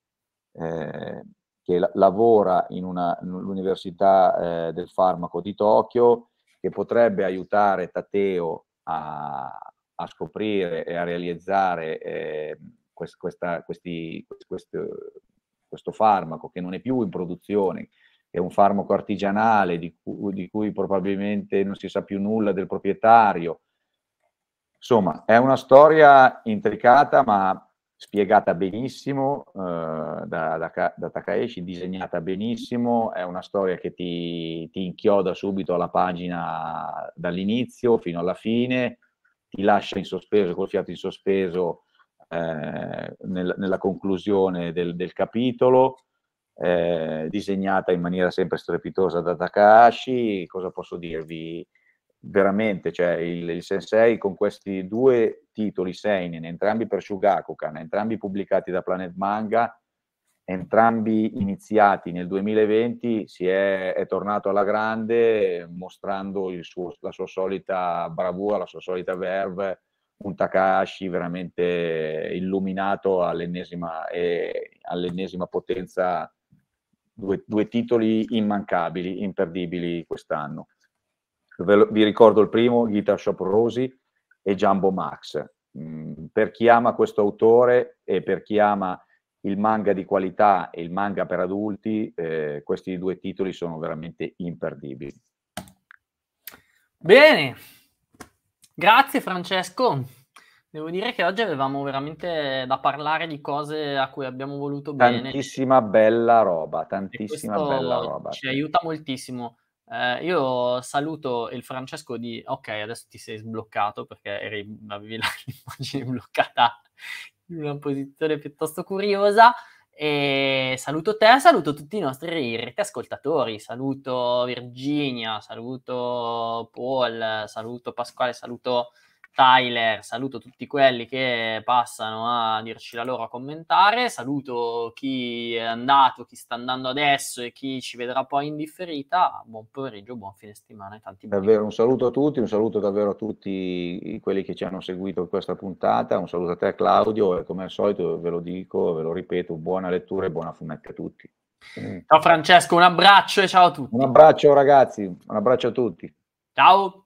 eh, che la- lavora in una, nell'Università eh, del Farmaco di Tokyo, che potrebbe aiutare Tateo a, a scoprire e a realizzare eh, quest- questa, questi, questo, questo farmaco che non è più in produzione, è un farmaco artigianale di cui, di cui, probabilmente non si sa più nulla del proprietario. Insomma, è una storia intricata ma spiegata benissimo eh, da, da, da, Takaeshi, disegnata benissimo, è una storia che ti, ti, inchioda subito alla pagina dall'inizio fino alla fine, ti lascia in sospeso, col fiato in sospeso eh, nel, nella conclusione del, del capitolo, eh, disegnata in maniera sempre strepitosa da Takahashi, cosa posso dirvi? veramente, cioè il, il, Sensei con questi due titoli Seinen, entrambi per Shugakukan, entrambi pubblicati da Planet Manga, entrambi iniziati nel 2020, si è, è tornato alla grande mostrando suo, la sua solita bravura, la sua solita verve, un Takahashi veramente illuminato all'ennesima, eh, all'ennesima potenza, due, due titoli immancabili, imperdibili quest'anno vi ricordo il primo, Guitar Shop Rosy e Jumbo Max. Mm, per chi ama questo autore e per chi ama il manga di qualità e il manga per adulti, eh, questi due titoli sono veramente imperdibili. Bene, grazie Francesco. Devo dire che oggi avevamo veramente da parlare di cose a cui abbiamo voluto tantissima bene. Tantissima bella roba, tantissima bella roba. Ci aiuta moltissimo. Eh, io saluto il Francesco di ok, adesso ti sei sbloccato perché eri, avevi l'immagine bloccata in una posizione piuttosto curiosa. E saluto te, saluto tutti i nostri reti ascoltatori, saluto Virginia, saluto Paul, saluto Pasquale, saluto Tyler, saluto tutti quelli che passano a dirci la loro, a commentare, saluto chi è andato, chi sta andando adesso e chi ci vedrà poi in differita, buon pomeriggio, buon fine settimana e tanti Davvero buoni. un saluto a tutti, un saluto davvero a tutti quelli che ci hanno seguito in questa puntata, un saluto a te Claudio e come al solito ve lo dico, ve lo ripeto, buona lettura e buona fumetta a tutti. Ciao Francesco, un abbraccio e ciao a tutti. Un abbraccio ragazzi, un abbraccio a tutti. Ciao.